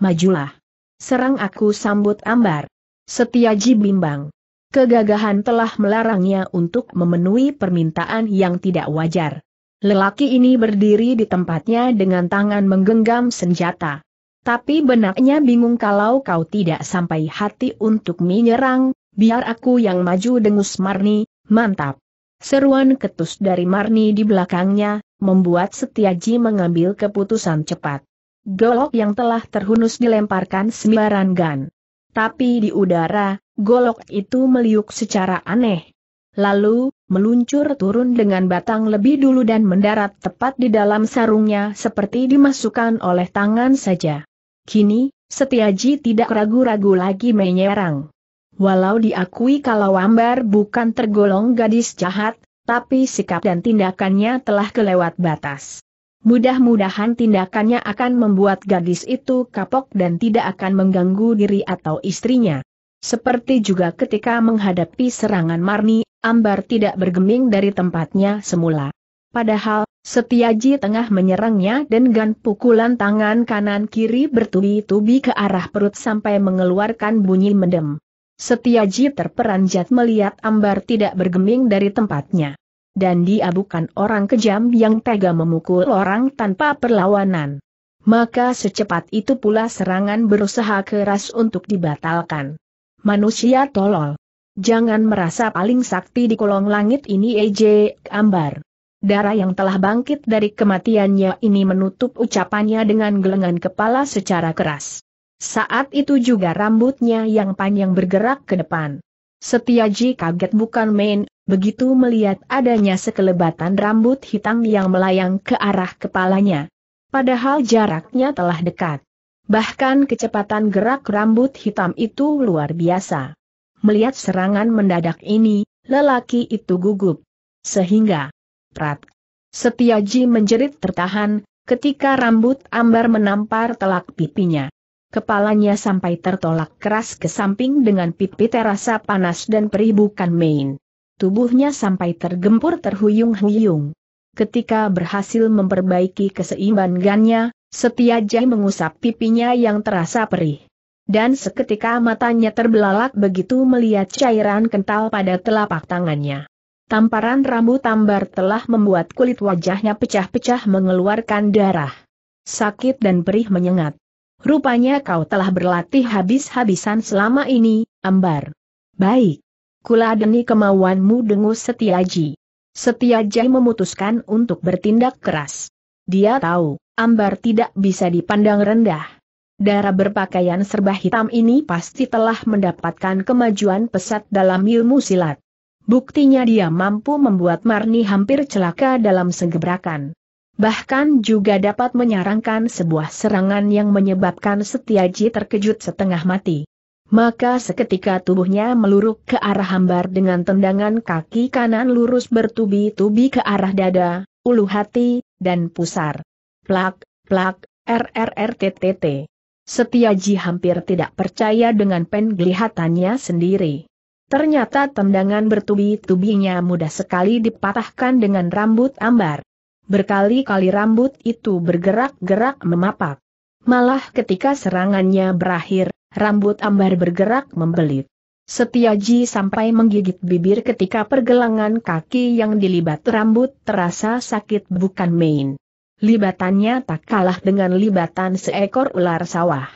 Majulah. Serang aku sambut ambar. Setiaji bimbang. Kegagahan telah melarangnya untuk memenuhi permintaan yang tidak wajar. Lelaki ini berdiri di tempatnya dengan tangan menggenggam senjata. Tapi benaknya bingung kalau kau tidak sampai hati untuk menyerang, biar aku yang maju dengus Marni, mantap. Seruan ketus dari Marni di belakangnya, membuat Setiaji mengambil keputusan cepat golok yang telah terhunus dilemparkan sembarangan. Tapi di udara, golok itu meliuk secara aneh. Lalu, meluncur turun dengan batang lebih dulu dan mendarat tepat di dalam sarungnya seperti dimasukkan oleh tangan saja. Kini, Setiaji tidak ragu-ragu lagi menyerang. Walau diakui kalau Ambar bukan tergolong gadis jahat, tapi sikap dan tindakannya telah kelewat batas. Mudah-mudahan tindakannya akan membuat gadis itu kapok dan tidak akan mengganggu diri atau istrinya. Seperti juga ketika menghadapi serangan Marni, Ambar tidak bergeming dari tempatnya semula. Padahal, Setiaji tengah menyerangnya dengan pukulan tangan kanan kiri bertubi-tubi ke arah perut sampai mengeluarkan bunyi mendem. Setiaji terperanjat melihat Ambar tidak bergeming dari tempatnya dan dia bukan orang kejam yang tega memukul orang tanpa perlawanan. Maka secepat itu pula serangan berusaha keras untuk dibatalkan. Manusia tolol. Jangan merasa paling sakti di kolong langit ini Ej Ambar. Darah yang telah bangkit dari kematiannya ini menutup ucapannya dengan gelengan kepala secara keras. Saat itu juga rambutnya yang panjang bergerak ke depan. Setiaji kaget bukan main, begitu melihat adanya sekelebatan rambut hitam yang melayang ke arah kepalanya. Padahal jaraknya telah dekat. Bahkan kecepatan gerak rambut hitam itu luar biasa. Melihat serangan mendadak ini, lelaki itu gugup. Sehingga, prat, Setiaji menjerit tertahan, ketika rambut ambar menampar telak pipinya. Kepalanya sampai tertolak keras ke samping dengan pipi terasa panas dan perih bukan main tubuhnya sampai tergempur terhuyung-huyung. Ketika berhasil memperbaiki keseimbangannya, Setiajai mengusap pipinya yang terasa perih. Dan seketika matanya terbelalak begitu melihat cairan kental pada telapak tangannya. Tamparan rambu tambar telah membuat kulit wajahnya pecah-pecah mengeluarkan darah. Sakit dan perih menyengat. Rupanya kau telah berlatih habis-habisan selama ini, Ambar. Baik kuladeni kemauanmu dengus Setiaji. Setiaji memutuskan untuk bertindak keras. Dia tahu, ambar tidak bisa dipandang rendah. Darah berpakaian serba hitam ini pasti telah mendapatkan kemajuan pesat dalam ilmu silat. Buktinya dia mampu membuat Marni hampir celaka dalam segebrakan. Bahkan juga dapat menyarankan sebuah serangan yang menyebabkan Setiaji terkejut setengah mati. Maka seketika tubuhnya meluruk ke arah hambar dengan tendangan kaki kanan lurus bertubi-tubi ke arah dada, ulu hati, dan pusar. Plak, plak, RRRTTT. Setiaji hampir tidak percaya dengan penglihatannya sendiri. Ternyata tendangan bertubi-tubinya mudah sekali dipatahkan dengan rambut ambar. Berkali-kali rambut itu bergerak-gerak memapak. Malah ketika serangannya berakhir, rambut ambar bergerak membelit. Setiaji sampai menggigit bibir ketika pergelangan kaki yang dilibat rambut terasa sakit bukan main. Libatannya tak kalah dengan libatan seekor ular sawah.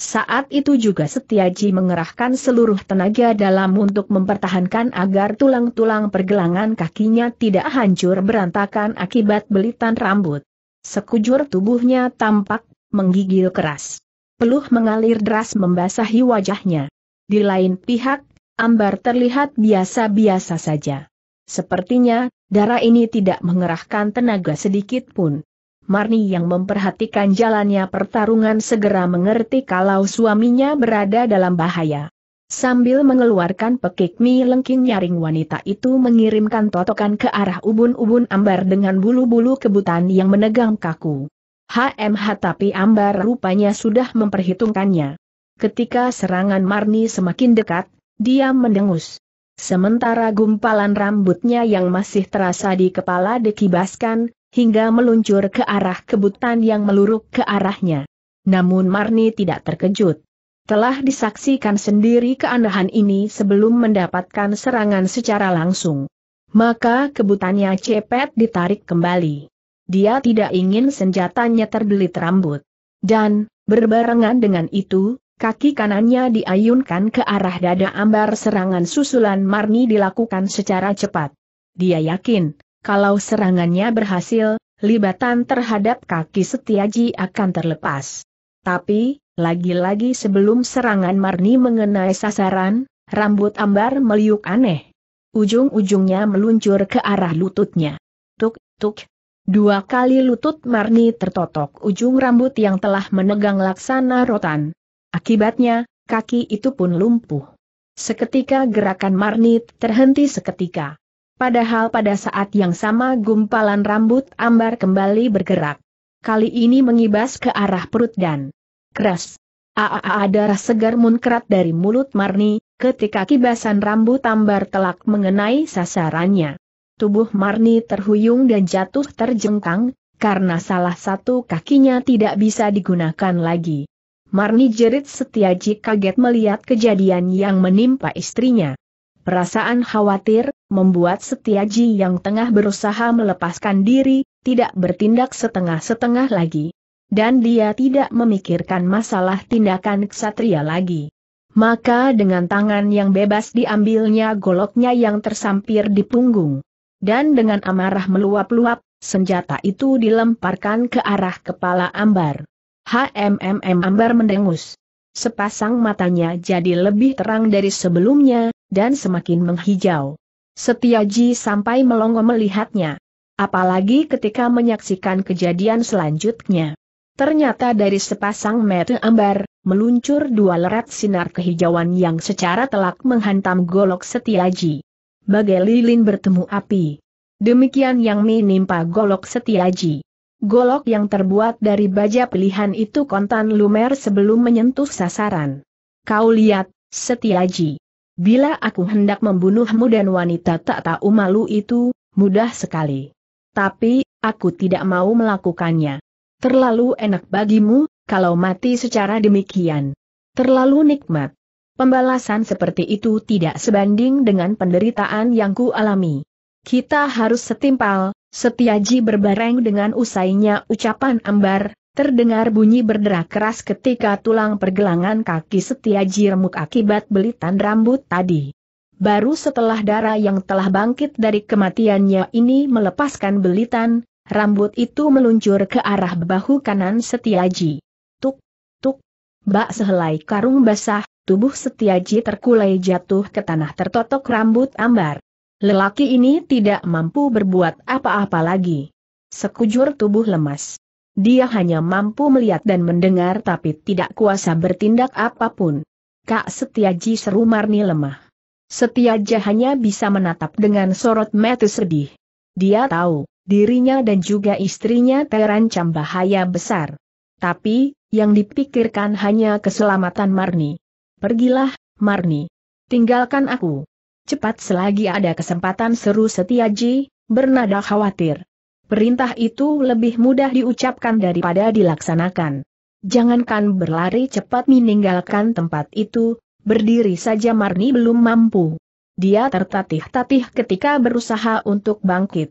Saat itu juga Setiaji mengerahkan seluruh tenaga dalam untuk mempertahankan agar tulang-tulang pergelangan kakinya tidak hancur berantakan akibat belitan rambut. Sekujur tubuhnya tampak, menggigil keras peluh mengalir deras membasahi wajahnya. Di lain pihak, Ambar terlihat biasa-biasa saja. Sepertinya, darah ini tidak mengerahkan tenaga sedikit pun. Marni yang memperhatikan jalannya pertarungan segera mengerti kalau suaminya berada dalam bahaya. Sambil mengeluarkan pekik mi lengking nyaring wanita itu mengirimkan totokan ke arah ubun-ubun ambar dengan bulu-bulu kebutan yang menegang kaku. HMH tapi Ambar rupanya sudah memperhitungkannya. Ketika serangan Marni semakin dekat, dia mendengus. Sementara gumpalan rambutnya yang masih terasa di kepala dikibaskan, hingga meluncur ke arah kebutan yang meluruk ke arahnya. Namun Marni tidak terkejut. Telah disaksikan sendiri keanehan ini sebelum mendapatkan serangan secara langsung. Maka kebutannya cepet ditarik kembali dia tidak ingin senjatanya terbelit rambut. Dan, berbarengan dengan itu, kaki kanannya diayunkan ke arah dada ambar serangan susulan Marni dilakukan secara cepat. Dia yakin, kalau serangannya berhasil, libatan terhadap kaki Setiaji akan terlepas. Tapi, lagi-lagi sebelum serangan Marni mengenai sasaran, rambut ambar meliuk aneh. Ujung-ujungnya meluncur ke arah lututnya. Tuk, tuk, Dua kali lutut Marni tertotok ujung rambut yang telah menegang laksana rotan. Akibatnya, kaki itu pun lumpuh. Seketika gerakan Marni terhenti seketika. Padahal pada saat yang sama gumpalan rambut ambar kembali bergerak. Kali ini mengibas ke arah perut dan keras. Aa darah segar munkrat dari mulut Marni, ketika kibasan rambut ambar telak mengenai sasarannya tubuh Marni terhuyung dan jatuh terjengkang, karena salah satu kakinya tidak bisa digunakan lagi. Marni jerit setiaji kaget melihat kejadian yang menimpa istrinya. Perasaan khawatir, membuat setiaji yang tengah berusaha melepaskan diri, tidak bertindak setengah-setengah lagi. Dan dia tidak memikirkan masalah tindakan ksatria lagi. Maka dengan tangan yang bebas diambilnya goloknya yang tersampir di punggung dan dengan amarah meluap-luap, senjata itu dilemparkan ke arah kepala Ambar. HMMM Ambar mendengus. Sepasang matanya jadi lebih terang dari sebelumnya, dan semakin menghijau. Setiaji sampai melongo melihatnya. Apalagi ketika menyaksikan kejadian selanjutnya. Ternyata dari sepasang mata ambar, meluncur dua lerat sinar kehijauan yang secara telak menghantam golok Setiaji bagai lilin bertemu api. Demikian yang menimpa golok setiaji. Golok yang terbuat dari baja pilihan itu kontan lumer sebelum menyentuh sasaran. Kau lihat, setiaji. Bila aku hendak membunuhmu dan wanita tak tahu malu itu, mudah sekali. Tapi, aku tidak mau melakukannya. Terlalu enak bagimu, kalau mati secara demikian. Terlalu nikmat. Pembalasan seperti itu tidak sebanding dengan penderitaan yang ku alami. Kita harus setimpal, setiaji berbareng dengan usainya ucapan ambar, terdengar bunyi berderak keras ketika tulang pergelangan kaki setiaji remuk akibat belitan rambut tadi. Baru setelah darah yang telah bangkit dari kematiannya ini melepaskan belitan, rambut itu meluncur ke arah bahu kanan setiaji. Tuk, tuk, bak sehelai karung basah, Tubuh Setiaji terkulai jatuh ke tanah tertotok rambut ambar. Lelaki ini tidak mampu berbuat apa-apa lagi. Sekujur tubuh lemas. Dia hanya mampu melihat dan mendengar tapi tidak kuasa bertindak apapun. Kak Setiaji seru Marni lemah. Setiaja hanya bisa menatap dengan sorot mata sedih. Dia tahu, dirinya dan juga istrinya terancam bahaya besar. Tapi, yang dipikirkan hanya keselamatan Marni. Pergilah, Marni. Tinggalkan aku. Cepat selagi ada kesempatan seru Setiaji, bernada khawatir. Perintah itu lebih mudah diucapkan daripada dilaksanakan. Jangankan berlari cepat meninggalkan tempat itu, berdiri saja Marni belum mampu. Dia tertatih-tatih ketika berusaha untuk bangkit.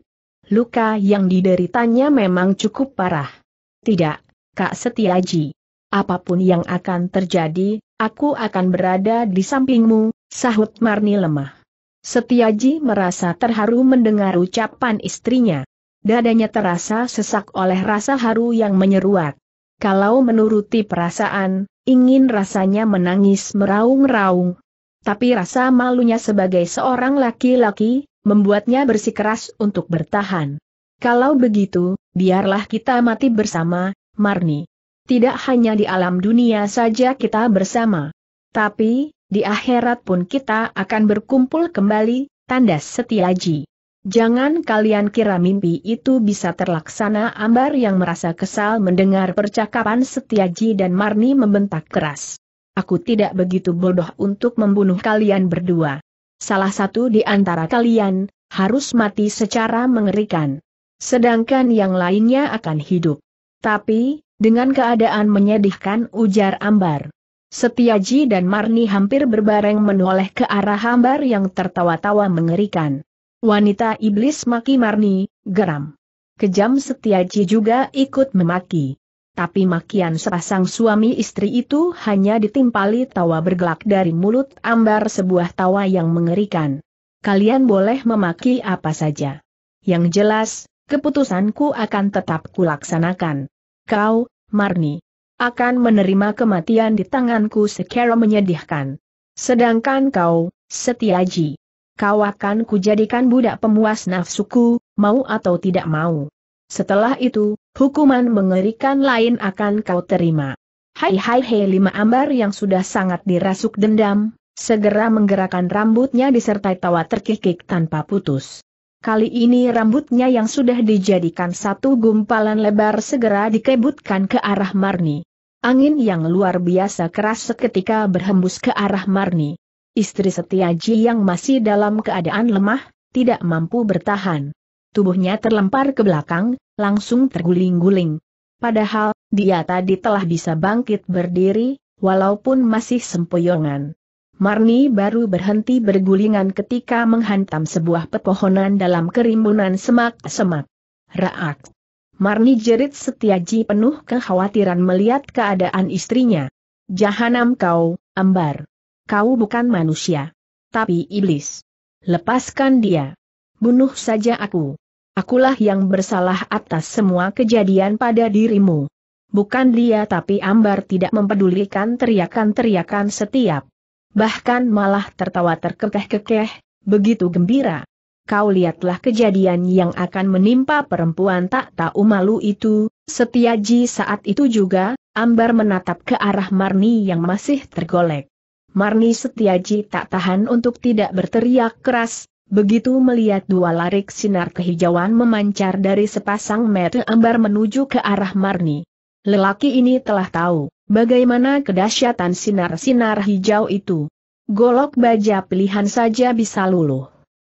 Luka yang dideritanya memang cukup parah. Tidak, Kak Setiaji. Apapun yang akan terjadi, aku akan berada di sampingmu, sahut Marni lemah. Setiaji merasa terharu mendengar ucapan istrinya. Dadanya terasa sesak oleh rasa haru yang menyeruak. Kalau menuruti perasaan, ingin rasanya menangis meraung-raung. Tapi rasa malunya sebagai seorang laki-laki, membuatnya bersikeras untuk bertahan. Kalau begitu, biarlah kita mati bersama, Marni. Tidak hanya di alam dunia saja kita bersama. Tapi, di akhirat pun kita akan berkumpul kembali, tandas setiaji. Jangan kalian kira mimpi itu bisa terlaksana Ambar yang merasa kesal mendengar percakapan Setiaji dan Marni membentak keras. Aku tidak begitu bodoh untuk membunuh kalian berdua. Salah satu di antara kalian, harus mati secara mengerikan. Sedangkan yang lainnya akan hidup. Tapi, dengan keadaan menyedihkan ujar Ambar. Setiaji dan Marni hampir berbareng menoleh ke arah Ambar yang tertawa-tawa mengerikan. Wanita iblis maki Marni, geram. Kejam Setiaji juga ikut memaki. Tapi makian sepasang suami istri itu hanya ditimpali tawa bergelak dari mulut Ambar sebuah tawa yang mengerikan. Kalian boleh memaki apa saja. Yang jelas, keputusanku akan tetap kulaksanakan. Kau, Marni, akan menerima kematian di tanganku secara menyedihkan. Sedangkan kau, Setiaji, kau akan kujadikan budak pemuas nafsuku, mau atau tidak mau. Setelah itu, hukuman mengerikan lain akan kau terima. Hai hai hai! lima ambar yang sudah sangat dirasuk dendam, segera menggerakkan rambutnya disertai tawa terkikik tanpa putus. Kali ini rambutnya yang sudah dijadikan satu gumpalan lebar segera dikebutkan ke arah Marni. Angin yang luar biasa keras seketika berhembus ke arah Marni. Istri setiaji yang masih dalam keadaan lemah, tidak mampu bertahan. Tubuhnya terlempar ke belakang, langsung terguling-guling. Padahal, dia tadi telah bisa bangkit berdiri, walaupun masih sempoyongan. Marni baru berhenti bergulingan ketika menghantam sebuah pepohonan dalam kerimbunan semak-semak. Raak! Marni jerit setiaji penuh kekhawatiran melihat keadaan istrinya. Jahanam kau, ambar. Kau bukan manusia. Tapi iblis. Lepaskan dia. Bunuh saja aku. Akulah yang bersalah atas semua kejadian pada dirimu. Bukan dia tapi ambar tidak mempedulikan teriakan-teriakan setiap bahkan malah tertawa terkekeh-kekeh, begitu gembira. Kau lihatlah kejadian yang akan menimpa perempuan tak tahu malu itu, setiaji saat itu juga, Ambar menatap ke arah Marni yang masih tergolek. Marni setiaji tak tahan untuk tidak berteriak keras, begitu melihat dua larik sinar kehijauan memancar dari sepasang mata Ambar menuju ke arah Marni. Lelaki ini telah tahu Bagaimana kedahsyatan sinar-sinar hijau itu? Golok baja pilihan saja bisa luluh.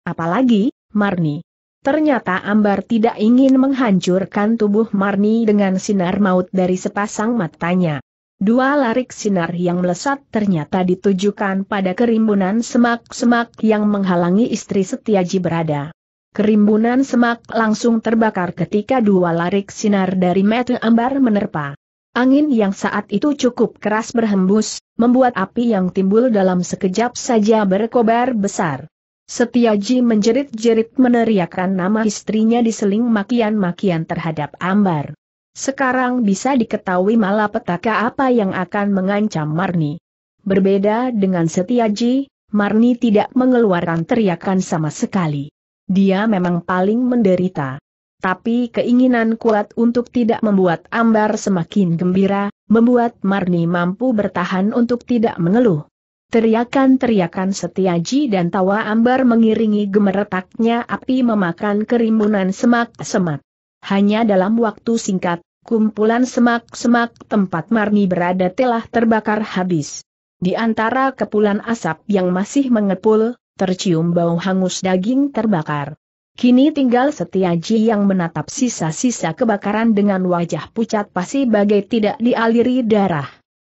Apalagi, Marni. Ternyata Ambar tidak ingin menghancurkan tubuh Marni dengan sinar maut dari sepasang matanya. Dua larik sinar yang melesat ternyata ditujukan pada kerimbunan semak-semak yang menghalangi istri setiaji berada. Kerimbunan semak langsung terbakar ketika dua larik sinar dari mata Ambar menerpa. Angin yang saat itu cukup keras berhembus, membuat api yang timbul dalam sekejap saja berkobar besar. Setiaji menjerit-jerit meneriakkan nama istrinya diseling makian-makian terhadap Ambar. Sekarang bisa diketahui malapetaka apa yang akan mengancam Marni. Berbeda dengan Setiaji, Marni tidak mengeluarkan teriakan sama sekali. Dia memang paling menderita tapi keinginan kuat untuk tidak membuat Ambar semakin gembira, membuat Marni mampu bertahan untuk tidak mengeluh. Teriakan-teriakan setiaji dan tawa Ambar mengiringi gemeretaknya api memakan kerimbunan semak-semak. Hanya dalam waktu singkat, kumpulan semak-semak tempat Marni berada telah terbakar habis. Di antara kepulan asap yang masih mengepul, tercium bau hangus daging terbakar. Kini tinggal Setiaji yang menatap sisa-sisa kebakaran dengan wajah pucat pasti bagai tidak dialiri darah.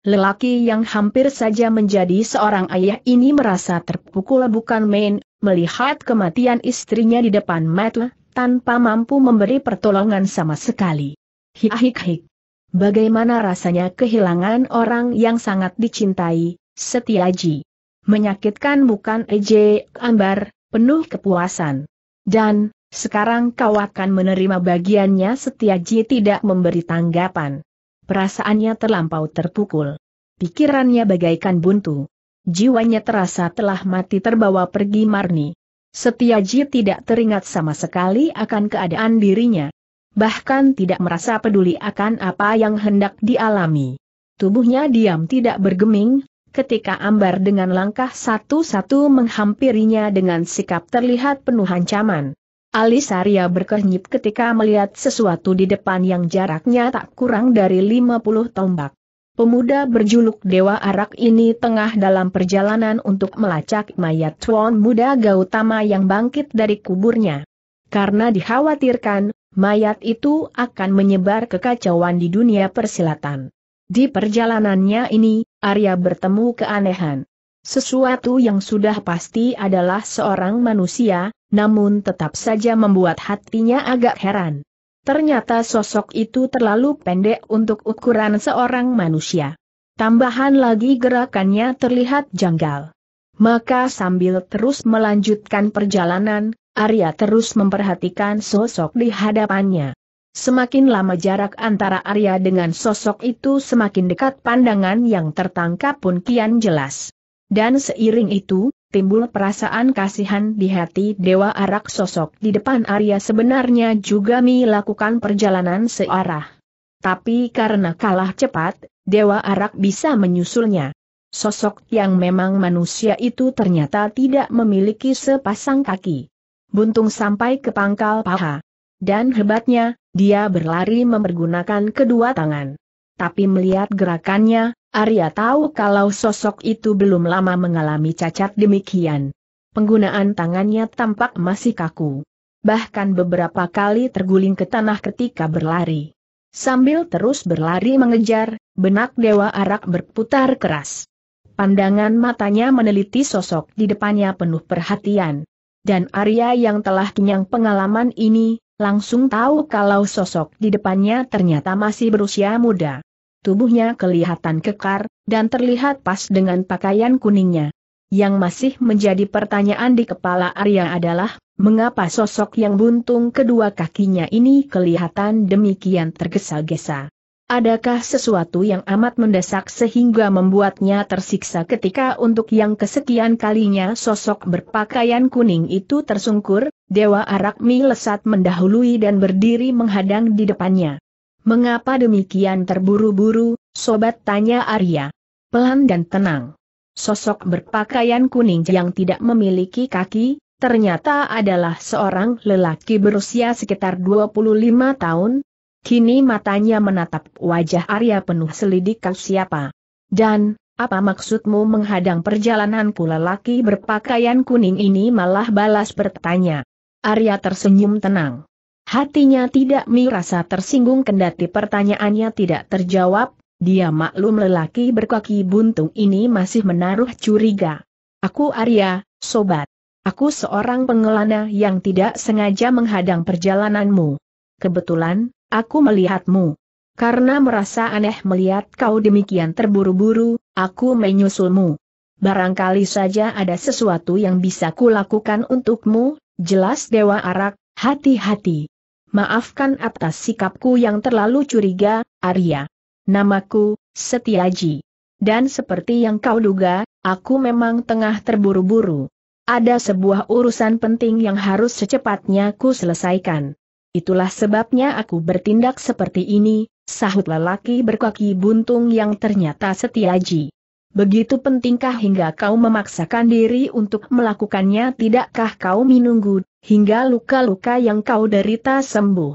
Lelaki yang hampir saja menjadi seorang ayah ini merasa terpukul bukan main, melihat kematian istrinya di depan mata, tanpa mampu memberi pertolongan sama sekali. Hik-hik-hik. Bagaimana rasanya kehilangan orang yang sangat dicintai, Setiaji. Menyakitkan bukan Ej, Ambar, penuh kepuasan. Dan, sekarang kau akan menerima bagiannya Setiaji tidak memberi tanggapan. Perasaannya terlampau terpukul. Pikirannya bagaikan buntu. Jiwanya terasa telah mati terbawa pergi Marni. Setiaji tidak teringat sama sekali akan keadaan dirinya. Bahkan tidak merasa peduli akan apa yang hendak dialami. Tubuhnya diam tidak bergeming, ketika Ambar dengan langkah satu-satu menghampirinya dengan sikap terlihat penuh ancaman. Alisaria berkenyip ketika melihat sesuatu di depan yang jaraknya tak kurang dari 50 tombak. Pemuda berjuluk Dewa Arak ini tengah dalam perjalanan untuk melacak mayat Tuan Muda Gautama yang bangkit dari kuburnya. Karena dikhawatirkan, mayat itu akan menyebar kekacauan di dunia persilatan. Di perjalanannya ini, Arya bertemu keanehan. Sesuatu yang sudah pasti adalah seorang manusia, namun tetap saja membuat hatinya agak heran. Ternyata sosok itu terlalu pendek untuk ukuran seorang manusia. Tambahan lagi gerakannya terlihat janggal. Maka sambil terus melanjutkan perjalanan, Arya terus memperhatikan sosok di hadapannya. Semakin lama jarak antara Arya dengan sosok itu semakin dekat pandangan yang tertangkap pun kian jelas. Dan seiring itu, timbul perasaan kasihan di hati Dewa Arak sosok di depan Arya sebenarnya juga melakukan perjalanan searah. Tapi karena kalah cepat, Dewa Arak bisa menyusulnya. Sosok yang memang manusia itu ternyata tidak memiliki sepasang kaki. Buntung sampai ke pangkal paha. Dan hebatnya, dia berlari mempergunakan kedua tangan. Tapi melihat gerakannya, Arya tahu kalau sosok itu belum lama mengalami cacat demikian. Penggunaan tangannya tampak masih kaku. Bahkan beberapa kali terguling ke tanah ketika berlari. Sambil terus berlari mengejar, benak Dewa Arak berputar keras. Pandangan matanya meneliti sosok di depannya penuh perhatian. Dan Arya yang telah kenyang pengalaman ini, Langsung tahu kalau sosok di depannya ternyata masih berusia muda. Tubuhnya kelihatan kekar, dan terlihat pas dengan pakaian kuningnya. Yang masih menjadi pertanyaan di kepala Arya adalah, mengapa sosok yang buntung kedua kakinya ini kelihatan demikian tergesa-gesa? Adakah sesuatu yang amat mendesak sehingga membuatnya tersiksa ketika untuk yang kesekian kalinya sosok berpakaian kuning itu tersungkur? Dewa Arakmi lesat mendahului dan berdiri menghadang di depannya. Mengapa demikian terburu-buru, sobat tanya Arya. Pelan dan tenang. Sosok berpakaian kuning yang tidak memiliki kaki, ternyata adalah seorang lelaki berusia sekitar 25 tahun. Kini matanya menatap wajah Arya penuh selidik siapa. Dan, apa maksudmu menghadang perjalananku lelaki berpakaian kuning ini malah balas bertanya. Arya tersenyum tenang. Hatinya tidak merasa tersinggung kendati pertanyaannya tidak terjawab, dia maklum lelaki berkaki buntung ini masih menaruh curiga. Aku Arya, sobat. Aku seorang pengelana yang tidak sengaja menghadang perjalananmu. Kebetulan, aku melihatmu. Karena merasa aneh melihat kau demikian terburu-buru, aku menyusulmu. Barangkali saja ada sesuatu yang bisa kulakukan untukmu, Jelas Dewa Arak, hati-hati. Maafkan atas sikapku yang terlalu curiga, Arya. Namaku, Setiaji. Dan seperti yang kau duga, aku memang tengah terburu-buru. Ada sebuah urusan penting yang harus secepatnya ku selesaikan. Itulah sebabnya aku bertindak seperti ini, sahut lelaki berkaki buntung yang ternyata Setiaji. Begitu pentingkah hingga kau memaksakan diri untuk melakukannya tidakkah kau menunggu, hingga luka-luka yang kau derita sembuh?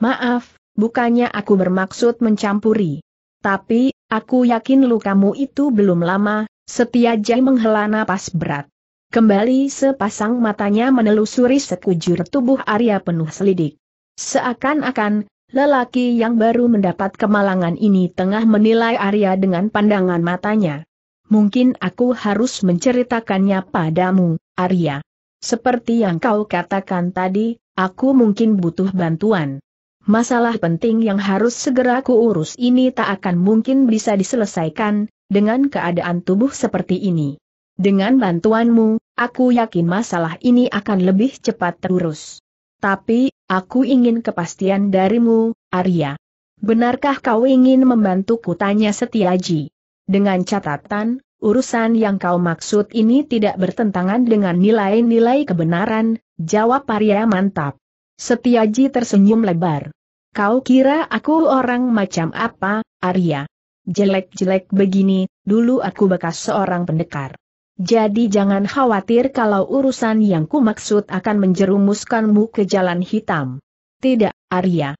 Maaf, bukannya aku bermaksud mencampuri. Tapi, aku yakin lukamu itu belum lama, setia Jai menghela napas berat. Kembali sepasang matanya menelusuri sekujur tubuh Arya penuh selidik. Seakan-akan, lelaki yang baru mendapat kemalangan ini tengah menilai Arya dengan pandangan matanya. Mungkin aku harus menceritakannya padamu, Arya. Seperti yang kau katakan tadi, aku mungkin butuh bantuan. Masalah penting yang harus segera kuurus ini tak akan mungkin bisa diselesaikan, dengan keadaan tubuh seperti ini. Dengan bantuanmu, aku yakin masalah ini akan lebih cepat terurus. Tapi, aku ingin kepastian darimu, Arya. Benarkah kau ingin membantuku tanya Setiaji? Dengan catatan, urusan yang kau maksud ini tidak bertentangan dengan nilai-nilai kebenaran, jawab Arya mantap. Setiaji tersenyum lebar. Kau kira aku orang macam apa, Arya? Jelek-jelek begini, dulu aku bekas seorang pendekar. Jadi jangan khawatir kalau urusan yang ku maksud akan menjerumuskanmu ke jalan hitam. Tidak, Arya.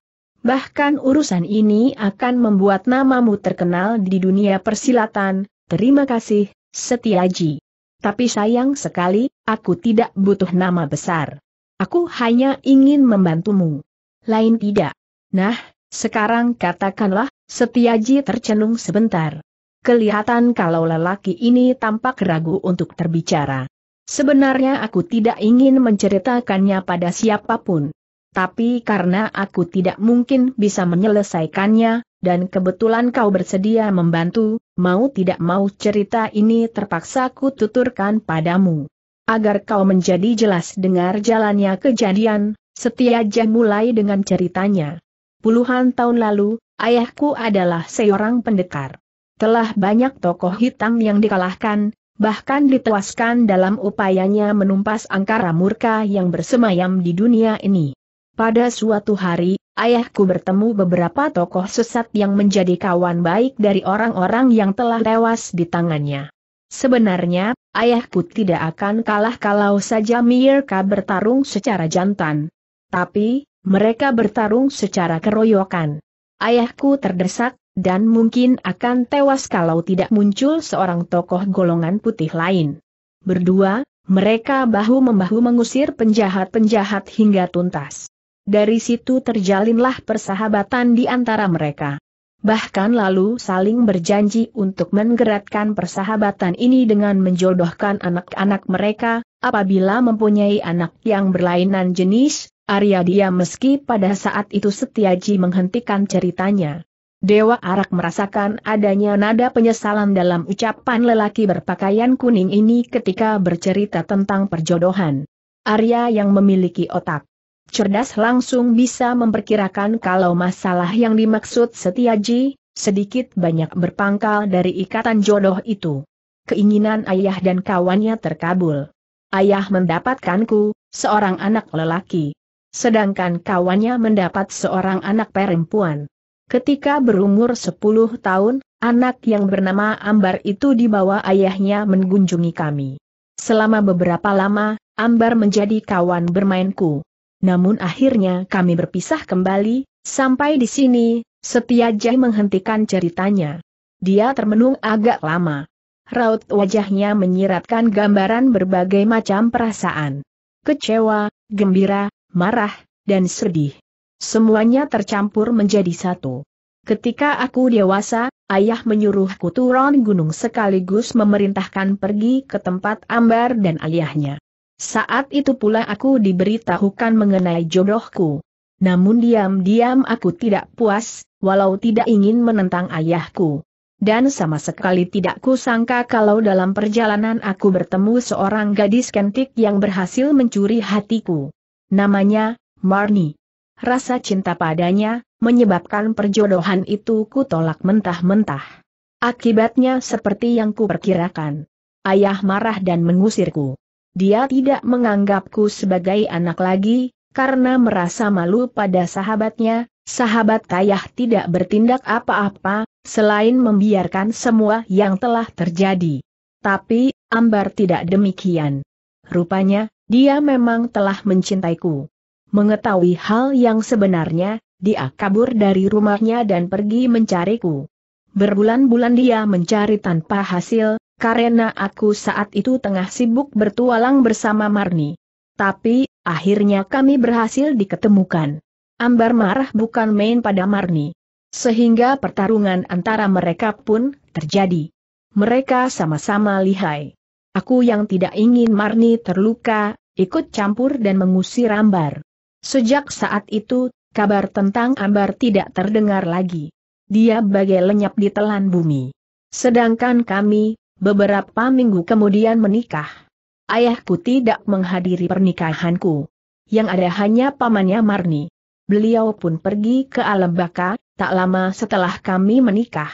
Bahkan urusan ini akan membuat namamu terkenal di dunia persilatan, terima kasih, Setiaji. Tapi sayang sekali, aku tidak butuh nama besar. Aku hanya ingin membantumu. Lain tidak. Nah, sekarang katakanlah, Setiaji tercenung sebentar. Kelihatan kalau lelaki ini tampak ragu untuk terbicara. Sebenarnya aku tidak ingin menceritakannya pada siapapun tapi karena aku tidak mungkin bisa menyelesaikannya, dan kebetulan kau bersedia membantu, mau tidak mau cerita ini terpaksa ku tuturkan padamu. Agar kau menjadi jelas dengar jalannya kejadian, Setiaja mulai dengan ceritanya. Puluhan tahun lalu, ayahku adalah seorang pendekar. Telah banyak tokoh hitam yang dikalahkan, bahkan ditewaskan dalam upayanya menumpas angkara murka yang bersemayam di dunia ini. Pada suatu hari, ayahku bertemu beberapa tokoh sesat yang menjadi kawan baik dari orang-orang yang telah tewas di tangannya. Sebenarnya, ayahku tidak akan kalah kalau saja Mirka bertarung secara jantan. Tapi, mereka bertarung secara keroyokan. Ayahku terdesak, dan mungkin akan tewas kalau tidak muncul seorang tokoh golongan putih lain. Berdua, mereka bahu-membahu mengusir penjahat-penjahat hingga tuntas. Dari situ terjalinlah persahabatan di antara mereka. Bahkan lalu saling berjanji untuk menggeratkan persahabatan ini dengan menjodohkan anak-anak mereka, apabila mempunyai anak yang berlainan jenis, Arya dia meski pada saat itu Setiaji menghentikan ceritanya. Dewa Arak merasakan adanya nada penyesalan dalam ucapan lelaki berpakaian kuning ini ketika bercerita tentang perjodohan. Arya yang memiliki otak cerdas langsung bisa memperkirakan kalau masalah yang dimaksud Setiaji, sedikit banyak berpangkal dari ikatan jodoh itu. Keinginan ayah dan kawannya terkabul. Ayah mendapatkanku, seorang anak lelaki. Sedangkan kawannya mendapat seorang anak perempuan. Ketika berumur 10 tahun, anak yang bernama Ambar itu dibawa ayahnya mengunjungi kami. Selama beberapa lama, Ambar menjadi kawan bermainku namun akhirnya kami berpisah kembali, sampai di sini, Setiajah menghentikan ceritanya. Dia termenung agak lama. Raut wajahnya menyiratkan gambaran berbagai macam perasaan. Kecewa, gembira, marah, dan sedih. Semuanya tercampur menjadi satu. Ketika aku dewasa, ayah menyuruhku turun gunung sekaligus memerintahkan pergi ke tempat ambar dan ayahnya. Saat itu pula aku diberitahukan mengenai jodohku. Namun diam-diam aku tidak puas, walau tidak ingin menentang ayahku. Dan sama sekali tidak kusangka kalau dalam perjalanan aku bertemu seorang gadis kentik yang berhasil mencuri hatiku. Namanya, Marni. Rasa cinta padanya, menyebabkan perjodohan itu kutolak mentah-mentah. Akibatnya seperti yang kuperkirakan. Ayah marah dan mengusirku. Dia tidak menganggapku sebagai anak lagi, karena merasa malu pada sahabatnya, sahabat Kayah tidak bertindak apa-apa, selain membiarkan semua yang telah terjadi. Tapi, Ambar tidak demikian. Rupanya, dia memang telah mencintaiku. Mengetahui hal yang sebenarnya, dia kabur dari rumahnya dan pergi mencariku. Berbulan-bulan dia mencari tanpa hasil, karena aku saat itu tengah sibuk bertualang bersama Marni. Tapi, akhirnya kami berhasil diketemukan. Ambar marah bukan main pada Marni. Sehingga pertarungan antara mereka pun terjadi. Mereka sama-sama lihai. Aku yang tidak ingin Marni terluka, ikut campur dan mengusir Ambar. Sejak saat itu, kabar tentang Ambar tidak terdengar lagi. Dia bagai lenyap di telan bumi. Sedangkan kami, Beberapa minggu kemudian menikah. Ayahku tidak menghadiri pernikahanku. Yang ada hanya pamannya Marni. Beliau pun pergi ke alam baka, tak lama setelah kami menikah.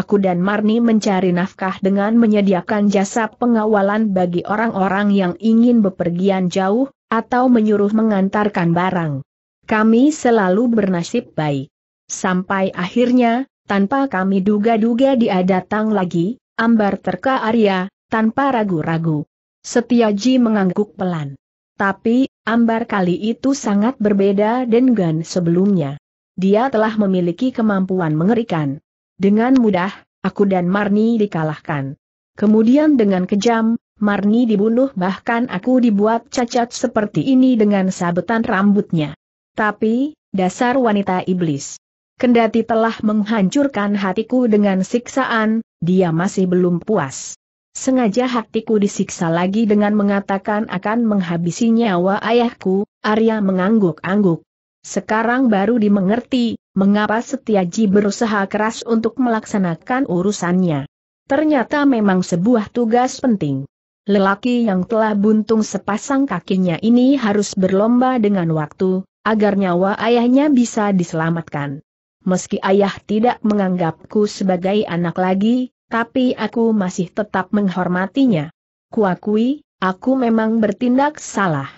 Aku dan Marni mencari nafkah dengan menyediakan jasa pengawalan bagi orang-orang yang ingin bepergian jauh, atau menyuruh mengantarkan barang. Kami selalu bernasib baik. Sampai akhirnya, tanpa kami duga-duga dia datang lagi, ambar terka Arya, tanpa ragu-ragu. Setiaji mengangguk pelan. Tapi, ambar kali itu sangat berbeda dengan sebelumnya. Dia telah memiliki kemampuan mengerikan. Dengan mudah, aku dan Marni dikalahkan. Kemudian dengan kejam, Marni dibunuh bahkan aku dibuat cacat seperti ini dengan sabetan rambutnya. Tapi, dasar wanita iblis kendati telah menghancurkan hatiku dengan siksaan, dia masih belum puas. Sengaja hatiku disiksa lagi dengan mengatakan akan menghabisi nyawa ayahku, Arya mengangguk-angguk. Sekarang baru dimengerti, mengapa Setiaji berusaha keras untuk melaksanakan urusannya. Ternyata memang sebuah tugas penting. Lelaki yang telah buntung sepasang kakinya ini harus berlomba dengan waktu, agar nyawa ayahnya bisa diselamatkan meski ayah tidak menganggapku sebagai anak lagi, tapi aku masih tetap menghormatinya. Kuakui, aku memang bertindak salah.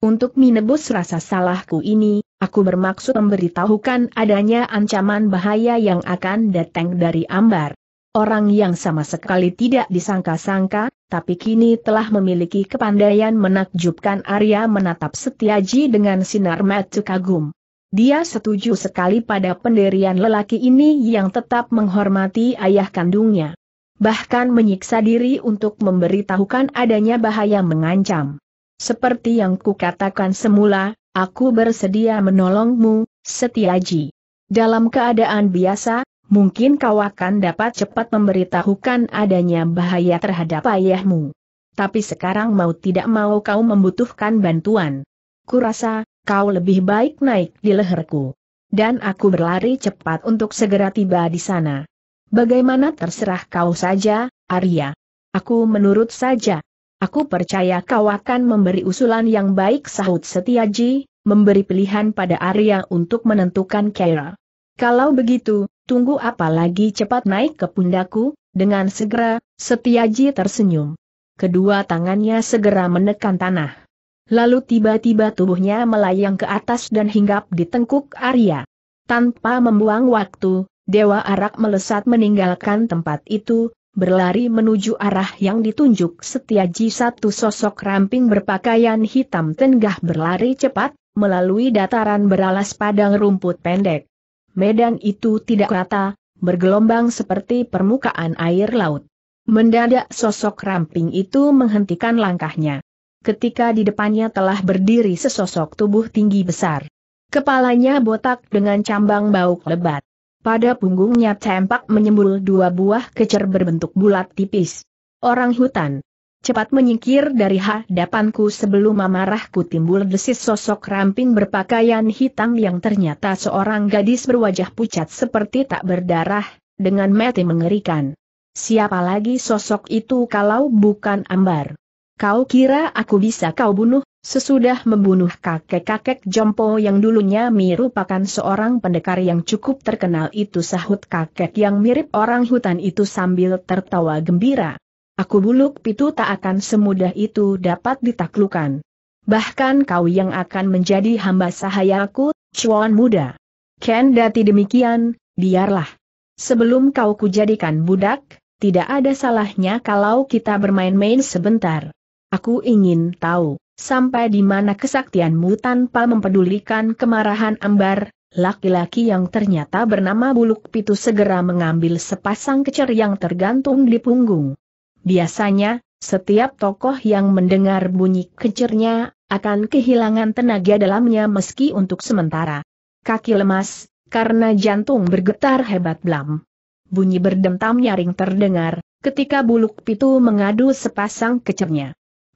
Untuk menebus rasa salahku ini, aku bermaksud memberitahukan adanya ancaman bahaya yang akan datang dari ambar. Orang yang sama sekali tidak disangka-sangka, tapi kini telah memiliki kepandaian menakjubkan Arya menatap Setiaji dengan sinar mata kagum. Dia setuju sekali pada pendirian lelaki ini yang tetap menghormati ayah kandungnya. Bahkan menyiksa diri untuk memberitahukan adanya bahaya mengancam. Seperti yang kukatakan semula, aku bersedia menolongmu, Setiaji. Dalam keadaan biasa, mungkin kau akan dapat cepat memberitahukan adanya bahaya terhadap ayahmu. Tapi sekarang mau tidak mau kau membutuhkan bantuan. Kurasa, kau lebih baik naik di leherku. Dan aku berlari cepat untuk segera tiba di sana. Bagaimana terserah kau saja, Arya. Aku menurut saja. Aku percaya kau akan memberi usulan yang baik sahut Setiaji, memberi pilihan pada Arya untuk menentukan Kera. Kalau begitu, tunggu apa lagi cepat naik ke pundaku, dengan segera, Setiaji tersenyum. Kedua tangannya segera menekan tanah. Lalu tiba-tiba tubuhnya melayang ke atas dan hinggap di tengkuk Arya. Tanpa membuang waktu, Dewa Arak melesat meninggalkan tempat itu, berlari menuju arah yang ditunjuk Setiaji satu sosok ramping berpakaian hitam tengah berlari cepat, melalui dataran beralas padang rumput pendek. Medan itu tidak rata, bergelombang seperti permukaan air laut. Mendadak sosok ramping itu menghentikan langkahnya ketika di depannya telah berdiri sesosok tubuh tinggi besar. Kepalanya botak dengan cambang bau lebat. Pada punggungnya campak menyembul dua buah kecer berbentuk bulat tipis. Orang hutan. Cepat menyingkir dari hadapanku sebelum amarahku timbul desis sosok ramping berpakaian hitam yang ternyata seorang gadis berwajah pucat seperti tak berdarah, dengan mati mengerikan. Siapa lagi sosok itu kalau bukan ambar? Kau kira aku bisa kau bunuh, sesudah membunuh kakek-kakek jompo yang dulunya merupakan seorang pendekar yang cukup terkenal itu sahut kakek yang mirip orang hutan itu sambil tertawa gembira. Aku buluk pitu tak akan semudah itu dapat ditaklukan. Bahkan kau yang akan menjadi hamba sahayaku, cuan muda. Ken dati demikian, biarlah. Sebelum kau kujadikan budak, tidak ada salahnya kalau kita bermain-main sebentar. Aku ingin tahu, sampai di mana kesaktianmu tanpa mempedulikan kemarahan ambar, laki-laki yang ternyata bernama Buluk Pitu segera mengambil sepasang kecer yang tergantung di punggung. Biasanya, setiap tokoh yang mendengar bunyi kecernya, akan kehilangan tenaga dalamnya meski untuk sementara. Kaki lemas, karena jantung bergetar hebat blam. Bunyi berdentam nyaring terdengar, ketika Buluk Pitu mengadu sepasang kecernya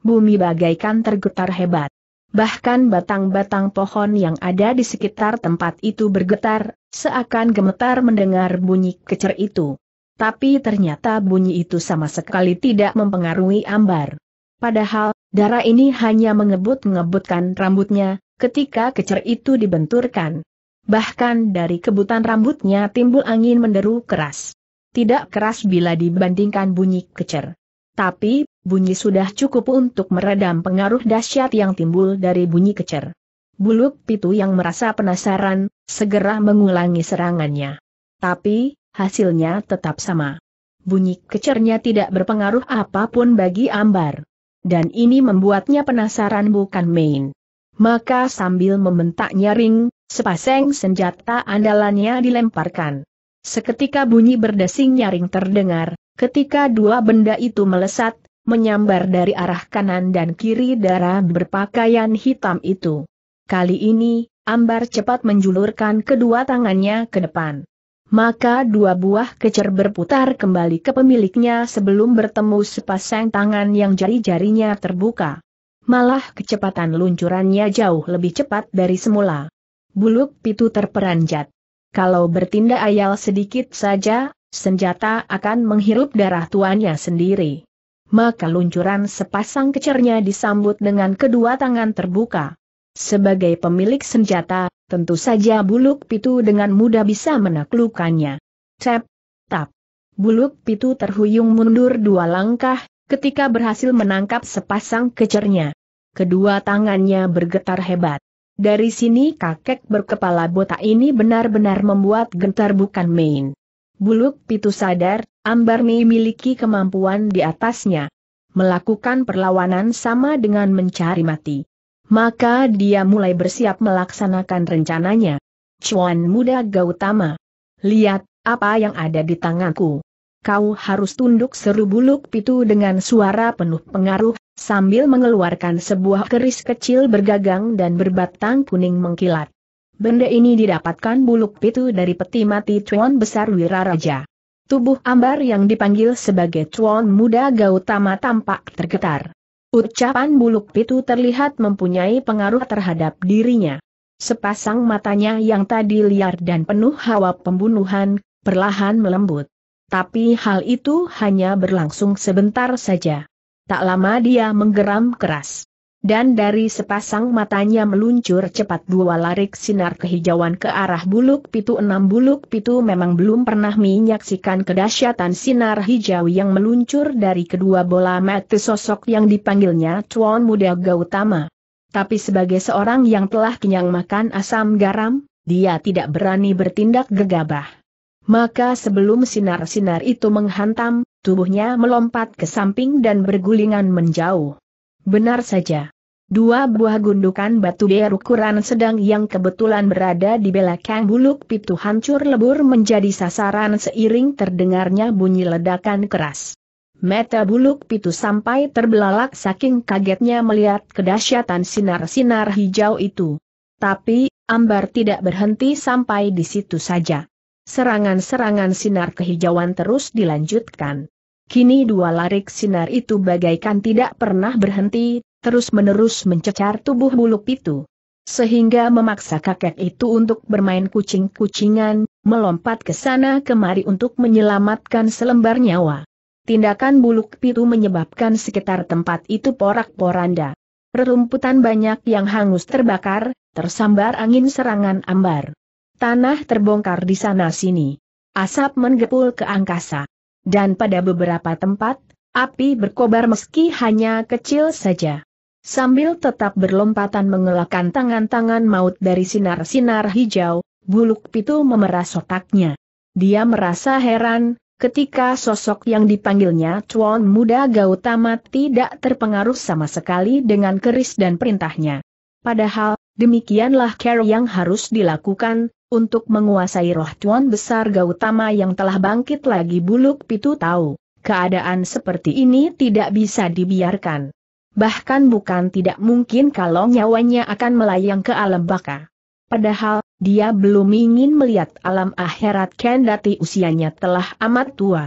bumi bagaikan tergetar hebat. Bahkan batang-batang pohon yang ada di sekitar tempat itu bergetar, seakan gemetar mendengar bunyi kecer itu. Tapi ternyata bunyi itu sama sekali tidak mempengaruhi ambar. Padahal, darah ini hanya mengebut-ngebutkan rambutnya, ketika kecer itu dibenturkan. Bahkan dari kebutan rambutnya timbul angin menderu keras. Tidak keras bila dibandingkan bunyi kecer. Tapi, bunyi sudah cukup untuk meredam pengaruh dahsyat yang timbul dari bunyi kecer. Buluk Pitu yang merasa penasaran, segera mengulangi serangannya. Tapi, hasilnya tetap sama. Bunyi kecernya tidak berpengaruh apapun bagi Ambar. Dan ini membuatnya penasaran bukan main. Maka sambil membentak nyaring, sepasang senjata andalannya dilemparkan. Seketika bunyi berdesing nyaring terdengar, ketika dua benda itu melesat, menyambar dari arah kanan dan kiri darah berpakaian hitam itu. Kali ini, Ambar cepat menjulurkan kedua tangannya ke depan. Maka dua buah kecer berputar kembali ke pemiliknya sebelum bertemu sepasang tangan yang jari-jarinya terbuka. Malah kecepatan luncurannya jauh lebih cepat dari semula. Buluk pitu terperanjat. Kalau bertindak ayal sedikit saja, senjata akan menghirup darah tuannya sendiri maka luncuran sepasang kecernya disambut dengan kedua tangan terbuka. Sebagai pemilik senjata, tentu saja buluk pitu dengan mudah bisa menaklukkannya. Tap, tap. Buluk pitu terhuyung mundur dua langkah, ketika berhasil menangkap sepasang kecernya. Kedua tangannya bergetar hebat. Dari sini kakek berkepala botak ini benar-benar membuat gentar bukan main. Buluk Pitu sadar, Ambar miliki kemampuan di atasnya. Melakukan perlawanan sama dengan mencari mati. Maka dia mulai bersiap melaksanakan rencananya. Cuan muda Gautama. Lihat, apa yang ada di tanganku. Kau harus tunduk seru buluk pitu dengan suara penuh pengaruh, sambil mengeluarkan sebuah keris kecil bergagang dan berbatang kuning mengkilat. Benda ini didapatkan buluk pitu dari peti mati Cuan Besar Wiraraja. Tubuh ambar yang dipanggil sebagai Cuan Muda Gautama tampak tergetar. Ucapan buluk pitu terlihat mempunyai pengaruh terhadap dirinya. Sepasang matanya yang tadi liar dan penuh hawa pembunuhan, perlahan melembut. Tapi hal itu hanya berlangsung sebentar saja. Tak lama dia menggeram keras dan dari sepasang matanya meluncur cepat dua larik sinar kehijauan ke arah buluk pitu enam buluk pitu memang belum pernah menyaksikan kedahsyatan sinar hijau yang meluncur dari kedua bola mata sosok yang dipanggilnya Chuan Muda Gautama. Tapi sebagai seorang yang telah kenyang makan asam garam, dia tidak berani bertindak gegabah. Maka sebelum sinar-sinar itu menghantam, tubuhnya melompat ke samping dan bergulingan menjauh. Benar saja. Dua buah gundukan batu berukuran sedang yang kebetulan berada di belakang buluk pitu hancur lebur menjadi sasaran seiring terdengarnya bunyi ledakan keras. Meta buluk pitu sampai terbelalak saking kagetnya melihat kedahsyatan sinar-sinar hijau itu. Tapi, ambar tidak berhenti sampai di situ saja. Serangan-serangan sinar kehijauan terus dilanjutkan. Kini dua larik sinar itu bagaikan tidak pernah berhenti, terus-menerus mencecar tubuh bulu pitu. Sehingga memaksa kakek itu untuk bermain kucing-kucingan, melompat ke sana kemari untuk menyelamatkan selembar nyawa. Tindakan buluk pitu menyebabkan sekitar tempat itu porak-poranda. Rerumputan banyak yang hangus terbakar, tersambar angin serangan ambar. Tanah terbongkar di sana-sini. Asap menggepul ke angkasa. Dan pada beberapa tempat, api berkobar meski hanya kecil saja. Sambil tetap berlompatan mengelakkan tangan-tangan maut dari sinar-sinar hijau, buluk pitu memeras otaknya. Dia merasa heran, ketika sosok yang dipanggilnya Chuan Muda Gautama tidak terpengaruh sama sekali dengan keris dan perintahnya. Padahal, demikianlah care yang harus dilakukan, untuk menguasai roh Chuan besar Gautama yang telah bangkit lagi buluk pitu tahu. Keadaan seperti ini tidak bisa dibiarkan. Bahkan bukan tidak mungkin kalau nyawanya akan melayang ke alam baka. Padahal, dia belum ingin melihat alam akhirat kendati usianya telah amat tua.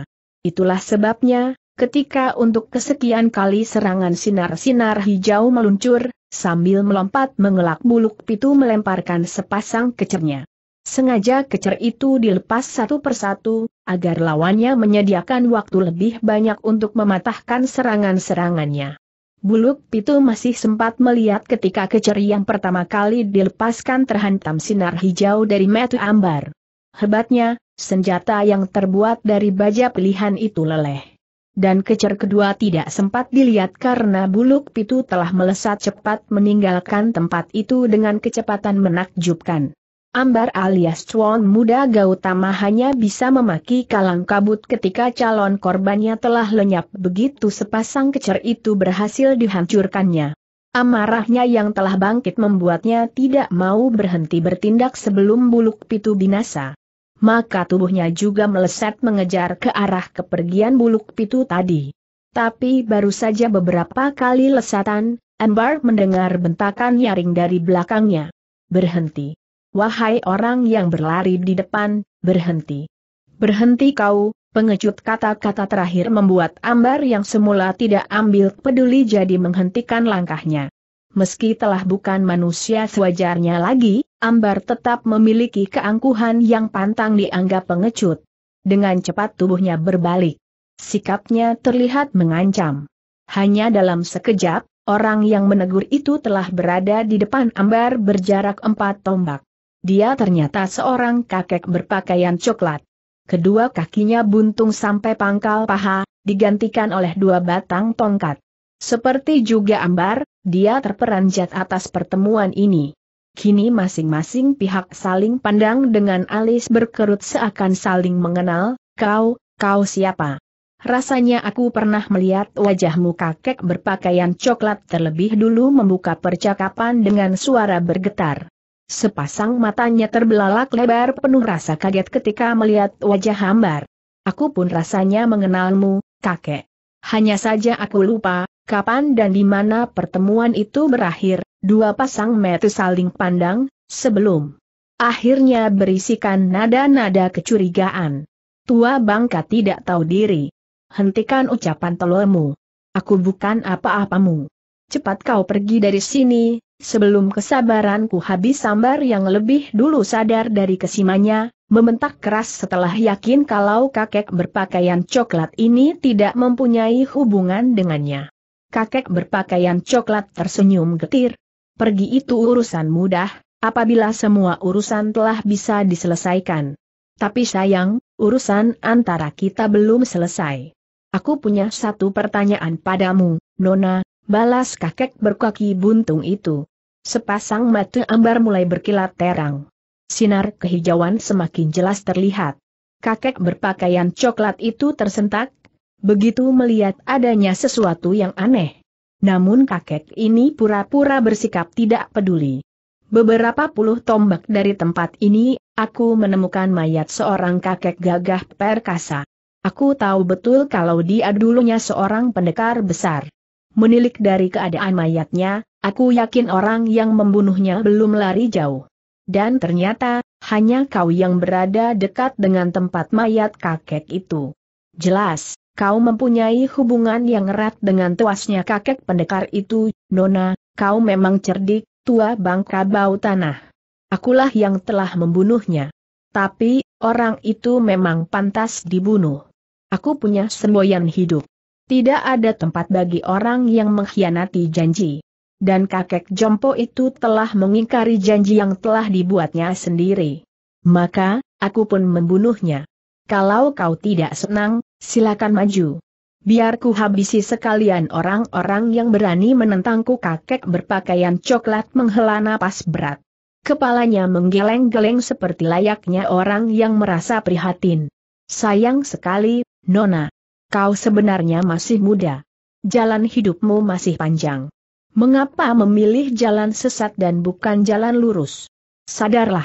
Itulah sebabnya, ketika untuk kesekian kali serangan sinar-sinar hijau meluncur, sambil melompat mengelak buluk pitu melemparkan sepasang kecernya. Sengaja kecer itu dilepas satu persatu, agar lawannya menyediakan waktu lebih banyak untuk mematahkan serangan-serangannya. Buluk Pitu masih sempat melihat ketika keceri yang pertama kali dilepaskan terhantam sinar hijau dari Metu ambar. Hebatnya, senjata yang terbuat dari baja pilihan itu leleh. Dan kecer kedua tidak sempat dilihat karena buluk pitu telah melesat cepat meninggalkan tempat itu dengan kecepatan menakjubkan. Ambar alias Cuan Muda Gautama hanya bisa memaki kalang kabut ketika calon korbannya telah lenyap begitu sepasang kecer itu berhasil dihancurkannya. Amarahnya yang telah bangkit membuatnya tidak mau berhenti bertindak sebelum buluk pitu binasa. Maka tubuhnya juga meleset mengejar ke arah kepergian buluk pitu tadi. Tapi baru saja beberapa kali lesatan, Ambar mendengar bentakan nyaring dari belakangnya. Berhenti. Wahai orang yang berlari di depan, berhenti. Berhenti kau, pengecut kata-kata terakhir membuat ambar yang semula tidak ambil peduli jadi menghentikan langkahnya. Meski telah bukan manusia sewajarnya lagi, ambar tetap memiliki keangkuhan yang pantang dianggap pengecut. Dengan cepat tubuhnya berbalik. Sikapnya terlihat mengancam. Hanya dalam sekejap, orang yang menegur itu telah berada di depan ambar berjarak empat tombak. Dia ternyata seorang kakek berpakaian coklat. Kedua kakinya buntung sampai pangkal paha, digantikan oleh dua batang tongkat. Seperti juga ambar, dia terperanjat atas pertemuan ini. Kini masing-masing pihak saling pandang dengan alis berkerut seakan saling mengenal, kau, kau siapa? Rasanya aku pernah melihat wajahmu kakek berpakaian coklat terlebih dulu membuka percakapan dengan suara bergetar. Sepasang matanya terbelalak lebar penuh rasa kaget ketika melihat wajah hambar. Aku pun rasanya mengenalmu, kakek. Hanya saja aku lupa, kapan dan di mana pertemuan itu berakhir, dua pasang mata saling pandang, sebelum. Akhirnya berisikan nada-nada kecurigaan. Tua bangka tidak tahu diri. Hentikan ucapan telurmu. Aku bukan apa-apamu cepat kau pergi dari sini, sebelum kesabaranku habis sambar yang lebih dulu sadar dari kesimanya. Mementak keras setelah yakin kalau kakek berpakaian coklat ini tidak mempunyai hubungan dengannya. Kakek berpakaian coklat tersenyum getir. Pergi itu urusan mudah, apabila semua urusan telah bisa diselesaikan. Tapi sayang, urusan antara kita belum selesai. Aku punya satu pertanyaan padamu, Nona, Balas kakek berkaki buntung itu. Sepasang mata ambar mulai berkilat terang. Sinar kehijauan semakin jelas terlihat. Kakek berpakaian coklat itu tersentak, begitu melihat adanya sesuatu yang aneh. Namun kakek ini pura-pura bersikap tidak peduli. Beberapa puluh tombak dari tempat ini, aku menemukan mayat seorang kakek gagah perkasa. Aku tahu betul kalau dia dulunya seorang pendekar besar menilik dari keadaan mayatnya, aku yakin orang yang membunuhnya belum lari jauh. Dan ternyata, hanya kau yang berada dekat dengan tempat mayat kakek itu. Jelas, kau mempunyai hubungan yang erat dengan tuasnya kakek pendekar itu, Nona, kau memang cerdik, tua bangka bau tanah. Akulah yang telah membunuhnya. Tapi, orang itu memang pantas dibunuh. Aku punya semboyan hidup. Tidak ada tempat bagi orang yang mengkhianati janji. Dan kakek Jompo itu telah mengingkari janji yang telah dibuatnya sendiri. Maka, aku pun membunuhnya. Kalau kau tidak senang, silakan maju. Biar ku habisi sekalian orang-orang yang berani menentangku kakek berpakaian coklat menghela napas berat. Kepalanya menggeleng-geleng seperti layaknya orang yang merasa prihatin. Sayang sekali, Nona. Kau sebenarnya masih muda. Jalan hidupmu masih panjang. Mengapa memilih jalan sesat dan bukan jalan lurus? Sadarlah.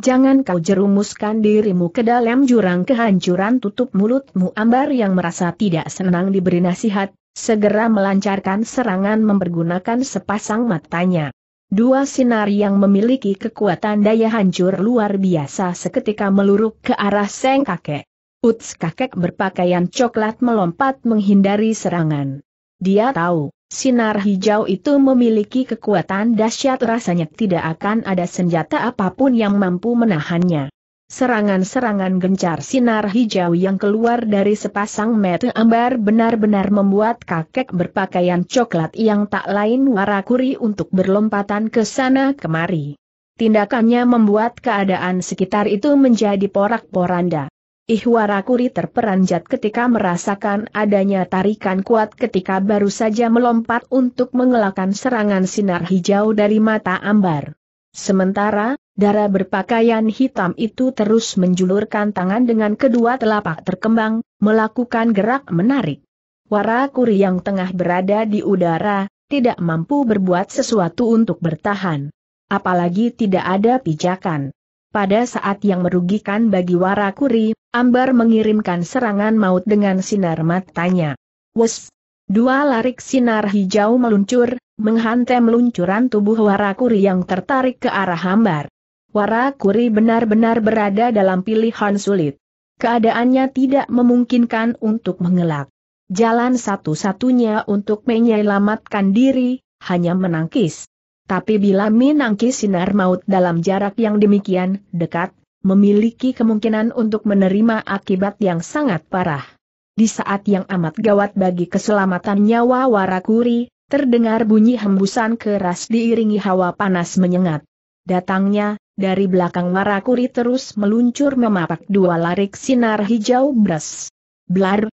Jangan kau jerumuskan dirimu ke dalam jurang kehancuran tutup mulutmu ambar yang merasa tidak senang diberi nasihat, segera melancarkan serangan mempergunakan sepasang matanya. Dua sinar yang memiliki kekuatan daya hancur luar biasa seketika meluruk ke arah Seng Kakek. Uts kakek berpakaian coklat melompat menghindari serangan. Dia tahu, sinar hijau itu memiliki kekuatan dahsyat rasanya tidak akan ada senjata apapun yang mampu menahannya. Serangan-serangan gencar sinar hijau yang keluar dari sepasang mata ambar benar-benar membuat kakek berpakaian coklat yang tak lain warakuri untuk berlompatan ke sana kemari. Tindakannya membuat keadaan sekitar itu menjadi porak-poranda. Ihwarakuri terperanjat ketika merasakan adanya tarikan kuat ketika baru saja melompat untuk mengelakkan serangan sinar hijau dari mata ambar. Sementara, darah berpakaian hitam itu terus menjulurkan tangan dengan kedua telapak terkembang, melakukan gerak menarik. Warakuri yang tengah berada di udara, tidak mampu berbuat sesuatu untuk bertahan. Apalagi tidak ada pijakan. Pada saat yang merugikan bagi Warakuri, Ambar mengirimkan serangan maut dengan sinar matanya. Wes! Dua larik sinar hijau meluncur, menghantam luncuran tubuh Warakuri yang tertarik ke arah Ambar. Warakuri benar-benar berada dalam pilihan sulit. Keadaannya tidak memungkinkan untuk mengelak. Jalan satu-satunya untuk menyelamatkan diri, hanya menangkis. Tapi bila Minangki sinar maut dalam jarak yang demikian dekat, memiliki kemungkinan untuk menerima akibat yang sangat parah. Di saat yang amat gawat bagi keselamatan nyawa Warakuri, terdengar bunyi hembusan keras diiringi hawa panas menyengat. Datangnya, dari belakang Warakuri terus meluncur memapak dua larik sinar hijau beras. Blar,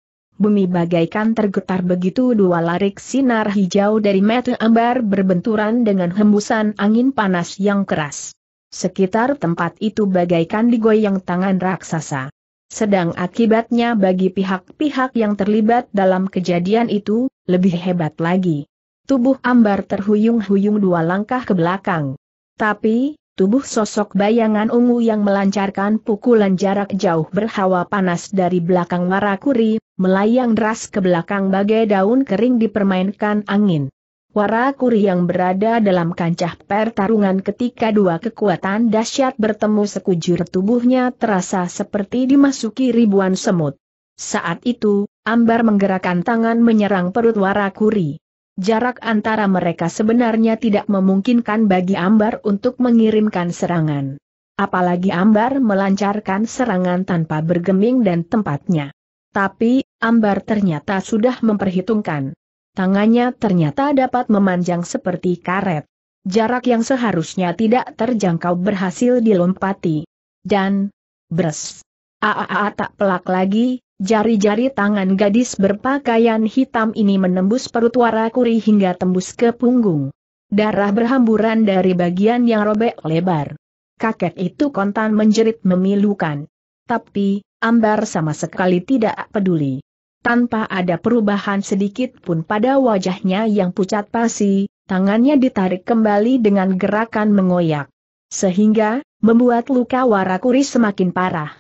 bumi bagaikan tergetar begitu dua larik sinar hijau dari mata ambar berbenturan dengan hembusan angin panas yang keras. Sekitar tempat itu bagaikan digoyang tangan raksasa. Sedang akibatnya bagi pihak-pihak yang terlibat dalam kejadian itu, lebih hebat lagi. Tubuh ambar terhuyung-huyung dua langkah ke belakang. Tapi, tubuh sosok bayangan ungu yang melancarkan pukulan jarak jauh berhawa panas dari belakang Warakuri, melayang deras ke belakang bagai daun kering dipermainkan angin. Warakuri yang berada dalam kancah pertarungan ketika dua kekuatan dahsyat bertemu sekujur tubuhnya terasa seperti dimasuki ribuan semut. Saat itu, Ambar menggerakkan tangan menyerang perut Warakuri. Jarak antara mereka sebenarnya tidak memungkinkan bagi Ambar untuk mengirimkan serangan. Apalagi Ambar melancarkan serangan tanpa bergeming dan tempatnya. Tapi, Ambar ternyata sudah memperhitungkan. Tangannya ternyata dapat memanjang seperti karet. Jarak yang seharusnya tidak terjangkau berhasil dilompati. Dan, bres. Aa tak pelak lagi, jari-jari tangan gadis berpakaian hitam ini menembus perut warakuri hingga tembus ke punggung. Darah berhamburan dari bagian yang robek lebar. Kakek itu kontan menjerit memilukan. Tapi, Ambar sama sekali tidak peduli. Tanpa ada perubahan sedikit pun pada wajahnya yang pucat pasi, tangannya ditarik kembali dengan gerakan mengoyak. Sehingga, membuat luka warakuri semakin parah.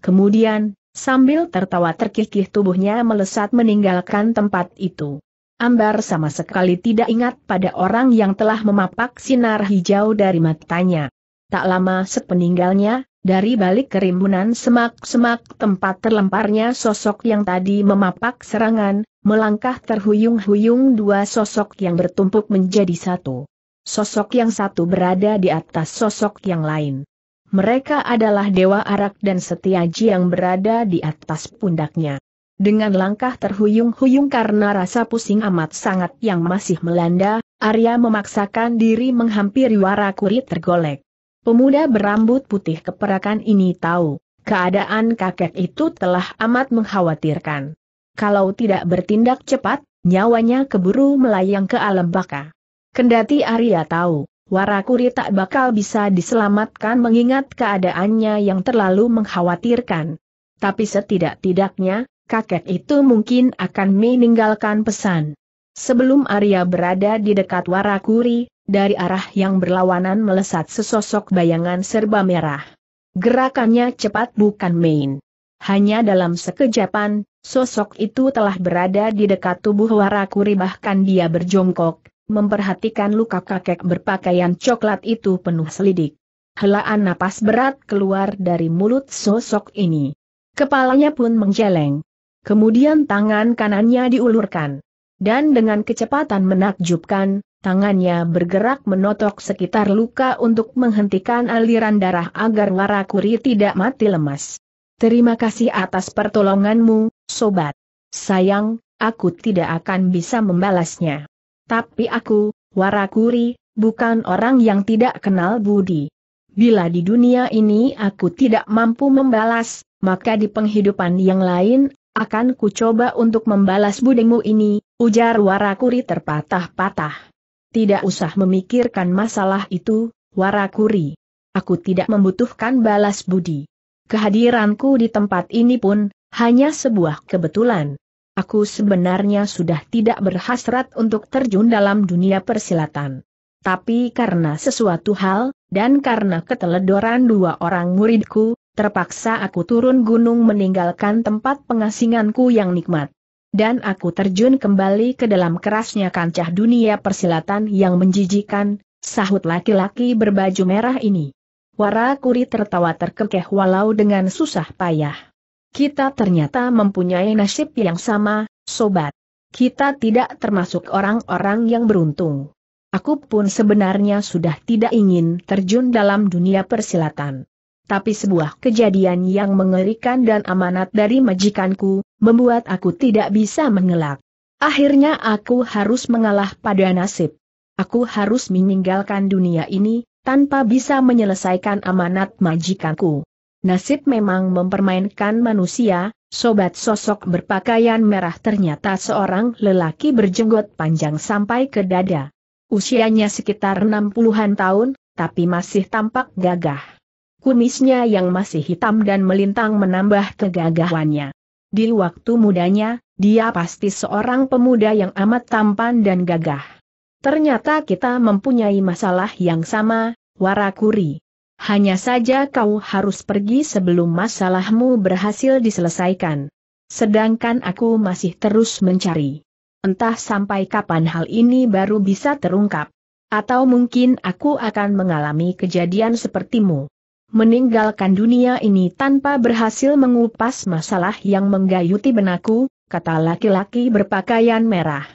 Kemudian, sambil tertawa terkikih tubuhnya melesat meninggalkan tempat itu. Ambar sama sekali tidak ingat pada orang yang telah memapak sinar hijau dari matanya. Tak lama sepeninggalnya, dari balik kerimbunan semak-semak tempat terlemparnya sosok yang tadi memapak serangan, melangkah terhuyung-huyung dua sosok yang bertumpuk menjadi satu. Sosok yang satu berada di atas sosok yang lain. Mereka adalah Dewa Arak dan Setiaji yang berada di atas pundaknya. Dengan langkah terhuyung-huyung karena rasa pusing amat sangat yang masih melanda, Arya memaksakan diri menghampiri Warakuri tergolek. Pemuda berambut putih keperakan ini tahu, keadaan kakek itu telah amat mengkhawatirkan. Kalau tidak bertindak cepat, nyawanya keburu melayang ke alam baka. Kendati Arya tahu, Warakuri tak bakal bisa diselamatkan mengingat keadaannya yang terlalu mengkhawatirkan. Tapi setidak-tidaknya, kakek itu mungkin akan meninggalkan pesan. Sebelum Arya berada di dekat Warakuri, dari arah yang berlawanan melesat sesosok bayangan serba merah. Gerakannya cepat bukan main. Hanya dalam sekejapan, sosok itu telah berada di dekat tubuh Warakuri bahkan dia berjongkok, memperhatikan luka kakek berpakaian coklat itu penuh selidik. Helaan napas berat keluar dari mulut sosok ini. Kepalanya pun menjeleng. Kemudian tangan kanannya diulurkan. Dan dengan kecepatan menakjubkan, Tangannya bergerak menotok sekitar luka untuk menghentikan aliran darah agar Warakuri tidak mati lemas. Terima kasih atas pertolonganmu, sobat. Sayang, aku tidak akan bisa membalasnya. Tapi aku, Warakuri, bukan orang yang tidak kenal budi. Bila di dunia ini aku tidak mampu membalas, maka di penghidupan yang lain, akan kucoba untuk membalas budimu ini, ujar Warakuri terpatah-patah. Tidak usah memikirkan masalah itu, Warakuri. Aku tidak membutuhkan balas budi. Kehadiranku di tempat ini pun, hanya sebuah kebetulan. Aku sebenarnya sudah tidak berhasrat untuk terjun dalam dunia persilatan. Tapi karena sesuatu hal, dan karena keteledoran dua orang muridku, terpaksa aku turun gunung meninggalkan tempat pengasinganku yang nikmat dan aku terjun kembali ke dalam kerasnya kancah dunia persilatan yang menjijikan, sahut laki-laki berbaju merah ini. Kuri tertawa terkekeh walau dengan susah payah. Kita ternyata mempunyai nasib yang sama, sobat. Kita tidak termasuk orang-orang yang beruntung. Aku pun sebenarnya sudah tidak ingin terjun dalam dunia persilatan tapi sebuah kejadian yang mengerikan dan amanat dari majikanku, membuat aku tidak bisa mengelak. Akhirnya aku harus mengalah pada nasib. Aku harus meninggalkan dunia ini, tanpa bisa menyelesaikan amanat majikanku. Nasib memang mempermainkan manusia, sobat sosok berpakaian merah ternyata seorang lelaki berjenggot panjang sampai ke dada. Usianya sekitar 60-an tahun, tapi masih tampak gagah kumisnya yang masih hitam dan melintang menambah kegagahannya. Di waktu mudanya, dia pasti seorang pemuda yang amat tampan dan gagah. Ternyata kita mempunyai masalah yang sama, Warakuri. Hanya saja kau harus pergi sebelum masalahmu berhasil diselesaikan. Sedangkan aku masih terus mencari. Entah sampai kapan hal ini baru bisa terungkap. Atau mungkin aku akan mengalami kejadian sepertimu meninggalkan dunia ini tanpa berhasil mengupas masalah yang menggayuti benakku, kata laki-laki berpakaian merah.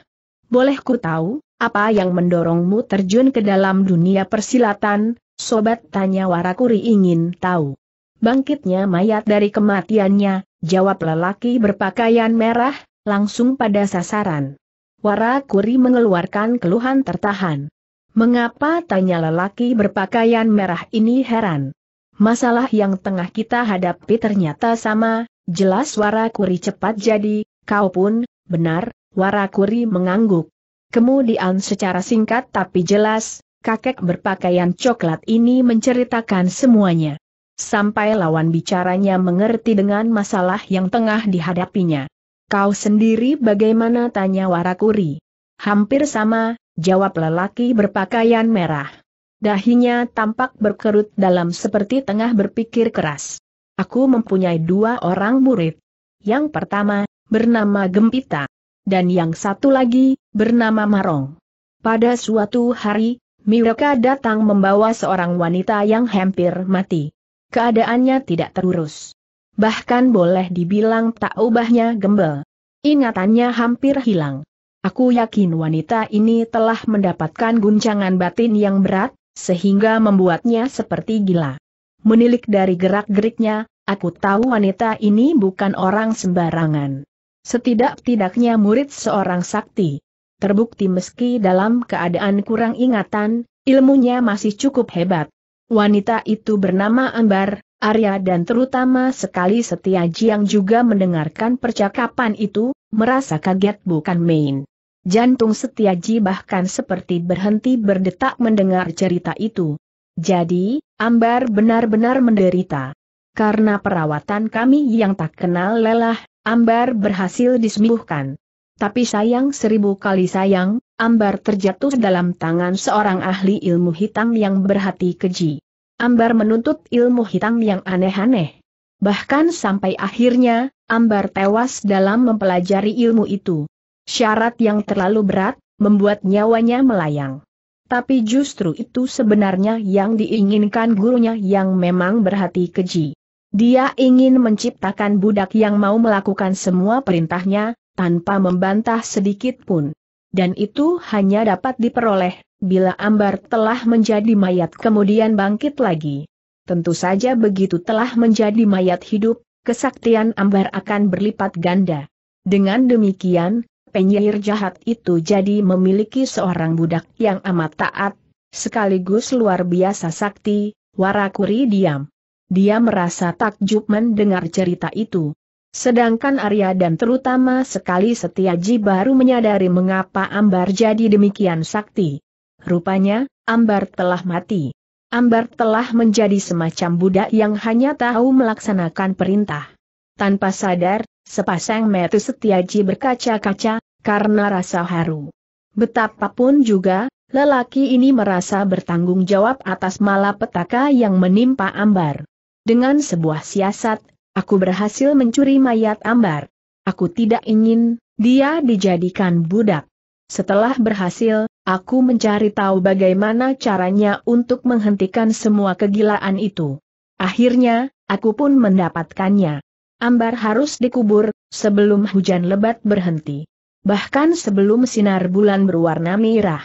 Boleh ku tahu, apa yang mendorongmu terjun ke dalam dunia persilatan, sobat tanya Warakuri ingin tahu. Bangkitnya mayat dari kematiannya, jawab lelaki berpakaian merah, langsung pada sasaran. Warakuri mengeluarkan keluhan tertahan. Mengapa tanya lelaki berpakaian merah ini heran? Masalah yang tengah kita hadapi ternyata sama, jelas kuri cepat jadi, kau pun, benar, wara kuri mengangguk. Kemudian secara singkat tapi jelas, kakek berpakaian coklat ini menceritakan semuanya. Sampai lawan bicaranya mengerti dengan masalah yang tengah dihadapinya. Kau sendiri bagaimana tanya wara kuri? Hampir sama, jawab lelaki berpakaian merah. Dahinya tampak berkerut dalam seperti tengah berpikir keras. Aku mempunyai dua orang murid. Yang pertama, bernama Gempita. Dan yang satu lagi, bernama Marong. Pada suatu hari, mereka datang membawa seorang wanita yang hampir mati. Keadaannya tidak terurus. Bahkan boleh dibilang tak ubahnya gembel. Ingatannya hampir hilang. Aku yakin wanita ini telah mendapatkan guncangan batin yang berat, sehingga membuatnya seperti gila. Menilik dari gerak-geriknya, aku tahu wanita ini bukan orang sembarangan. Setidak-tidaknya murid seorang sakti. Terbukti meski dalam keadaan kurang ingatan, ilmunya masih cukup hebat. Wanita itu bernama Ambar, Arya dan terutama sekali Setia Jiang juga mendengarkan percakapan itu, merasa kaget bukan main. Jantung Setiaji bahkan seperti berhenti berdetak mendengar cerita itu. Jadi, Ambar benar-benar menderita. Karena perawatan kami yang tak kenal lelah, Ambar berhasil disembuhkan. Tapi sayang seribu kali sayang, Ambar terjatuh dalam tangan seorang ahli ilmu hitam yang berhati keji. Ambar menuntut ilmu hitam yang aneh-aneh. Bahkan sampai akhirnya, Ambar tewas dalam mempelajari ilmu itu. Syarat yang terlalu berat, membuat nyawanya melayang. Tapi justru itu sebenarnya yang diinginkan gurunya yang memang berhati keji. Dia ingin menciptakan budak yang mau melakukan semua perintahnya, tanpa membantah sedikit pun. Dan itu hanya dapat diperoleh, bila ambar telah menjadi mayat kemudian bangkit lagi. Tentu saja begitu telah menjadi mayat hidup, kesaktian ambar akan berlipat ganda. Dengan demikian, penyihir jahat itu jadi memiliki seorang budak yang amat taat, sekaligus luar biasa sakti, Warakuri diam. Dia merasa takjub mendengar cerita itu. Sedangkan Arya dan terutama sekali Setiaji baru menyadari mengapa Ambar jadi demikian sakti. Rupanya, Ambar telah mati. Ambar telah menjadi semacam budak yang hanya tahu melaksanakan perintah. Tanpa sadar, sepasang metu Setiaji berkaca-kaca, karena rasa haru. Betapapun juga, lelaki ini merasa bertanggung jawab atas malapetaka yang menimpa Ambar. Dengan sebuah siasat, aku berhasil mencuri mayat Ambar. Aku tidak ingin dia dijadikan budak. Setelah berhasil, aku mencari tahu bagaimana caranya untuk menghentikan semua kegilaan itu. Akhirnya, aku pun mendapatkannya. Ambar harus dikubur sebelum hujan lebat berhenti bahkan sebelum sinar bulan berwarna merah.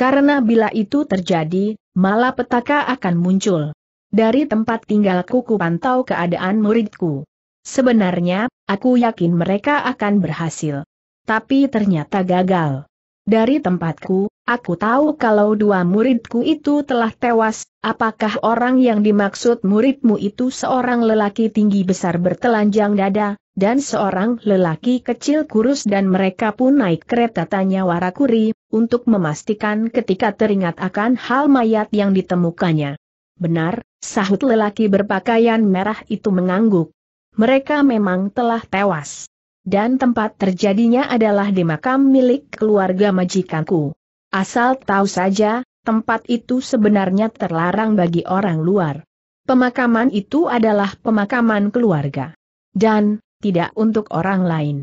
Karena bila itu terjadi, malah petaka akan muncul. Dari tempat tinggalku ku pantau keadaan muridku. Sebenarnya, aku yakin mereka akan berhasil. Tapi ternyata gagal. Dari tempatku, aku tahu kalau dua muridku itu telah tewas, apakah orang yang dimaksud muridmu itu seorang lelaki tinggi besar bertelanjang dada, dan seorang lelaki kecil kurus dan mereka pun naik kereta tanya Warakuri, untuk memastikan ketika teringat akan hal mayat yang ditemukannya. Benar, sahut lelaki berpakaian merah itu mengangguk. Mereka memang telah tewas dan tempat terjadinya adalah di makam milik keluarga majikanku. Asal tahu saja, tempat itu sebenarnya terlarang bagi orang luar. Pemakaman itu adalah pemakaman keluarga. Dan, tidak untuk orang lain.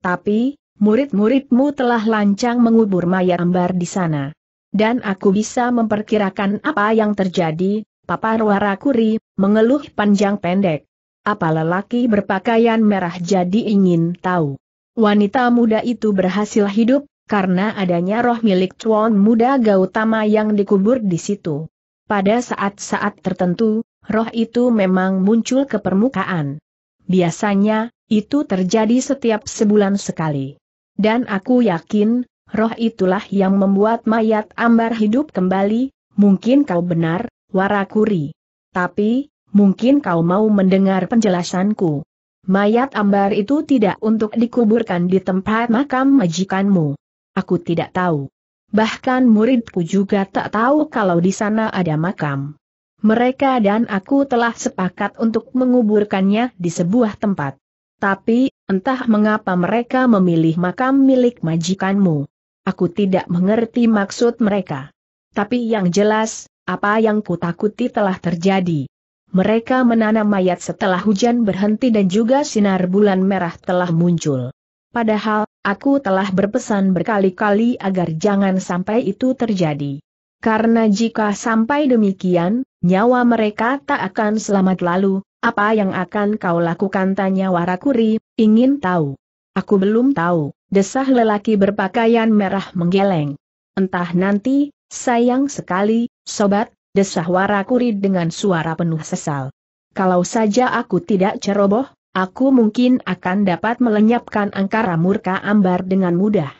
Tapi, murid-muridmu telah lancang mengubur mayat ambar di sana. Dan aku bisa memperkirakan apa yang terjadi, Papa Kuri, mengeluh panjang pendek. Apa lelaki berpakaian merah jadi ingin tahu? Wanita muda itu berhasil hidup, karena adanya roh milik cuan muda Gautama yang dikubur di situ. Pada saat-saat tertentu, roh itu memang muncul ke permukaan. Biasanya, itu terjadi setiap sebulan sekali. Dan aku yakin, roh itulah yang membuat mayat ambar hidup kembali, mungkin kau benar, Warakuri. Tapi, Mungkin kau mau mendengar penjelasanku. Mayat ambar itu tidak untuk dikuburkan di tempat makam majikanmu. Aku tidak tahu. Bahkan muridku juga tak tahu kalau di sana ada makam. Mereka dan aku telah sepakat untuk menguburkannya di sebuah tempat. Tapi, entah mengapa mereka memilih makam milik majikanmu. Aku tidak mengerti maksud mereka. Tapi yang jelas, apa yang kutakuti telah terjadi. Mereka menanam mayat setelah hujan berhenti dan juga sinar bulan merah telah muncul. Padahal, aku telah berpesan berkali-kali agar jangan sampai itu terjadi. Karena jika sampai demikian, nyawa mereka tak akan selamat lalu, apa yang akan kau lakukan tanya Warakuri, ingin tahu. Aku belum tahu, desah lelaki berpakaian merah menggeleng. Entah nanti, sayang sekali, sobat, desah kuri dengan suara penuh sesal. Kalau saja aku tidak ceroboh, aku mungkin akan dapat melenyapkan angkara murka ambar dengan mudah.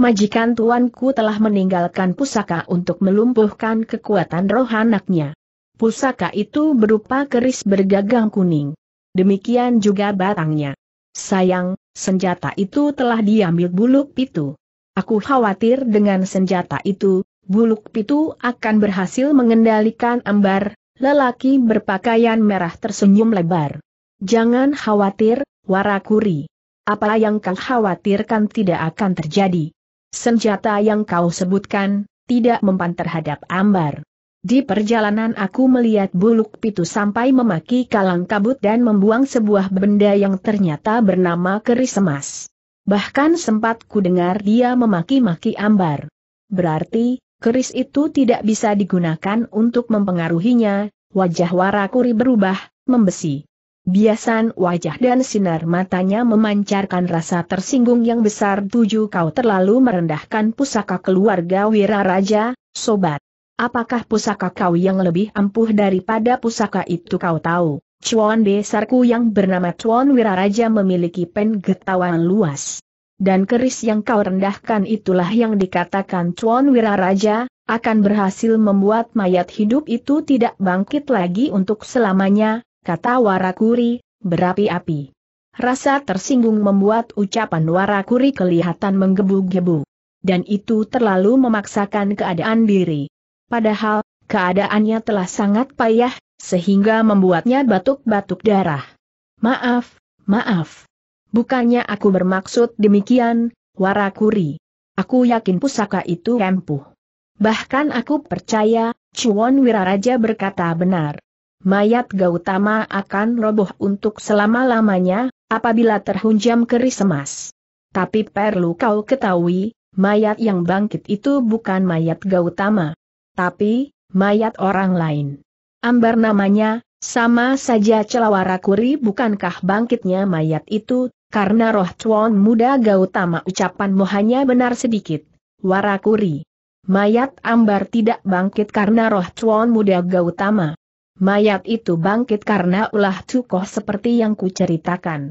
Majikan tuanku telah meninggalkan pusaka untuk melumpuhkan kekuatan roh anaknya. Pusaka itu berupa keris bergagang kuning. Demikian juga batangnya. Sayang, senjata itu telah diambil buluk pitu. Aku khawatir dengan senjata itu, Buluk Pitu akan berhasil mengendalikan Ambar, lelaki berpakaian merah tersenyum lebar. Jangan khawatir, Warakuri. Apa yang kau khawatirkan tidak akan terjadi. Senjata yang kau sebutkan, tidak mempan terhadap Ambar. Di perjalanan aku melihat buluk pitu sampai memaki kalang kabut dan membuang sebuah benda yang ternyata bernama keris emas. Bahkan sempat ku dengar dia memaki-maki ambar. Berarti, keris itu tidak bisa digunakan untuk mempengaruhinya, wajah Warakuri berubah, membesi. Biasan wajah dan sinar matanya memancarkan rasa tersinggung yang besar tujuh kau terlalu merendahkan pusaka keluarga Wiraraja, sobat. Apakah pusaka kau yang lebih ampuh daripada pusaka itu kau tahu? Cuan besarku yang bernama Cuan Wiraraja memiliki pengetahuan luas dan keris yang kau rendahkan itulah yang dikatakan Chuan Wiraraja, akan berhasil membuat mayat hidup itu tidak bangkit lagi untuk selamanya, kata Warakuri, berapi-api. Rasa tersinggung membuat ucapan Warakuri kelihatan menggebu-gebu. Dan itu terlalu memaksakan keadaan diri. Padahal, keadaannya telah sangat payah, sehingga membuatnya batuk-batuk darah. Maaf, maaf. Bukannya aku bermaksud demikian, Warakuri. Aku yakin pusaka itu empuh. Bahkan aku percaya, Chuan Wiraraja berkata benar. Mayat Gautama akan roboh untuk selama-lamanya, apabila terhunjam keris emas. Tapi perlu kau ketahui, mayat yang bangkit itu bukan mayat Gautama. Tapi, mayat orang lain. Ambar namanya, sama saja Celawarakuri bukankah bangkitnya mayat itu karena roh cuan muda Gautama ucapanmu hanya benar sedikit. Warakuri. Mayat ambar tidak bangkit karena roh cuan muda Gautama. Mayat itu bangkit karena ulah cukoh seperti yang kuceritakan.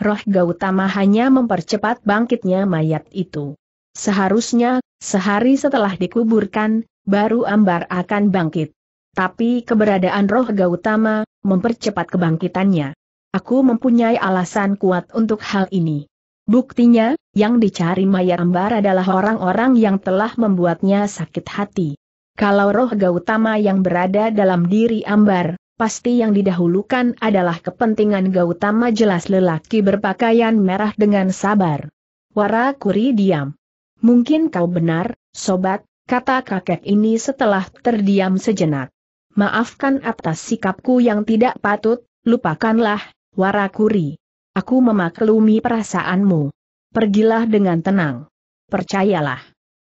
Roh Gautama hanya mempercepat bangkitnya mayat itu. Seharusnya, sehari setelah dikuburkan, baru ambar akan bangkit. Tapi keberadaan roh Gautama, mempercepat kebangkitannya. Aku mempunyai alasan kuat untuk hal ini. Buktinya, yang dicari Maya Ambar adalah orang-orang yang telah membuatnya sakit hati. Kalau roh Gautama yang berada dalam diri Ambar, pasti yang didahulukan adalah kepentingan Gautama jelas lelaki berpakaian merah dengan sabar. Warakuri diam. Mungkin kau benar, sobat, kata kakek ini setelah terdiam sejenak. Maafkan atas sikapku yang tidak patut, lupakanlah, Warakuri. Aku memaklumi perasaanmu. Pergilah dengan tenang. Percayalah.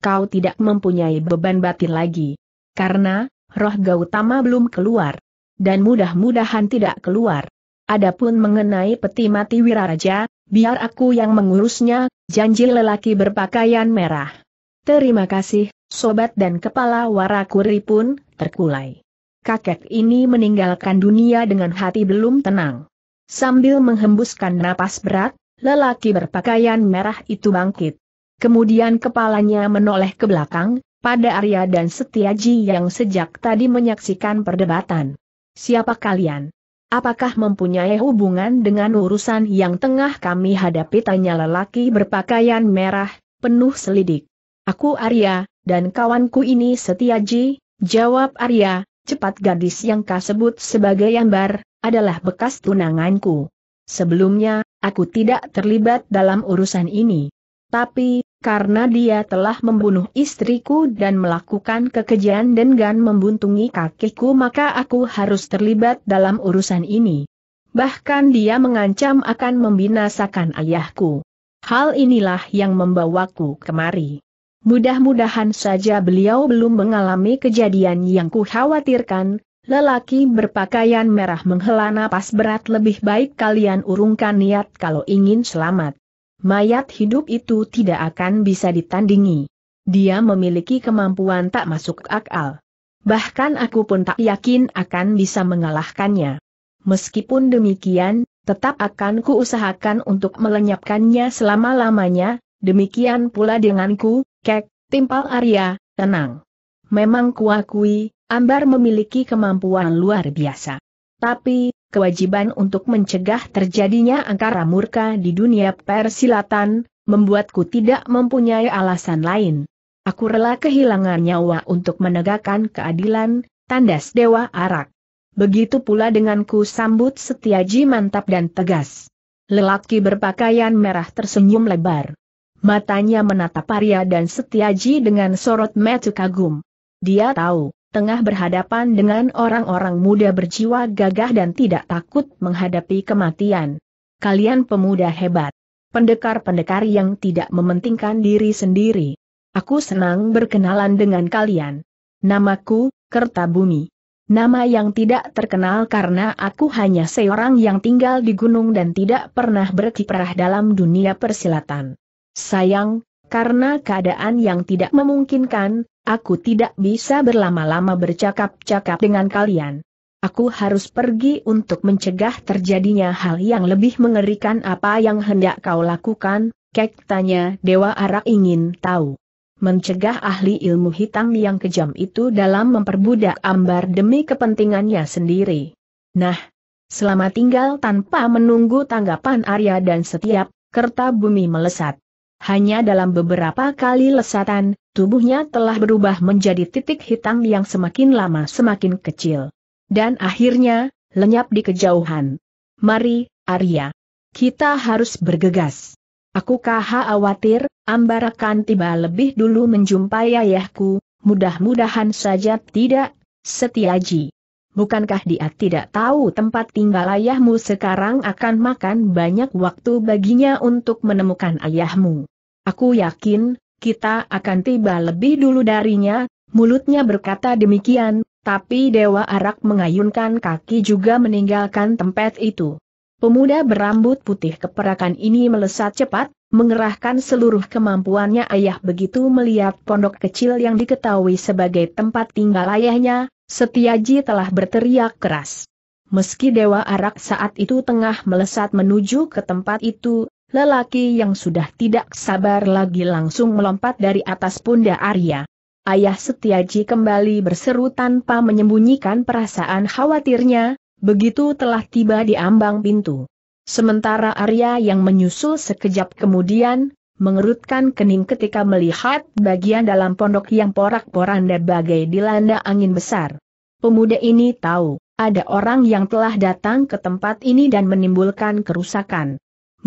Kau tidak mempunyai beban batin lagi. Karena, roh Gautama belum keluar. Dan mudah-mudahan tidak keluar. Adapun mengenai peti mati Wiraraja, biar aku yang mengurusnya, janji lelaki berpakaian merah. Terima kasih, sobat dan kepala Warakuri pun terkulai. Kakek ini meninggalkan dunia dengan hati belum tenang. Sambil menghembuskan napas berat, lelaki berpakaian merah itu bangkit. Kemudian kepalanya menoleh ke belakang, pada Arya dan Setiaji yang sejak tadi menyaksikan perdebatan. Siapa kalian? Apakah mempunyai hubungan dengan urusan yang tengah kami hadapi? Tanya lelaki berpakaian merah, penuh selidik. Aku Arya, dan kawanku ini Setiaji, jawab Arya, cepat gadis yang kasebut sebagai Ambar, adalah bekas tunanganku. Sebelumnya, aku tidak terlibat dalam urusan ini. Tapi, karena dia telah membunuh istriku dan melakukan kekejian dengan membuntungi kakiku maka aku harus terlibat dalam urusan ini. Bahkan dia mengancam akan membinasakan ayahku. Hal inilah yang membawaku kemari. Mudah-mudahan saja beliau belum mengalami kejadian yang kukhawatirkan, Lelaki berpakaian merah menghela napas berat lebih baik kalian urungkan niat kalau ingin selamat. Mayat hidup itu tidak akan bisa ditandingi. Dia memiliki kemampuan tak masuk akal. Bahkan aku pun tak yakin akan bisa mengalahkannya. Meskipun demikian, tetap akan kuusahakan untuk melenyapkannya selama-lamanya, demikian pula denganku, kek, timpal Arya, tenang. Memang kuakui, Ambar memiliki kemampuan luar biasa. Tapi, kewajiban untuk mencegah terjadinya angkara murka di dunia persilatan, membuatku tidak mempunyai alasan lain. Aku rela kehilangan nyawa untuk menegakkan keadilan, tandas Dewa Arak. Begitu pula denganku sambut setiaji mantap dan tegas. Lelaki berpakaian merah tersenyum lebar. Matanya menatap Arya dan setiaji dengan sorot metu kagum. Dia tahu, tengah berhadapan dengan orang-orang muda berjiwa gagah dan tidak takut menghadapi kematian. Kalian pemuda hebat. Pendekar-pendekar yang tidak mementingkan diri sendiri. Aku senang berkenalan dengan kalian. Namaku, Kertabumi. Nama yang tidak terkenal karena aku hanya seorang yang tinggal di gunung dan tidak pernah berkiprah dalam dunia persilatan. Sayang, karena keadaan yang tidak memungkinkan, Aku tidak bisa berlama-lama bercakap-cakap dengan kalian. Aku harus pergi untuk mencegah terjadinya hal yang lebih mengerikan apa yang hendak kau lakukan, Kek tanya Dewa Arak ingin tahu. Mencegah ahli ilmu hitam yang kejam itu dalam memperbudak ambar demi kepentingannya sendiri. Nah, selama tinggal tanpa menunggu tanggapan Arya dan setiap, kerta bumi melesat. Hanya dalam beberapa kali lesatan, tubuhnya telah berubah menjadi titik hitam yang semakin lama semakin kecil. Dan akhirnya, lenyap di kejauhan. Mari, Arya. Kita harus bergegas. Aku kaha khawatir, ambarakan tiba lebih dulu menjumpai ayahku, mudah-mudahan saja tidak, setiaji. Bukankah dia tidak tahu tempat tinggal ayahmu sekarang akan makan banyak waktu baginya untuk menemukan ayahmu? Aku yakin, kita akan tiba lebih dulu darinya, mulutnya berkata demikian, tapi Dewa Arak mengayunkan kaki juga meninggalkan tempat itu. Pemuda berambut putih keperakan ini melesat cepat, mengerahkan seluruh kemampuannya ayah begitu melihat pondok kecil yang diketahui sebagai tempat tinggal ayahnya, Setiaji telah berteriak keras. Meski Dewa Arak saat itu tengah melesat menuju ke tempat itu, Lelaki yang sudah tidak sabar lagi langsung melompat dari atas punda Arya. Ayah Setiaji kembali berseru tanpa menyembunyikan perasaan khawatirnya, begitu telah tiba di ambang pintu. Sementara Arya yang menyusul sekejap kemudian, mengerutkan kening ketika melihat bagian dalam pondok yang porak-poranda bagai dilanda angin besar. Pemuda ini tahu, ada orang yang telah datang ke tempat ini dan menimbulkan kerusakan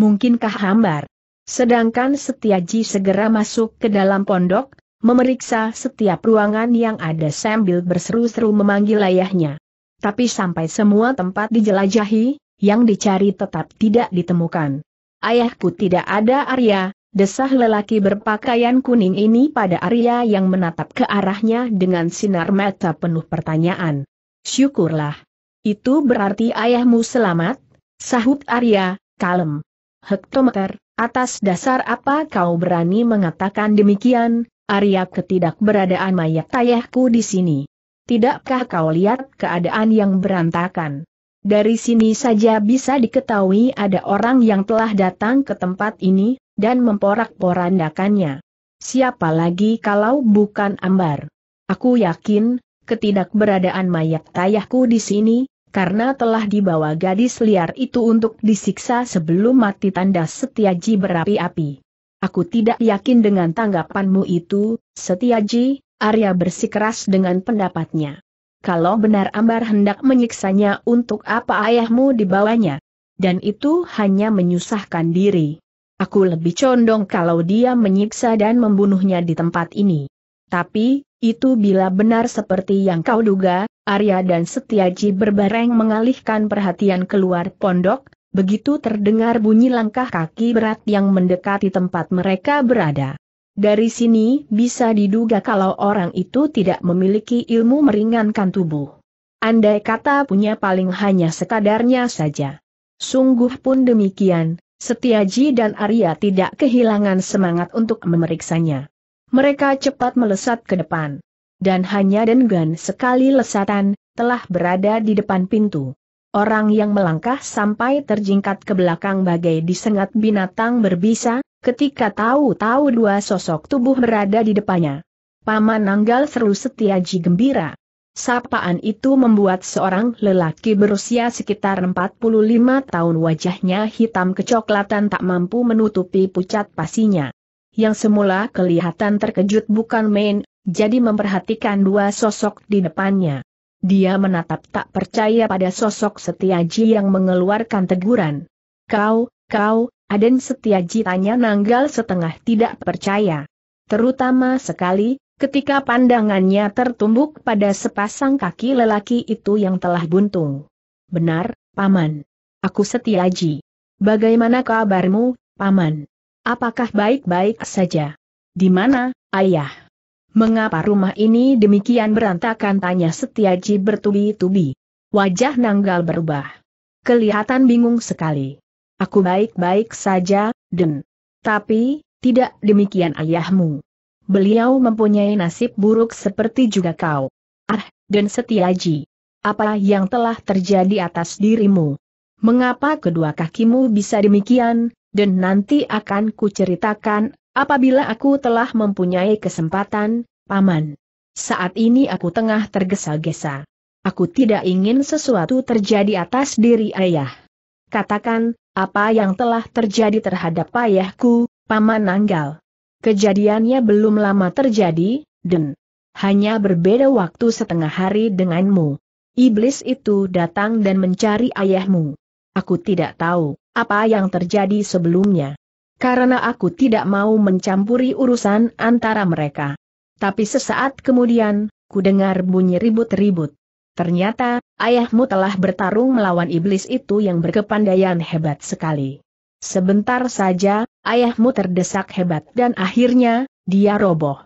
mungkinkah hambar? Sedangkan Setiaji segera masuk ke dalam pondok, memeriksa setiap ruangan yang ada sambil berseru-seru memanggil ayahnya. Tapi sampai semua tempat dijelajahi, yang dicari tetap tidak ditemukan. Ayahku tidak ada Arya, desah lelaki berpakaian kuning ini pada Arya yang menatap ke arahnya dengan sinar mata penuh pertanyaan. Syukurlah. Itu berarti ayahmu selamat, sahut Arya, kalem hektometer, atas dasar apa kau berani mengatakan demikian, Arya ketidakberadaan mayat ayahku di sini? Tidakkah kau lihat keadaan yang berantakan? Dari sini saja bisa diketahui ada orang yang telah datang ke tempat ini, dan memporak-porandakannya. Siapa lagi kalau bukan Ambar? Aku yakin, ketidakberadaan mayat ayahku di sini, karena telah dibawa gadis liar itu untuk disiksa sebelum mati tanda Setiaji berapi-api. Aku tidak yakin dengan tanggapanmu itu, Setiaji, Arya bersikeras dengan pendapatnya. Kalau benar Ambar hendak menyiksanya untuk apa ayahmu dibawanya? Dan itu hanya menyusahkan diri. Aku lebih condong kalau dia menyiksa dan membunuhnya di tempat ini. Tapi, itu bila benar seperti yang kau duga, Arya dan Setiaji berbareng mengalihkan perhatian keluar pondok, begitu terdengar bunyi langkah kaki berat yang mendekati tempat mereka berada. Dari sini bisa diduga kalau orang itu tidak memiliki ilmu meringankan tubuh. Andai kata punya paling hanya sekadarnya saja. Sungguh pun demikian, Setiaji dan Arya tidak kehilangan semangat untuk memeriksanya. Mereka cepat melesat ke depan. Dan hanya Dengan sekali lesatan, telah berada di depan pintu. Orang yang melangkah sampai terjingkat ke belakang bagai disengat binatang berbisa, ketika tahu-tahu dua sosok tubuh berada di depannya. Paman Nanggal seru setiaji gembira. Sapaan itu membuat seorang lelaki berusia sekitar 45 tahun wajahnya hitam kecoklatan tak mampu menutupi pucat pasinya yang semula kelihatan terkejut bukan main, jadi memperhatikan dua sosok di depannya. Dia menatap tak percaya pada sosok Setiaji yang mengeluarkan teguran. Kau, kau, Aden Setiaji tanya Nanggal setengah tidak percaya. Terutama sekali, ketika pandangannya tertumbuk pada sepasang kaki lelaki itu yang telah buntung. Benar, Paman. Aku Setiaji. Bagaimana kabarmu, Paman? Apakah baik-baik saja? Di mana, ayah? Mengapa rumah ini demikian berantakan tanya Setiaji bertubi-tubi. Wajah Nanggal berubah. Kelihatan bingung sekali. Aku baik-baik saja, Den. Tapi, tidak demikian ayahmu. Beliau mempunyai nasib buruk seperti juga kau. Ah, Den Setiaji. Apa yang telah terjadi atas dirimu? Mengapa kedua kakimu bisa demikian, dan nanti akan kuceritakan, apabila aku telah mempunyai kesempatan, Paman. Saat ini aku tengah tergesa-gesa. Aku tidak ingin sesuatu terjadi atas diri ayah. Katakan, apa yang telah terjadi terhadap ayahku, Paman Nanggal. Kejadiannya belum lama terjadi, Den. hanya berbeda waktu setengah hari denganmu. Iblis itu datang dan mencari ayahmu. Aku tidak tahu apa yang terjadi sebelumnya. Karena aku tidak mau mencampuri urusan antara mereka. Tapi sesaat kemudian, ku dengar bunyi ribut-ribut. Ternyata, ayahmu telah bertarung melawan iblis itu yang berkepandaian hebat sekali. Sebentar saja, ayahmu terdesak hebat dan akhirnya, dia roboh.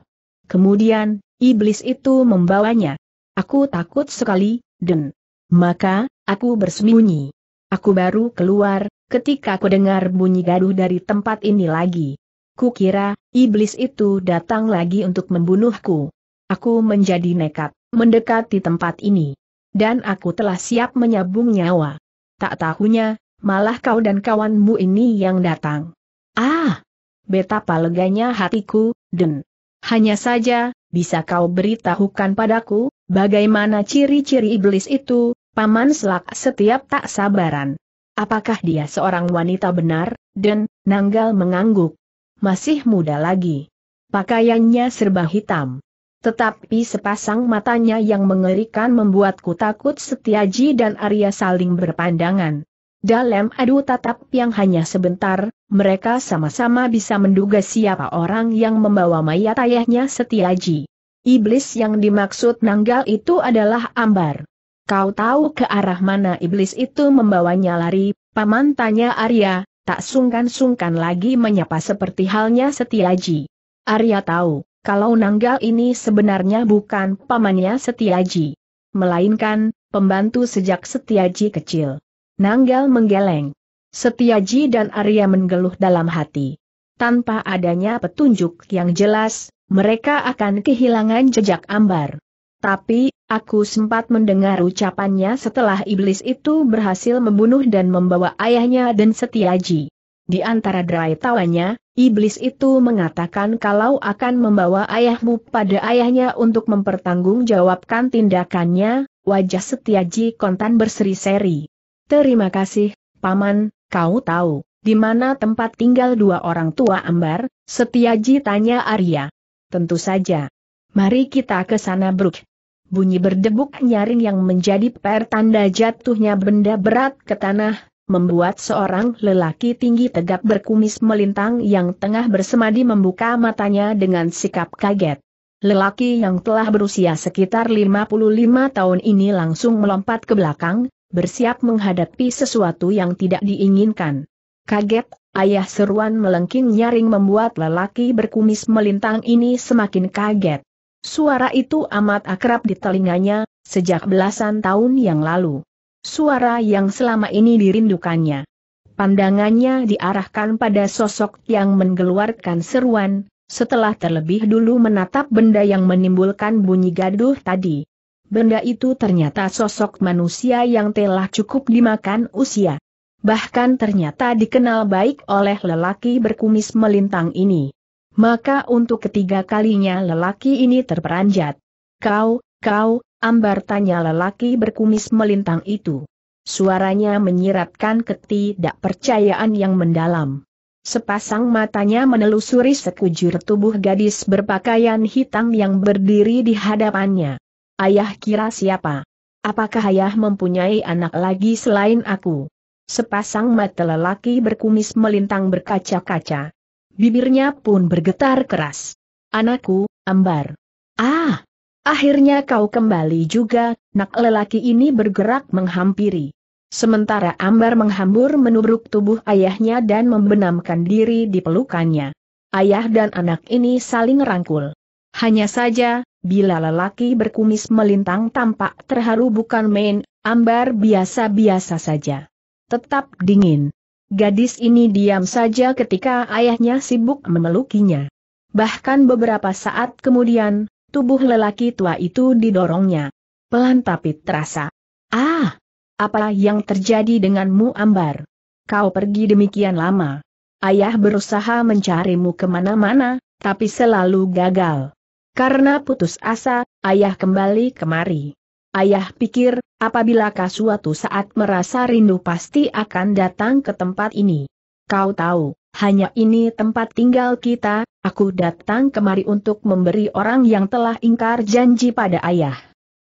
Kemudian, iblis itu membawanya. Aku takut sekali, Den. maka, aku bersembunyi. Aku baru keluar, ketika ku dengar bunyi gaduh dari tempat ini lagi. Kukira, iblis itu datang lagi untuk membunuhku. Aku menjadi nekat, mendekati tempat ini. Dan aku telah siap menyabung nyawa. Tak tahunya, malah kau dan kawanmu ini yang datang. Ah! Betapa leganya hatiku, Den. Hanya saja, bisa kau beritahukan padaku, bagaimana ciri-ciri iblis itu, Paman Selak setiap tak sabaran. Apakah dia seorang wanita benar? dan, Nanggal mengangguk. Masih muda lagi. Pakaiannya serba hitam. Tetapi sepasang matanya yang mengerikan membuatku takut Setiaji dan Arya saling berpandangan. Dalam adu tatap yang hanya sebentar, mereka sama-sama bisa menduga siapa orang yang membawa mayat ayahnya Setiaji. Iblis yang dimaksud Nanggal itu adalah Ambar. Kau tahu ke arah mana iblis itu membawanya lari, paman tanya Arya, tak sungkan-sungkan lagi menyapa seperti halnya Setiaji. Arya tahu, kalau Nanggal ini sebenarnya bukan pamannya Setiaji. Melainkan, pembantu sejak Setiaji kecil. Nanggal menggeleng. Setiaji dan Arya menggeluh dalam hati. Tanpa adanya petunjuk yang jelas, mereka akan kehilangan jejak ambar. Tapi, aku sempat mendengar ucapannya setelah iblis itu berhasil membunuh dan membawa ayahnya dan setiaji. Di antara derai tawanya, iblis itu mengatakan kalau akan membawa ayahmu pada ayahnya untuk mempertanggungjawabkan tindakannya, wajah setiaji kontan berseri-seri. Terima kasih, Paman, kau tahu, di mana tempat tinggal dua orang tua ambar, setiaji tanya Arya. Tentu saja. Mari kita ke sana Brook bunyi berdebuk nyaring yang menjadi pertanda jatuhnya benda berat ke tanah, membuat seorang lelaki tinggi tegap berkumis melintang yang tengah bersemadi membuka matanya dengan sikap kaget. Lelaki yang telah berusia sekitar 55 tahun ini langsung melompat ke belakang, bersiap menghadapi sesuatu yang tidak diinginkan. Kaget, ayah seruan melengking nyaring membuat lelaki berkumis melintang ini semakin kaget. Suara itu amat akrab di telinganya, sejak belasan tahun yang lalu. Suara yang selama ini dirindukannya. Pandangannya diarahkan pada sosok yang mengeluarkan seruan, setelah terlebih dulu menatap benda yang menimbulkan bunyi gaduh tadi. Benda itu ternyata sosok manusia yang telah cukup dimakan usia. Bahkan ternyata dikenal baik oleh lelaki berkumis melintang ini. Maka untuk ketiga kalinya lelaki ini terperanjat. Kau, kau, ambar tanya lelaki berkumis melintang itu. Suaranya menyiratkan ketidakpercayaan yang mendalam. Sepasang matanya menelusuri sekujur tubuh gadis berpakaian hitam yang berdiri di hadapannya. Ayah kira siapa? Apakah ayah mempunyai anak lagi selain aku? Sepasang mata lelaki berkumis melintang berkaca-kaca. Bibirnya pun bergetar keras. Anakku, ambar. Ah! Akhirnya kau kembali juga, nak lelaki ini bergerak menghampiri. Sementara ambar menghambur menubruk tubuh ayahnya dan membenamkan diri di pelukannya. Ayah dan anak ini saling rangkul. Hanya saja, bila lelaki berkumis melintang tampak terharu bukan main, ambar biasa-biasa saja. Tetap dingin, Gadis ini diam saja ketika ayahnya sibuk memelukinya. Bahkan beberapa saat kemudian, tubuh lelaki tua itu didorongnya. Pelan tapi terasa. Ah! Apa yang terjadi denganmu ambar? Kau pergi demikian lama. Ayah berusaha mencarimu kemana-mana, tapi selalu gagal. Karena putus asa, ayah kembali kemari. Ayah pikir, Apabila suatu saat merasa rindu pasti akan datang ke tempat ini. Kau tahu, hanya ini tempat tinggal kita, aku datang kemari untuk memberi orang yang telah ingkar janji pada ayah.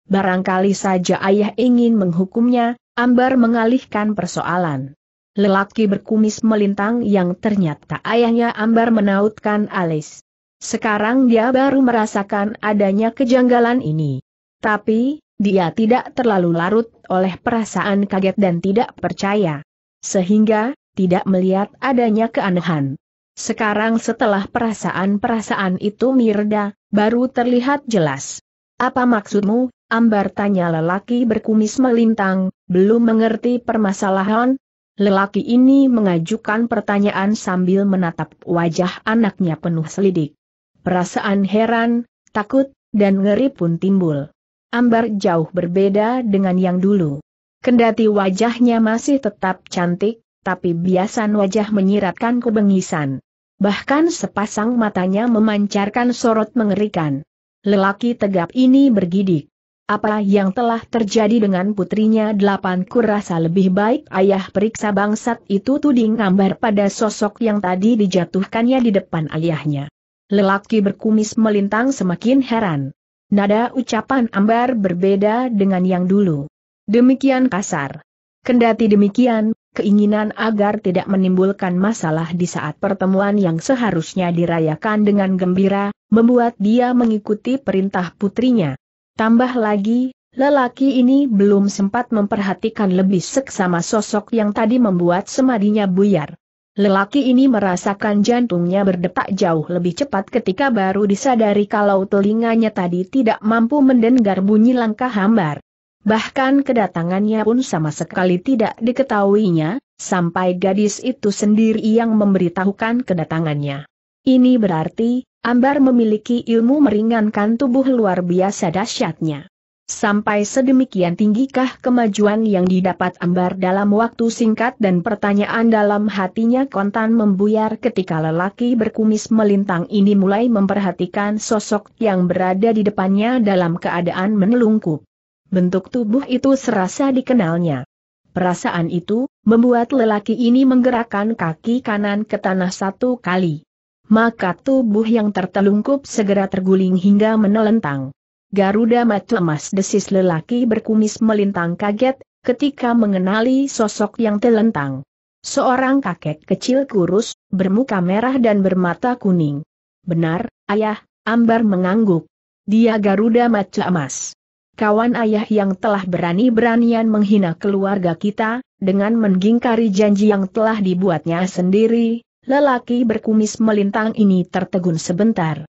Barangkali saja ayah ingin menghukumnya, Ambar mengalihkan persoalan. Lelaki berkumis melintang yang ternyata ayahnya Ambar menautkan alis. Sekarang dia baru merasakan adanya kejanggalan ini. Tapi, dia tidak terlalu larut oleh perasaan kaget dan tidak percaya. Sehingga, tidak melihat adanya keanehan. Sekarang setelah perasaan-perasaan itu mirda, baru terlihat jelas. Apa maksudmu, Ambar tanya lelaki berkumis melintang, belum mengerti permasalahan? Lelaki ini mengajukan pertanyaan sambil menatap wajah anaknya penuh selidik. Perasaan heran, takut, dan ngeri pun timbul. Ambar jauh berbeda dengan yang dulu. Kendati wajahnya masih tetap cantik, tapi biasan wajah menyiratkan kebengisan. Bahkan sepasang matanya memancarkan sorot mengerikan. Lelaki tegap ini bergidik. Apa yang telah terjadi dengan putrinya delapan kurasa lebih baik ayah periksa bangsat itu tuding Ambar pada sosok yang tadi dijatuhkannya di depan ayahnya. Lelaki berkumis melintang semakin heran. Nada ucapan Ambar berbeda dengan yang dulu. Demikian kasar. Kendati demikian, keinginan agar tidak menimbulkan masalah di saat pertemuan yang seharusnya dirayakan dengan gembira, membuat dia mengikuti perintah putrinya. Tambah lagi, lelaki ini belum sempat memperhatikan lebih seksama sosok yang tadi membuat semadinya buyar. Lelaki ini merasakan jantungnya berdetak jauh lebih cepat ketika baru disadari kalau telinganya tadi tidak mampu mendengar bunyi langkah hambar. Bahkan kedatangannya pun sama sekali tidak diketahuinya, sampai gadis itu sendiri yang memberitahukan kedatangannya. Ini berarti, Ambar memiliki ilmu meringankan tubuh luar biasa dahsyatnya. Sampai sedemikian tinggikah kemajuan yang didapat ambar dalam waktu singkat dan pertanyaan dalam hatinya kontan membuyar ketika lelaki berkumis melintang ini mulai memperhatikan sosok yang berada di depannya dalam keadaan menelungkup. Bentuk tubuh itu serasa dikenalnya. Perasaan itu, membuat lelaki ini menggerakkan kaki kanan ke tanah satu kali. Maka tubuh yang tertelungkup segera terguling hingga menelentang. Garuda Matu emas desis lelaki berkumis melintang kaget, ketika mengenali sosok yang telentang. Seorang kakek kecil kurus, bermuka merah dan bermata kuning. Benar, ayah, Ambar mengangguk. Dia Garuda Matu emas. Kawan ayah yang telah berani-beranian menghina keluarga kita, dengan mengingkari janji yang telah dibuatnya sendiri, lelaki berkumis melintang ini tertegun sebentar.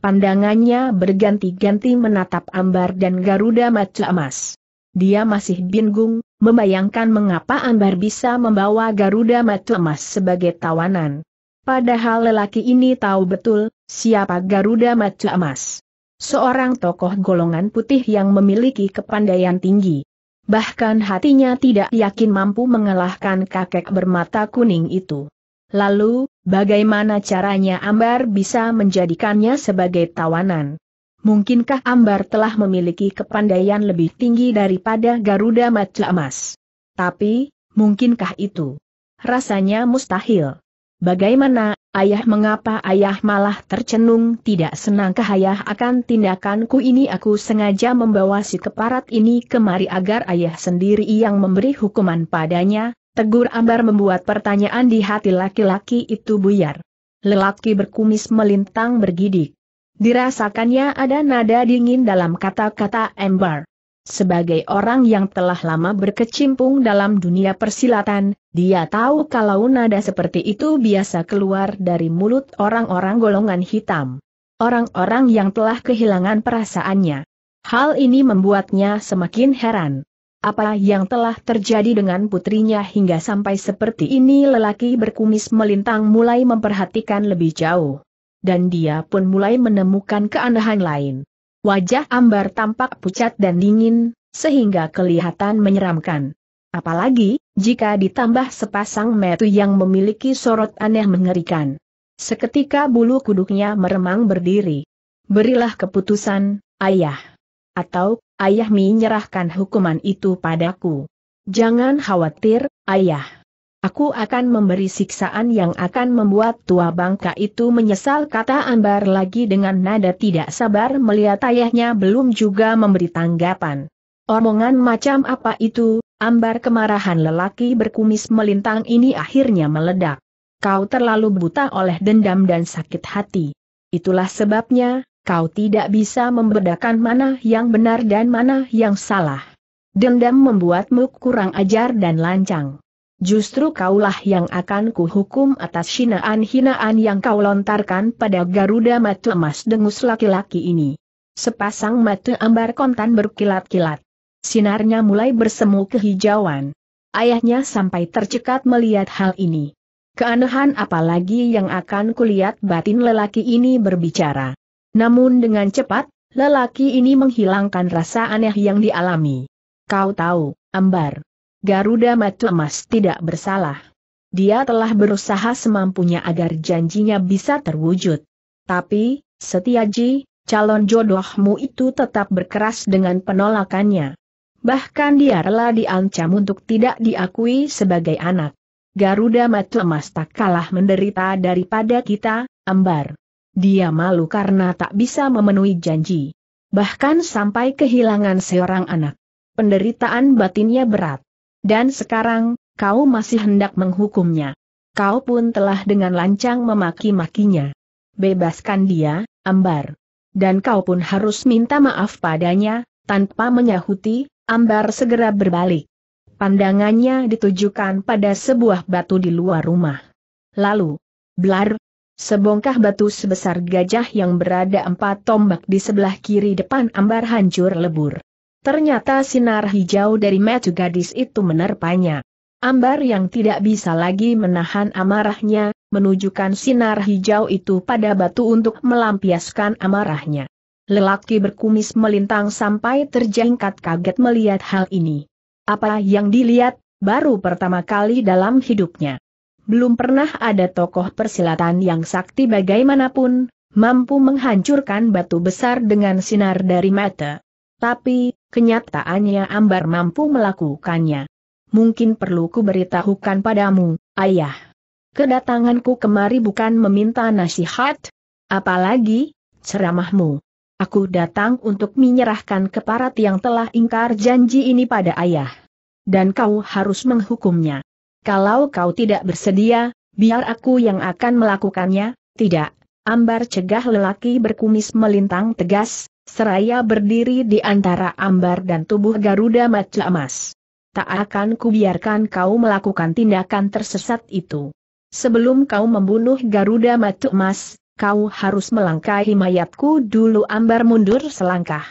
Pandangannya berganti-ganti menatap Ambar dan Garuda Maca Emas. Dia masih bingung, membayangkan mengapa Ambar bisa membawa Garuda Maca Emas sebagai tawanan. Padahal lelaki ini tahu betul, siapa Garuda Maca Emas. Seorang tokoh golongan putih yang memiliki kepandaian tinggi. Bahkan hatinya tidak yakin mampu mengalahkan kakek bermata kuning itu. Lalu, bagaimana caranya Ambar bisa menjadikannya sebagai tawanan? Mungkinkah Ambar telah memiliki kepandaian lebih tinggi daripada Garuda Maca Emas? Tapi, mungkinkah itu? Rasanya mustahil. Bagaimana, ayah mengapa ayah malah tercenung tidak senangkah ayah akan tindakanku ini aku sengaja membawa si keparat ini kemari agar ayah sendiri yang memberi hukuman padanya, Tegur Ambar membuat pertanyaan di hati laki-laki itu buyar. Lelaki berkumis melintang bergidik. Dirasakannya ada nada dingin dalam kata-kata Ambar. Sebagai orang yang telah lama berkecimpung dalam dunia persilatan, dia tahu kalau nada seperti itu biasa keluar dari mulut orang-orang golongan hitam. Orang-orang yang telah kehilangan perasaannya. Hal ini membuatnya semakin heran. Apa yang telah terjadi dengan putrinya hingga sampai seperti ini lelaki berkumis melintang mulai memperhatikan lebih jauh. Dan dia pun mulai menemukan keanehan lain. Wajah ambar tampak pucat dan dingin, sehingga kelihatan menyeramkan. Apalagi, jika ditambah sepasang metu yang memiliki sorot aneh mengerikan. Seketika bulu kuduknya meremang berdiri. Berilah keputusan, ayah. Atau ayah menyerahkan hukuman itu padaku. Jangan khawatir, ayah. Aku akan memberi siksaan yang akan membuat tua bangka itu menyesal kata Ambar lagi dengan nada tidak sabar melihat ayahnya belum juga memberi tanggapan. Omongan macam apa itu, Ambar kemarahan lelaki berkumis melintang ini akhirnya meledak. Kau terlalu buta oleh dendam dan sakit hati. Itulah sebabnya, kau tidak bisa membedakan mana yang benar dan mana yang salah. Dendam membuatmu kurang ajar dan lancang. Justru kaulah yang akan kuhukum atas hinaan-hinaan yang kau lontarkan pada Garuda Mata Emas Dengus laki-laki ini. Sepasang mata ambar kontan berkilat-kilat. Sinarnya mulai bersemu kehijauan. Ayahnya sampai tercekat melihat hal ini. Keanehan apalagi yang akan kulihat batin lelaki ini berbicara. Namun dengan cepat, lelaki ini menghilangkan rasa aneh yang dialami. Kau tahu, Ambar. Garuda Matu Emas tidak bersalah. Dia telah berusaha semampunya agar janjinya bisa terwujud. Tapi, Setiaji, calon jodohmu itu tetap berkeras dengan penolakannya. Bahkan dia rela diancam untuk tidak diakui sebagai anak. Garuda Matu Emas tak kalah menderita daripada kita, Ambar. Dia malu karena tak bisa memenuhi janji. Bahkan sampai kehilangan seorang anak. Penderitaan batinnya berat. Dan sekarang, kau masih hendak menghukumnya. Kau pun telah dengan lancang memaki-makinya. Bebaskan dia, Ambar. Dan kau pun harus minta maaf padanya, tanpa menyahuti, Ambar segera berbalik. Pandangannya ditujukan pada sebuah batu di luar rumah. Lalu, blar, Sebongkah batu sebesar gajah yang berada empat tombak di sebelah kiri depan ambar hancur lebur. Ternyata sinar hijau dari metu gadis itu menerpanya. Ambar yang tidak bisa lagi menahan amarahnya, menunjukkan sinar hijau itu pada batu untuk melampiaskan amarahnya. Lelaki berkumis melintang sampai terjengkat kaget melihat hal ini. Apa yang dilihat, baru pertama kali dalam hidupnya belum pernah ada tokoh persilatan yang sakti bagaimanapun, mampu menghancurkan batu besar dengan sinar dari mata. Tapi, kenyataannya Ambar mampu melakukannya. Mungkin perlu kuberitahukan padamu, ayah. Kedatanganku kemari bukan meminta nasihat, apalagi, ceramahmu. Aku datang untuk menyerahkan keparat yang telah ingkar janji ini pada ayah. Dan kau harus menghukumnya. Kalau kau tidak bersedia, biar aku yang akan melakukannya, tidak. Ambar cegah lelaki berkumis melintang tegas, seraya berdiri di antara ambar dan tubuh Garuda Maca Emas. Tak akan kubiarkan kau melakukan tindakan tersesat itu. Sebelum kau membunuh Garuda Maca Emas, kau harus melangkahi mayatku dulu ambar mundur selangkah.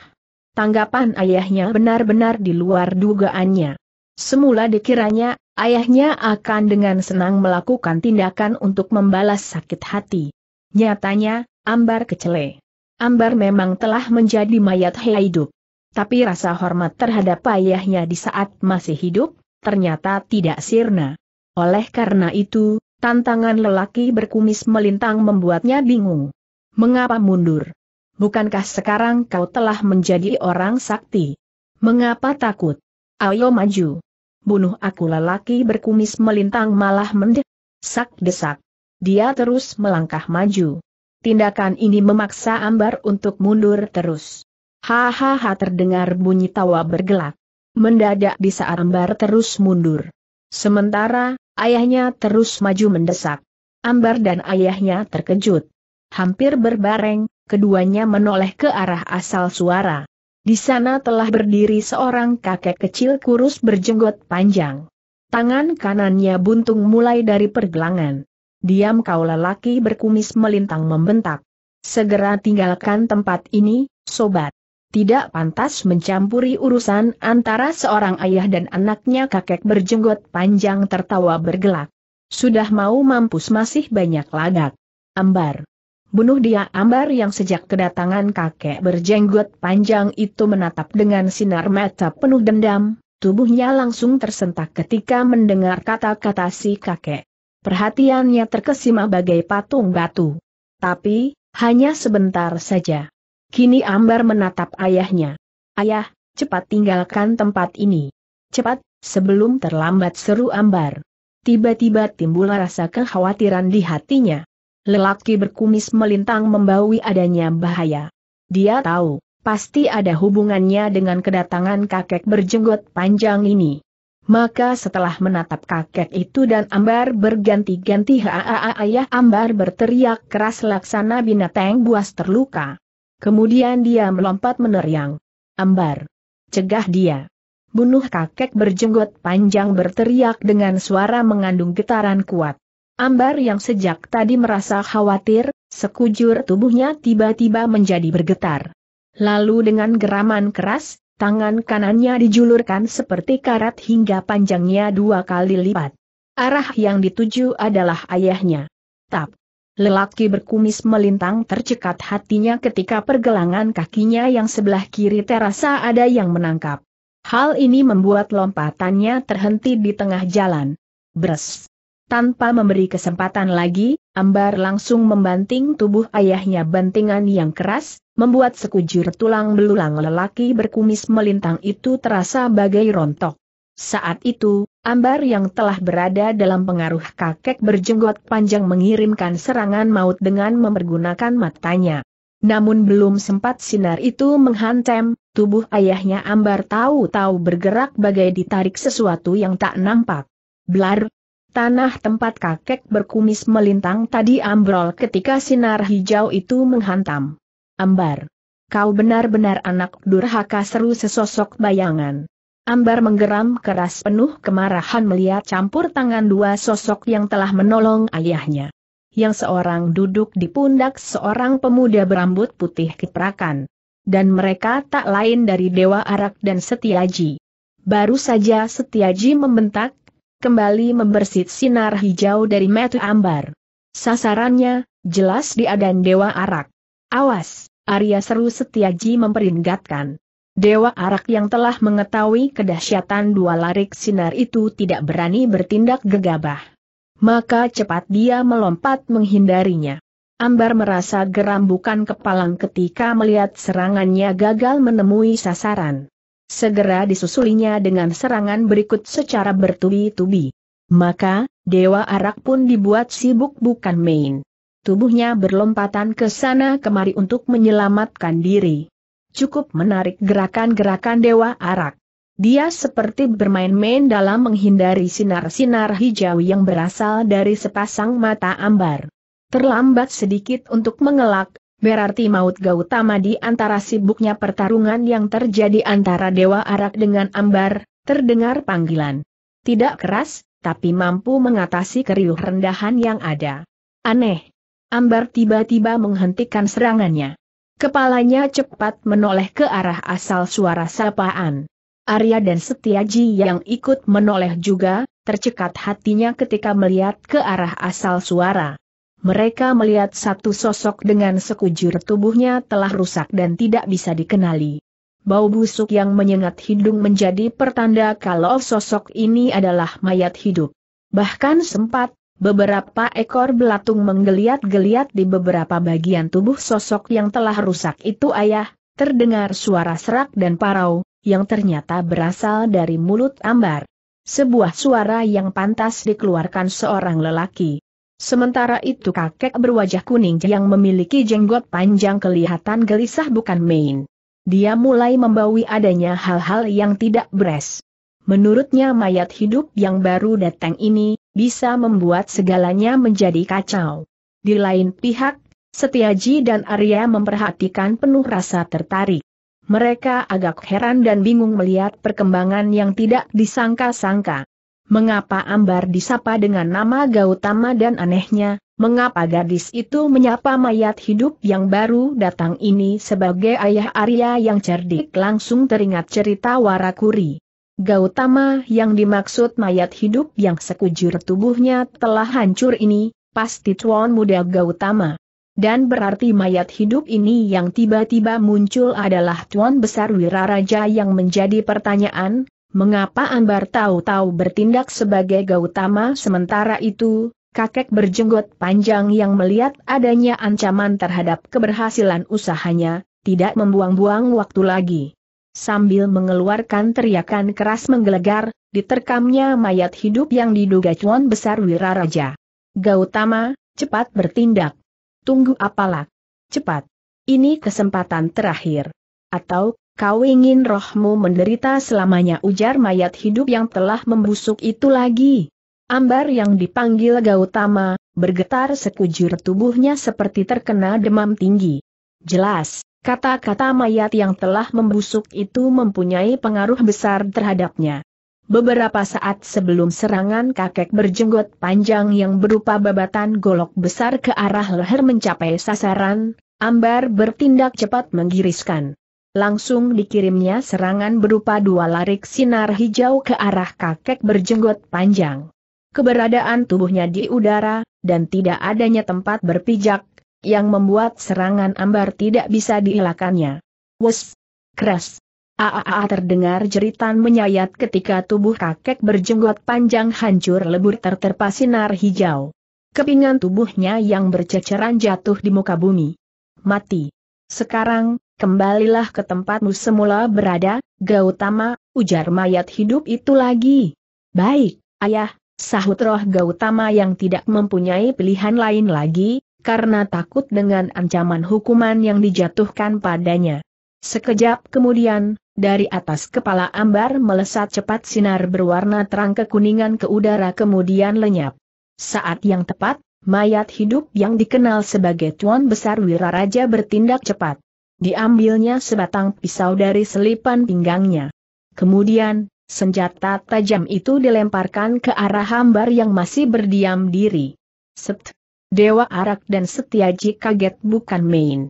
Tanggapan ayahnya benar-benar di luar dugaannya. Semula dikiranya, ayahnya akan dengan senang melakukan tindakan untuk membalas sakit hati. Nyatanya, Ambar kecele. Ambar memang telah menjadi mayat hidup. Tapi rasa hormat terhadap ayahnya di saat masih hidup, ternyata tidak sirna. Oleh karena itu, tantangan lelaki berkumis melintang membuatnya bingung. Mengapa mundur? Bukankah sekarang kau telah menjadi orang sakti? Mengapa takut? Ayo maju bunuh aku lelaki berkumis melintang malah mendek. Sak desak. Dia terus melangkah maju. Tindakan ini memaksa Ambar untuk mundur terus. Hahaha terdengar bunyi tawa bergelak. Mendadak di saat Ambar terus mundur. Sementara, ayahnya terus maju mendesak. Ambar dan ayahnya terkejut. Hampir berbareng, keduanya menoleh ke arah asal suara. Di sana telah berdiri seorang kakek kecil kurus berjenggot panjang. Tangan kanannya buntung mulai dari pergelangan. Diam kau lelaki berkumis melintang membentak. Segera tinggalkan tempat ini, sobat. Tidak pantas mencampuri urusan antara seorang ayah dan anaknya kakek berjenggot panjang tertawa bergelak. Sudah mau mampus masih banyak lagak. Ambar. Bunuh dia ambar yang sejak kedatangan kakek berjenggot panjang itu menatap dengan sinar mata penuh dendam, tubuhnya langsung tersentak ketika mendengar kata-kata si kakek. Perhatiannya terkesima bagai patung batu. Tapi, hanya sebentar saja. Kini ambar menatap ayahnya. Ayah, cepat tinggalkan tempat ini. Cepat, sebelum terlambat seru ambar. Tiba-tiba timbul rasa kekhawatiran di hatinya lelaki berkumis melintang membawi adanya bahaya. Dia tahu, pasti ada hubungannya dengan kedatangan kakek berjenggot panjang ini. Maka setelah menatap kakek itu dan Ambar berganti-ganti ayah Ambar berteriak keras laksana binatang buas terluka. Kemudian dia melompat meneriang. Ambar. Cegah dia. Bunuh kakek berjenggot panjang berteriak dengan suara mengandung getaran kuat. Ambar yang sejak tadi merasa khawatir, sekujur tubuhnya tiba-tiba menjadi bergetar. Lalu dengan geraman keras, tangan kanannya dijulurkan seperti karat hingga panjangnya dua kali lipat. Arah yang dituju adalah ayahnya. Tap. Lelaki berkumis melintang tercekat hatinya ketika pergelangan kakinya yang sebelah kiri terasa ada yang menangkap. Hal ini membuat lompatannya terhenti di tengah jalan. Bres. Tanpa memberi kesempatan lagi, Ambar langsung membanting tubuh ayahnya bantingan yang keras, membuat sekujur tulang belulang lelaki berkumis melintang itu terasa bagai rontok. Saat itu, Ambar yang telah berada dalam pengaruh kakek berjenggot panjang mengirimkan serangan maut dengan mempergunakan matanya. Namun belum sempat sinar itu menghantam, tubuh ayahnya Ambar tahu-tahu bergerak bagai ditarik sesuatu yang tak nampak. Blar, Tanah tempat kakek berkumis melintang tadi ambrol ketika sinar hijau itu menghantam. Ambar. Kau benar-benar anak durhaka seru sesosok bayangan. Ambar menggeram keras penuh kemarahan melihat campur tangan dua sosok yang telah menolong ayahnya. Yang seorang duduk di pundak seorang pemuda berambut putih kiprakan. Dan mereka tak lain dari Dewa Arak dan Setiaji. Baru saja Setiaji membentak, kembali membersit sinar hijau dari metu ambar. Sasarannya, jelas dia dan Dewa Arak. Awas, Arya seru Setiaji memperingatkan. Dewa Arak yang telah mengetahui kedahsyatan dua larik sinar itu tidak berani bertindak gegabah. Maka cepat dia melompat menghindarinya. Ambar merasa geram bukan kepalang ketika melihat serangannya gagal menemui sasaran segera disusulinya dengan serangan berikut secara bertubi-tubi. Maka, Dewa Arak pun dibuat sibuk bukan main. Tubuhnya berlompatan ke sana kemari untuk menyelamatkan diri. Cukup menarik gerakan-gerakan Dewa Arak. Dia seperti bermain-main dalam menghindari sinar-sinar hijau yang berasal dari sepasang mata ambar. Terlambat sedikit untuk mengelak, Berarti maut Gautama di antara sibuknya pertarungan yang terjadi antara Dewa Arak dengan Ambar, terdengar panggilan. Tidak keras, tapi mampu mengatasi keriuh rendahan yang ada. Aneh. Ambar tiba-tiba menghentikan serangannya. Kepalanya cepat menoleh ke arah asal suara sapaan. Arya dan Setiaji yang ikut menoleh juga, tercekat hatinya ketika melihat ke arah asal suara mereka melihat satu sosok dengan sekujur tubuhnya telah rusak dan tidak bisa dikenali. Bau busuk yang menyengat hidung menjadi pertanda kalau sosok ini adalah mayat hidup. Bahkan sempat, beberapa ekor belatung menggeliat-geliat di beberapa bagian tubuh sosok yang telah rusak itu ayah, terdengar suara serak dan parau, yang ternyata berasal dari mulut ambar. Sebuah suara yang pantas dikeluarkan seorang lelaki. Sementara itu kakek berwajah kuning yang memiliki jenggot panjang kelihatan gelisah bukan main. Dia mulai membawi adanya hal-hal yang tidak beres. Menurutnya mayat hidup yang baru datang ini, bisa membuat segalanya menjadi kacau. Di lain pihak, Setiaji dan Arya memperhatikan penuh rasa tertarik. Mereka agak heran dan bingung melihat perkembangan yang tidak disangka-sangka. Mengapa Ambar disapa dengan nama Gautama dan anehnya, mengapa gadis itu menyapa mayat hidup yang baru datang ini sebagai ayah Arya yang cerdik langsung teringat cerita Warakuri. Gautama yang dimaksud mayat hidup yang sekujur tubuhnya telah hancur ini, pasti tuan muda Gautama. Dan berarti mayat hidup ini yang tiba-tiba muncul adalah tuan besar Wiraraja yang menjadi pertanyaan, Mengapa Ambar tahu-tahu bertindak sebagai Gautama sementara itu, kakek berjenggot panjang yang melihat adanya ancaman terhadap keberhasilan usahanya, tidak membuang-buang waktu lagi. Sambil mengeluarkan teriakan keras menggelegar, diterkamnya mayat hidup yang diduga cuan besar Wiraraja. Gautama, cepat bertindak. Tunggu apalah? Cepat. Ini kesempatan terakhir. Atau, Kau ingin rohmu menderita selamanya ujar mayat hidup yang telah membusuk itu lagi. Ambar yang dipanggil Gautama, bergetar sekujur tubuhnya seperti terkena demam tinggi. Jelas, kata-kata mayat yang telah membusuk itu mempunyai pengaruh besar terhadapnya. Beberapa saat sebelum serangan kakek berjenggot panjang yang berupa babatan golok besar ke arah leher mencapai sasaran, Ambar bertindak cepat menggiriskan langsung dikirimnya serangan berupa dua larik sinar hijau ke arah kakek berjenggot panjang. Keberadaan tubuhnya di udara, dan tidak adanya tempat berpijak, yang membuat serangan ambar tidak bisa dielakannya. Wes! Keras! Aaa terdengar jeritan menyayat ketika tubuh kakek berjenggot panjang hancur lebur terterpa sinar hijau. Kepingan tubuhnya yang berceceran jatuh di muka bumi. Mati. Sekarang, Kembalilah ke tempatmu semula berada, Gautama, ujar mayat hidup itu lagi. Baik, ayah, sahut roh Gautama yang tidak mempunyai pilihan lain lagi, karena takut dengan ancaman hukuman yang dijatuhkan padanya. Sekejap kemudian, dari atas kepala ambar melesat cepat sinar berwarna terang kekuningan ke udara kemudian lenyap. Saat yang tepat, mayat hidup yang dikenal sebagai Tuan Besar Wiraraja bertindak cepat. Diambilnya sebatang pisau dari selipan pinggangnya. Kemudian, senjata tajam itu dilemparkan ke arah hambar yang masih berdiam diri. Set. Dewa Arak dan Setiaji kaget bukan main.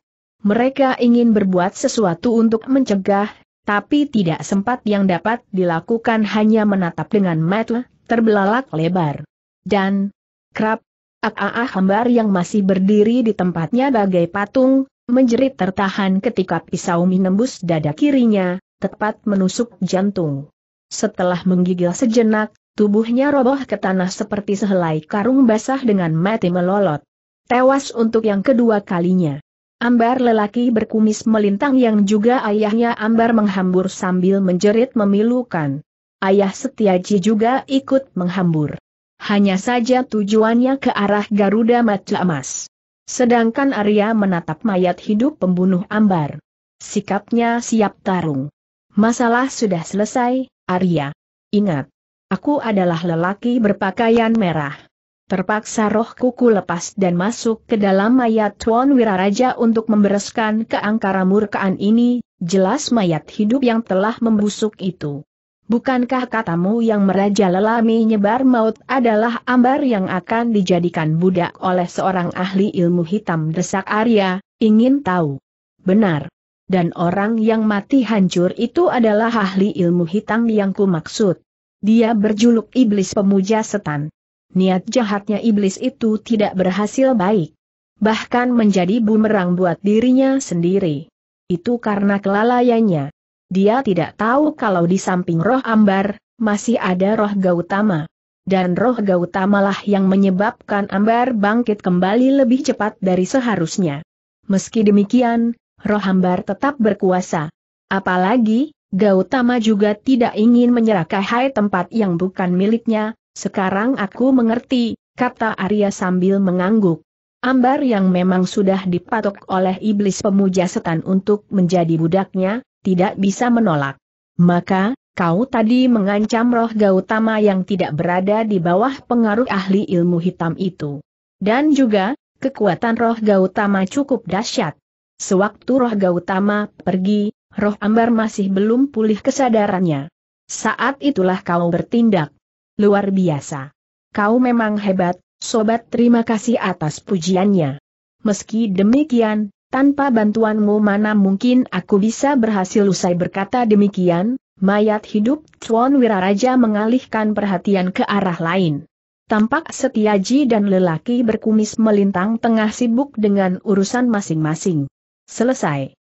Mereka ingin berbuat sesuatu untuk mencegah, tapi tidak sempat yang dapat dilakukan hanya menatap dengan mata terbelalak lebar. Dan, kerap, ah, ah, ah hambar yang masih berdiri di tempatnya bagai patung, Menjerit tertahan ketika pisau menembus dada kirinya, tepat menusuk jantung. Setelah menggigil sejenak, tubuhnya roboh ke tanah seperti sehelai karung basah dengan mati melolot. Tewas untuk yang kedua kalinya. Ambar lelaki berkumis melintang yang juga ayahnya Ambar menghambur sambil menjerit memilukan. Ayah Setiaji juga ikut menghambur. Hanya saja tujuannya ke arah Garuda Mata Emas. Sedangkan Arya menatap mayat hidup pembunuh ambar. Sikapnya siap tarung. Masalah sudah selesai, Arya. Ingat, aku adalah lelaki berpakaian merah. Terpaksa roh kuku lepas dan masuk ke dalam mayat Tuan Wiraraja untuk membereskan keangkara murkaan ini, jelas mayat hidup yang telah membusuk itu. Bukankah katamu yang merajalela nyebar maut adalah ambar yang akan dijadikan budak oleh seorang ahli ilmu hitam desak Arya, ingin tahu? Benar. Dan orang yang mati hancur itu adalah ahli ilmu hitam yang kumaksud. Dia berjuluk iblis pemuja setan. Niat jahatnya iblis itu tidak berhasil baik. Bahkan menjadi bumerang buat dirinya sendiri. Itu karena kelalaiannya. Dia tidak tahu kalau di samping roh ambar, masih ada roh Gautama. Dan roh Gautamalah yang menyebabkan ambar bangkit kembali lebih cepat dari seharusnya. Meski demikian, roh ambar tetap berkuasa. Apalagi, Gautama juga tidak ingin menyerahkan hai tempat yang bukan miliknya, sekarang aku mengerti, kata Arya sambil mengangguk. Ambar yang memang sudah dipatok oleh iblis pemuja setan untuk menjadi budaknya, tidak bisa menolak. Maka, kau tadi mengancam roh Gautama yang tidak berada di bawah pengaruh ahli ilmu hitam itu. Dan juga, kekuatan roh Gautama cukup dahsyat. Sewaktu roh Gautama pergi, roh ambar masih belum pulih kesadarannya. Saat itulah kau bertindak. Luar biasa. Kau memang hebat, sobat terima kasih atas pujiannya. Meski demikian, tanpa bantuanmu mana mungkin aku bisa berhasil usai berkata demikian, mayat hidup Chuan Wiraraja mengalihkan perhatian ke arah lain. Tampak setiaji dan lelaki berkumis melintang tengah sibuk dengan urusan masing-masing. Selesai.